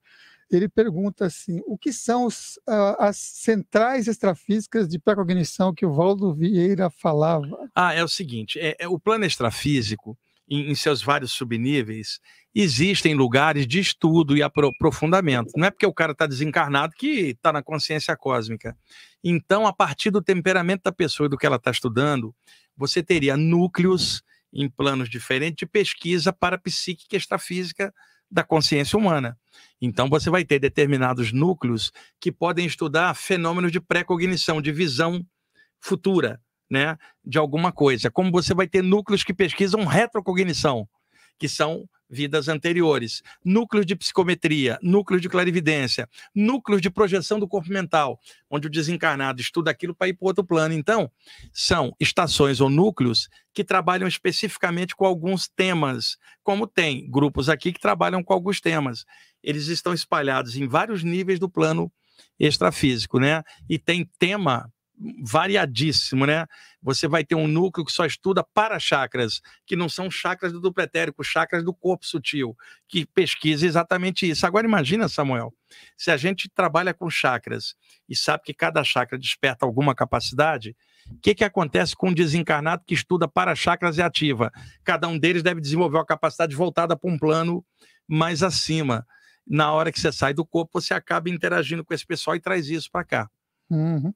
Ele pergunta assim: o que são os, ah, as centrais extrafísicas de precognição que o Valdo Vieira falava? Ah, é o seguinte: é, é o plano extrafísico em, em seus vários subníveis, existem lugares de estudo e aprofundamento. Não é porque o cara está desencarnado que está na consciência cósmica. Então, a partir do temperamento da pessoa e do que ela está estudando, você teria núcleos em planos diferentes de pesquisa para a psíquica é extrafísica da consciência humana. Então, você vai ter determinados núcleos que podem estudar fenômenos de pré-cognição, de visão futura, né, de alguma coisa. Como você vai ter núcleos que pesquisam retrocognição, que são vidas anteriores, núcleos de psicometria, núcleos de clarividência, núcleos de projeção do corpo mental, onde o desencarnado estuda aquilo para ir para outro plano. Então, são estações ou núcleos que trabalham especificamente com alguns temas, como tem grupos aqui que trabalham com alguns temas. Eles estão espalhados em vários níveis do plano extrafísico, né? E tem tema variadíssimo, né? Você vai ter um núcleo que só estuda para chakras, que não são chakras do duplo etérico, chakras do corpo sutil, que pesquisa exatamente isso. Agora imagina, Samuel, se a gente trabalha com chakras e sabe que cada chakra desperta alguma capacidade, o que, que acontece com um desencarnado que estuda para chakras e ativa? Cada um deles deve desenvolver uma capacidade voltada para um plano mais acima. Na hora que você sai do corpo, você acaba interagindo com esse pessoal e traz isso para cá. Uhum.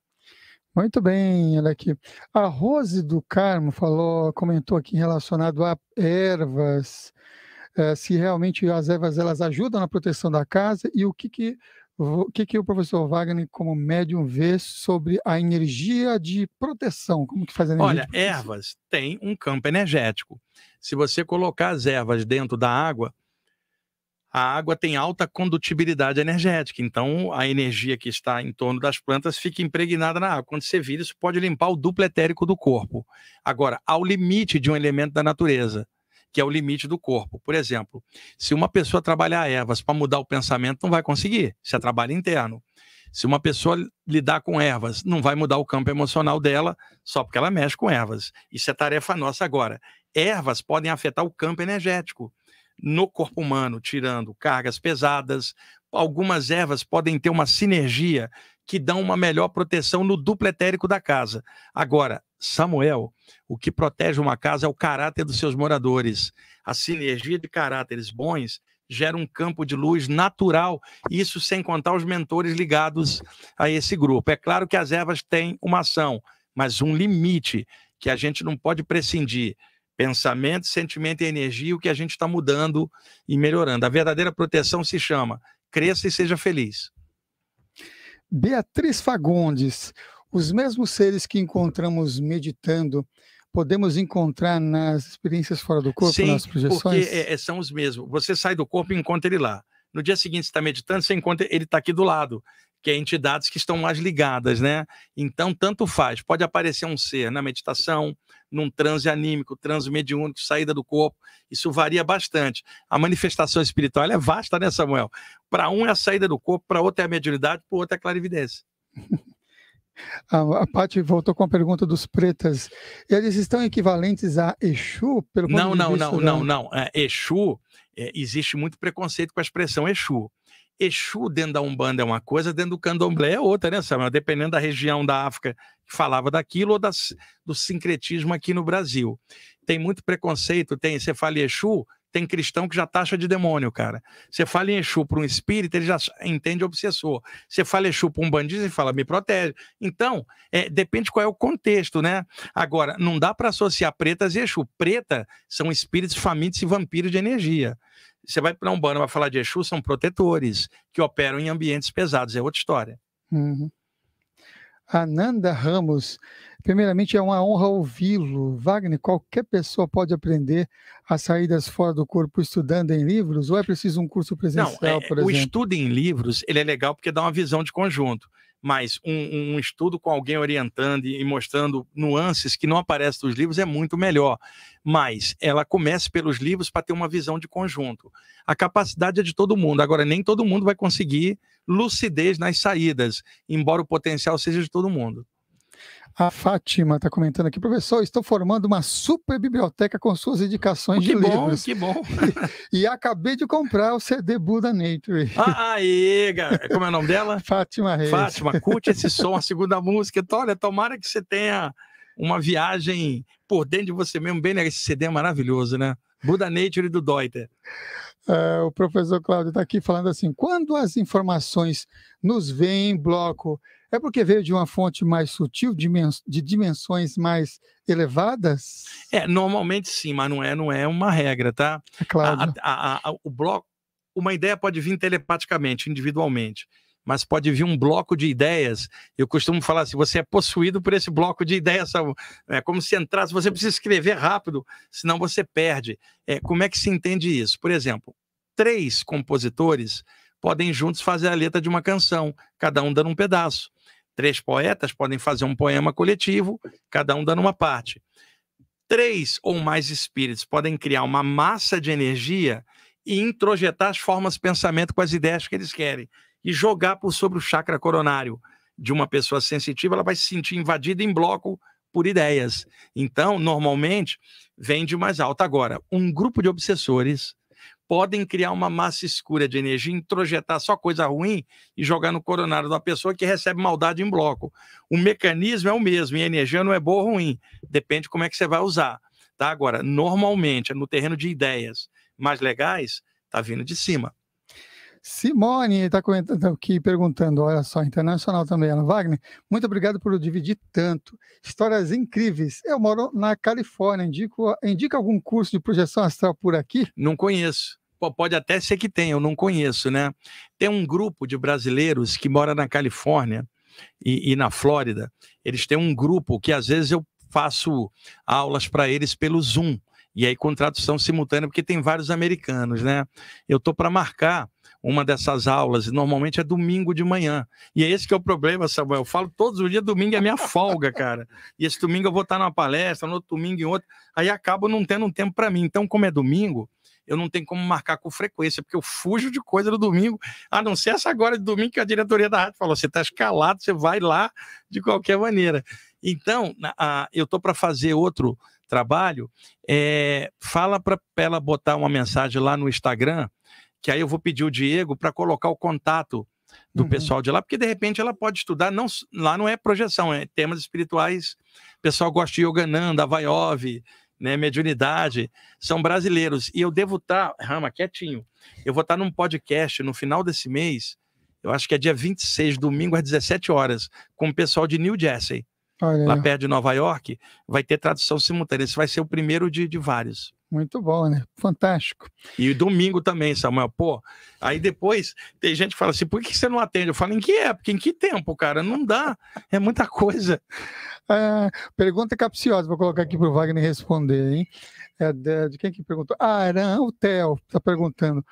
Muito bem, olha aqui. A Rose do Carmo falou, comentou aqui relacionado a ervas, eh, se realmente as ervas elas ajudam na proteção da casa e o que que o que, que o professor Wagner, como médium, vê sobre a energia de proteção? Como que faz a energia? Olha, ervas têm um campo energético. Se você colocar as ervas dentro da água, a água tem alta condutibilidade energética, então a energia que está em torno das plantas fica impregnada na água. Quando você vira, isso pode limpar o duplo etérico do corpo. Agora, ao limite de um elemento da natureza, que é o limite do corpo. Por exemplo, se uma pessoa trabalhar ervas para mudar o pensamento, não vai conseguir, isso é trabalho interno. Se uma pessoa lidar com ervas, não vai mudar o campo emocional dela só porque ela mexe com ervas. Isso é tarefa nossa agora. Ervas podem afetar o campo energético no corpo humano, tirando cargas pesadas. Algumas ervas podem ter uma sinergia que dão uma melhor proteção no duplo etérico da casa. Agora, Samuel, o que protege uma casa é o caráter dos seus moradores. A sinergia de caráteres bons gera um campo de luz natural, isso sem contar os mentores ligados a esse grupo. É claro que as ervas têm uma ação, mas um limite que a gente não pode prescindir pensamento, sentimento e energia, o que a gente está mudando e melhorando. A verdadeira proteção se chama Cresça e Seja Feliz. Beatriz Fagundes, os mesmos seres que encontramos meditando, podemos encontrar nas experiências fora do corpo, Sim, nas projeções? Porque é, é são os mesmos. Você sai do corpo e encontra ele lá. No dia seguinte, você está meditando, você encontra ele está aqui do lado que é entidades que estão mais ligadas, né? Então, tanto faz. Pode aparecer um ser na meditação, num transe anímico, transe mediúnico, saída do corpo. Isso varia bastante. A manifestação espiritual é vasta, né, Samuel? Para um é a saída do corpo, para outro é a mediunidade, para outro é a clarividência. A, a Paty voltou com a pergunta dos pretas. Eles estão equivalentes a Exu? Pelo não, não, não, não, não, não. É, Exu, é, existe muito preconceito com a expressão Exu. Exu dentro da Umbanda é uma coisa, dentro do candomblé é outra, né, Samuel? Dependendo da região da África que falava daquilo ou das, do sincretismo aqui no Brasil. Tem muito preconceito, tem, você fala Exu, tem cristão que já taxa de demônio, cara. Você fala em Exu para um espírito, ele já entende obsessor. Você fala Exu para um bandido, ele fala, me protege. Então, é, depende qual é o contexto, né? Agora, não dá para associar pretas e Exu. Preta são espíritos famintos e vampiros de energia. Você vai para um Umbanda para falar de Exu, são protetores que operam em ambientes pesados, é outra história. Uhum. Ananda Ramos, primeiramente é uma honra ouvi-lo. Wagner, qualquer pessoa pode aprender as saídas fora do corpo estudando em livros ou é preciso um curso presencial, Não, é, por exemplo? O estudo em livros ele é legal porque dá uma visão de conjunto mas um, um, estudo com alguém orientando e mostrando nuances que não aparecem nos livros é muito melhor. Mas ela começa pelos livros para ter uma visão de conjunto. A capacidade é de todo mundo. Agora, nem todo mundo vai conseguir lucidez nas saídas, embora o potencial seja de todo mundo. A Fátima está comentando aqui, professor, estou formando uma super biblioteca com suas indicações que de bom, livros. Que bom, que bom. E, acabei de comprar o CD Buda Nature. Ah, aí, como é o nome dela? Fátima Reis. Fátima, curte esse som, a segunda música. Então, olha, tomara que você tenha uma viagem por dentro de você mesmo, bem nesse CD é maravilhoso, né? Buda Nature do Deuter. É, o professor Cláudio está aqui falando assim: quando as informações nos vêm em bloco é porque veio de uma fonte mais sutil, de dimensões mais elevadas? É, normalmente sim, mas não é, não é uma regra, tá? É claro. A, a, a, o bloco, uma ideia pode vir telepaticamente, individualmente, mas pode vir um bloco de ideias. Eu costumo falar assim: você é possuído por esse bloco de ideias. É como se entrasse, você precisa escrever rápido, senão você perde. É, como é que se entende isso? Por exemplo, três compositores podem juntos fazer a letra de uma canção, cada um dando um pedaço. Três poetas podem fazer um poema coletivo, cada um dando uma parte. Três ou mais espíritos podem criar uma massa de energia e introjetar as formas de pensamento com as ideias que eles querem e jogar por sobre o chakra coronário de uma pessoa sensitiva, ela vai se sentir invadida em bloco por ideias. Então, normalmente, vem de mais alta. Agora, um grupo de obsessores podem criar uma massa escura de energia, introjetar só coisa ruim e jogar no coronário da pessoa que recebe maldade em bloco. O mecanismo é o mesmo, e a energia não é boa ou ruim, depende como é que você vai usar. Tá? Agora, normalmente, no terreno de ideias mais legais, tá vindo de cima. Simone está comentando aqui, perguntando, olha só, internacional também, Ana Wagner. Muito obrigado por dividir tanto. Histórias incríveis. Eu moro na Califórnia, indico, indica algum curso de projeção astral por aqui? Não conheço pode até ser que tenha, eu não conheço, né? Tem um grupo de brasileiros que mora na Califórnia e, e na Flórida. Eles têm um grupo que às vezes eu faço aulas para eles pelo Zoom. E aí com tradução simultânea, porque tem vários americanos, né? Eu tô para marcar uma dessas aulas, e normalmente é domingo de manhã. E é esse que é o problema, Samuel. Eu falo todos os dias, domingo é minha folga, cara. E esse domingo eu vou estar tá numa palestra, no outro domingo em outro. Aí acabo não tendo um tempo para mim. Então, como é domingo, eu não tenho como marcar com frequência, porque eu fujo de coisa no domingo, a não ser essa agora de domingo que a diretoria da rádio falou: você está escalado, você vai lá de qualquer maneira. Então, a, eu estou para fazer outro trabalho. É, fala para ela botar uma mensagem lá no Instagram, que aí eu vou pedir o Diego para colocar o contato do uhum. pessoal de lá, porque de repente ela pode estudar, não, lá não é projeção, é temas espirituais. O pessoal gosta de Yogananda, Vaiove né, mediunidade, são brasileiros. E eu devo estar, tá, Rama, quietinho, eu vou estar tá num podcast no final desse mês, eu acho que é dia 26, domingo às 17 horas, com o pessoal de New Jersey, Olha. lá perto de Nova York, vai ter tradução simultânea. Esse vai ser o primeiro de, de vários. Muito bom, né? Fantástico. E domingo também, Samuel. Pô, aí depois tem gente que fala assim: por que você não atende? Eu falo: em que época? Em que tempo, cara? Não dá. É muita coisa. Ah, pergunta capciosa, vou colocar aqui para o Wagner responder, hein? É de, de, quem que perguntou? Ah, era o Theo, está perguntando.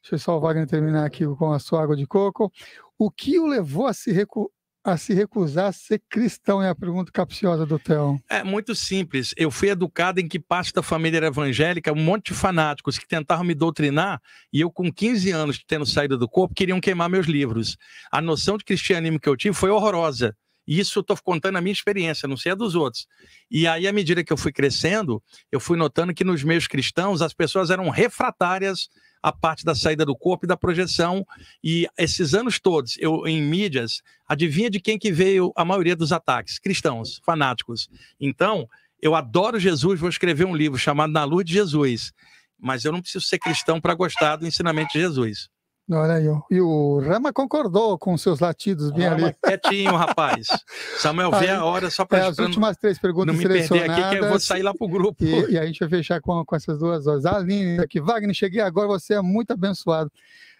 Deixa eu só o Wagner terminar aqui com a sua água de coco. O que o levou a se recu a se recusar a ser cristão? É a pergunta capciosa do Theo. É muito simples. Eu fui educado em que parte da família era evangélica, um monte de fanáticos que tentaram me doutrinar, e eu, com 15 anos, tendo saído do corpo, queriam queimar meus livros. A noção de cristianismo que eu tive foi horrorosa. Isso eu estou contando a minha experiência, não sei a dos outros. E aí, à medida que eu fui crescendo, eu fui notando que nos meios cristãos as pessoas eram refratárias à parte da saída do corpo e da projeção. E esses anos todos, eu em mídias, adivinha de quem que veio a maioria dos ataques? Cristãos, fanáticos. Então, eu adoro Jesus, vou escrever um livro chamado Na Luz de Jesus. Mas eu não preciso ser cristão para gostar do ensinamento de Jesus. Olha aí, e o Rama concordou com seus latidos bem Rama, ali. Quietinho, rapaz. Samuel, vê aí, a hora só para é, as últimas três perguntas não me perder aqui que eu vou sair lá pro grupo. E, e a gente vai fechar com, com essas duas horas. Aline aqui, Wagner, cheguei agora, você é muito abençoado.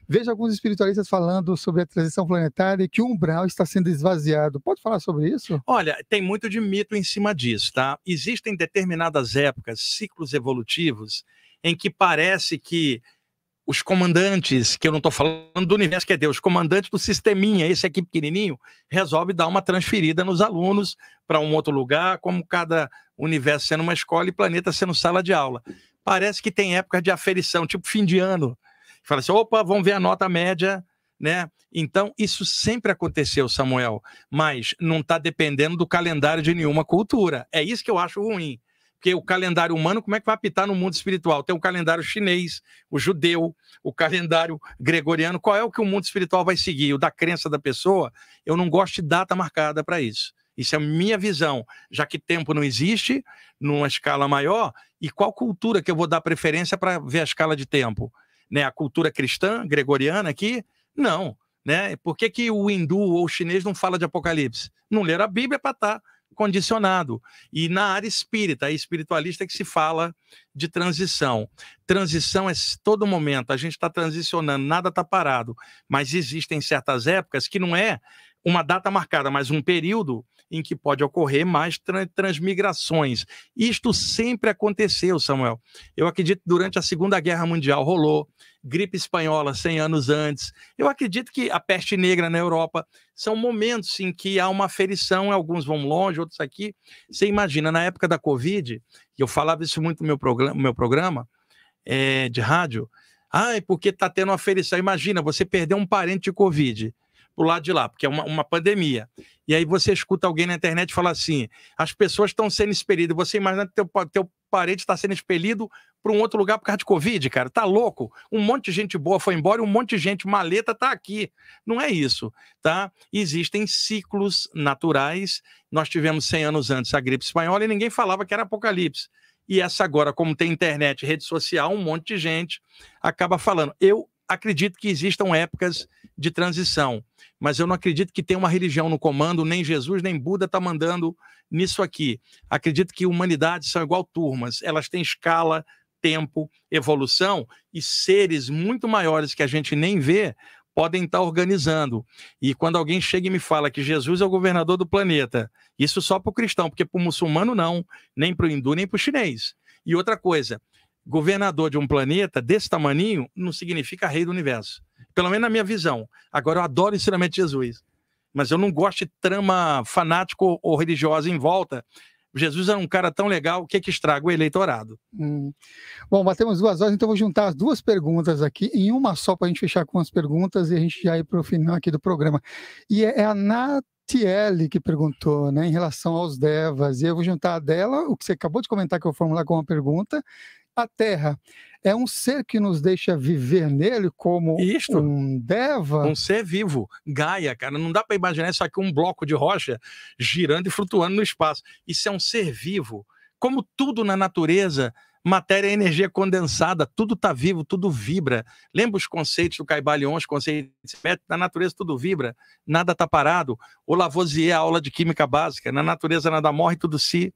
Vejo alguns espiritualistas falando sobre a transição planetária e que o umbral está sendo esvaziado. Pode falar sobre isso? Olha, tem muito de mito em cima disso, tá? Existem determinadas épocas, ciclos evolutivos, em que parece que os comandantes, que eu não estou falando do universo, quer é dizer, os comandantes do sisteminha, esse aqui pequenininho, resolve dar uma transferida nos alunos para um outro lugar, como cada universo sendo uma escola e planeta sendo sala de aula. Parece que tem época de aferição, tipo fim de ano. Fala assim, opa, vamos ver a nota média, né? Então, isso sempre aconteceu, Samuel, mas não está dependendo do calendário de nenhuma cultura. É isso que eu acho ruim. Porque o calendário humano, como é que vai apitar no mundo espiritual? Tem o calendário chinês, o judeu, o calendário gregoriano. Qual é o que o mundo espiritual vai seguir? O da crença da pessoa? Eu não gosto de data marcada para isso. Isso é a minha visão, já que tempo não existe, numa escala maior, e qual cultura que eu vou dar preferência para ver a escala de tempo? Né? A cultura cristã, gregoriana aqui? Não. Né? Por que, que o hindu ou o chinês não fala de apocalipse? Não leram a Bíblia para estar. Tá condicionado. E na área espírita, espiritualista, é que se fala de transição. Transição é todo momento, a gente está transicionando, nada está parado. Mas existem certas épocas que não é uma data marcada, mas um período em que pode ocorrer mais tra transmigrações. Isto sempre aconteceu, Samuel. Eu acredito que durante a Segunda Guerra Mundial rolou, gripe espanhola 100 anos antes. Eu acredito que a peste negra na Europa são momentos em que há uma aferição, alguns vão longe, outros aqui. Você imagina, na época da Covid, e eu falava isso muito no meu programa, meu programa é, de rádio, ah, porque está tendo uma aferição. Imagina, você perdeu um parente de Covid pro lado de lá, porque é uma, uma pandemia. E aí você escuta alguém na internet falar assim: as pessoas estão sendo expelidas. Você imagina que teu, teu parente está sendo expelido para um outro lugar por causa de Covid, cara. Tá louco? Um monte de gente boa foi embora, e um monte de gente maleta tá aqui. Não é isso, tá? Existem ciclos naturais. Nós tivemos 100 anos antes a gripe espanhola e ninguém falava que era apocalipse. E essa agora, como tem internet, rede social, um monte de gente acaba falando. Eu acredito que existam épocas de transição, mas eu não acredito que tenha uma religião no comando, nem Jesus, nem Buda está mandando nisso aqui. Acredito que humanidades são igual turmas, elas têm escala, tempo, evolução e seres muito maiores que a gente nem vê podem estar organizando. E quando alguém chega e me fala que Jesus é o governador do planeta, isso só para o cristão, porque para o muçulmano não, nem para o hindu, nem para o chinês. E outra coisa, governador de um planeta desse tamaninho não significa rei do universo. Pelo menos na minha visão. Agora, eu adoro o ensinamento de Jesus mas eu não gosto de trama fanático ou religiosa em volta, Jesus era um cara tão legal, que é que estraga o eleitorado? Hum. Bom, batemos duas horas, então vou juntar as duas perguntas aqui em uma só para a gente fechar com as perguntas e a gente já ir para o final aqui do programa. E é, é a Natiele que perguntou, né, em relação aos devas. E eu vou juntar a dela, o que você acabou de comentar que eu formular com uma pergunta, a Terra é um ser que nos deixa viver nele como Isto, um deva. Um ser vivo, Gaia, cara. Não dá para imaginar isso aqui um bloco de rocha girando e flutuando no espaço. Isso é um ser vivo. Como tudo na natureza, matéria e é energia condensada, tudo está vivo, tudo vibra. Lembra os conceitos do Caibalion, os conceitos na natureza tudo vibra, nada está parado. O Lavoisier, a aula de química básica, na natureza nada morre, tudo se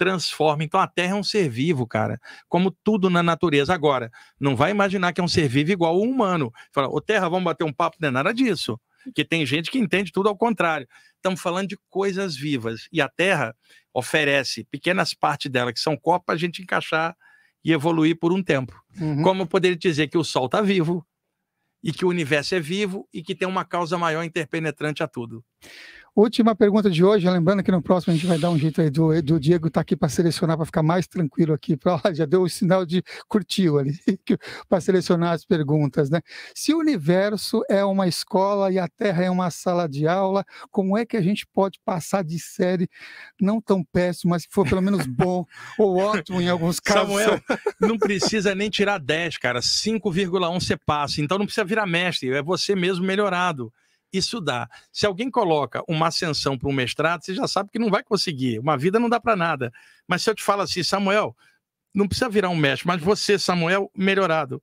transforma. Então a Terra é um ser vivo, cara, como tudo na natureza. Agora, não vai imaginar que é um ser vivo igual ao humano. Fala, ô Terra, vamos bater um papo, não é nada disso. Que tem gente que entende tudo ao contrário. Estamos falando de coisas vivas. E a Terra oferece pequenas partes dela, que são corpos, para a gente encaixar e evoluir por um tempo. Uhum. Como eu poderia dizer que o Sol está vivo, e que o universo é vivo, e que tem uma causa maior interpenetrante a tudo. Última pergunta de hoje, lembrando que no próximo a gente vai dar um jeito aí do, do Diego estar tá aqui para selecionar, para ficar mais tranquilo aqui. Pra, já deu o sinal de curtiu ali, para selecionar as perguntas, né? Se o universo é uma escola e a Terra é uma sala de aula, como é que a gente pode passar de série não tão péssimo, mas que for pelo menos bom ou ótimo em alguns casos? Samuel, não precisa nem tirar 10, cara. 5,1 você passa, então não precisa virar mestre, é você mesmo melhorado isso dá. Se alguém coloca uma ascensão para um mestrado, você já sabe que não vai conseguir. Uma vida não dá para nada. Mas se eu te falo assim, Samuel, não precisa virar um mestre, mas você, Samuel, melhorado.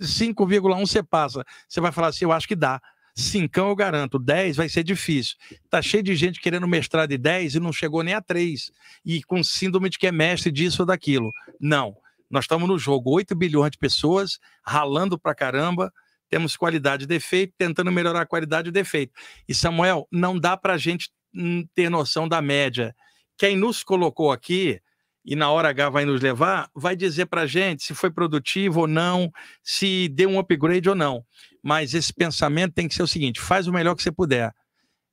5,1 você passa. Você vai falar assim, eu acho que dá. Cincão eu garanto, 10 vai ser difícil. Tá cheio de gente querendo mestrado de 10 e não chegou nem a 3. E com síndrome de que é mestre disso ou daquilo. Não. Nós estamos no jogo, 8 bilhões de pessoas ralando para caramba temos qualidade e defeito, tentando melhorar a qualidade e o defeito. E, Samuel, não dá para a gente ter noção da média. Quem nos colocou aqui, e na hora H vai nos levar, vai dizer para a gente se foi produtivo ou não, se deu um upgrade ou não. Mas esse pensamento tem que ser o seguinte: faz o melhor que você puder.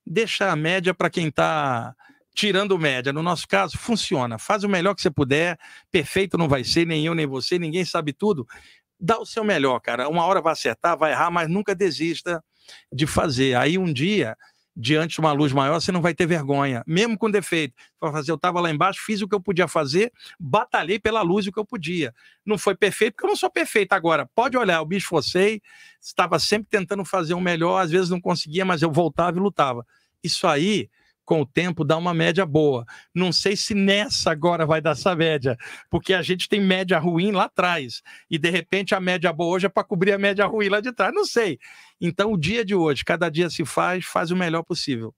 Deixa a média para quem está tirando média. No nosso caso, funciona. Faz o melhor que você puder. Perfeito não vai ser, nem eu, nem você, ninguém sabe tudo dá o seu melhor, cara. Uma hora vai acertar, vai errar, mas nunca desista de fazer. Aí um dia, diante de uma luz maior, você não vai ter vergonha, mesmo com defeito. Vai fazer, assim, eu estava lá embaixo, fiz o que eu podia fazer, batalhei pela luz o que eu podia. Não foi perfeito, porque eu não sou perfeito agora. Pode olhar, eu me esforcei, estava sempre tentando fazer o um melhor, às vezes não conseguia, mas eu voltava e lutava. Isso aí com o tempo dá uma média boa. Não sei se nessa agora vai dar essa média, porque a gente tem média ruim lá atrás e de repente a média boa hoje é para cobrir a média ruim lá de trás. Não sei. Então o dia de hoje, cada dia se faz, faz o melhor possível.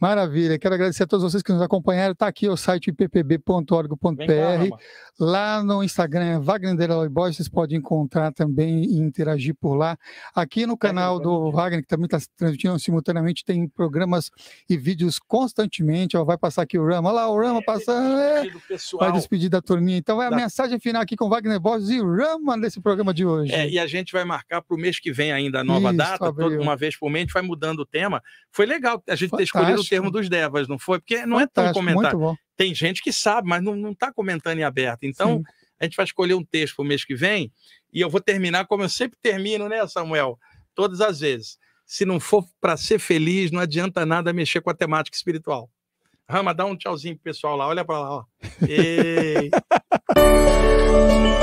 Maravilha, quero agradecer a todos vocês que nos acompanharam. Está aqui o site ippb.org.br. Lá no Instagram, é Wagner Deloy vocês podem encontrar também e interagir por lá. Aqui no canal do Wagner, que também está transmitindo simultaneamente, tem programas e vídeos constantemente. Ó, vai passar aqui o Rama. Olha lá, o Rama é, passando. É, é vai despedir da turminha. Então, é a da... mensagem final aqui com Wagner Borges e Rama nesse programa de hoje. É, e a gente vai marcar para o mês que vem ainda a nova Isso, data, toda, uma vez por mês, a gente vai mudando o tema. Foi legal a gente Fantástico. ter escolhido termo dos devas, não foi? Porque não Fantástico, é tão comentário. Tem gente que sabe, mas não está comentando em aberto. Então, Sim. a gente vai escolher um texto para o mês que vem e eu vou terminar como eu sempre termino, né, Samuel? Todas as vezes. Se não for para ser feliz, não adianta nada mexer com a temática espiritual. Rama, dá um tchauzinho pro pessoal lá. Olha para lá, ó. Ei.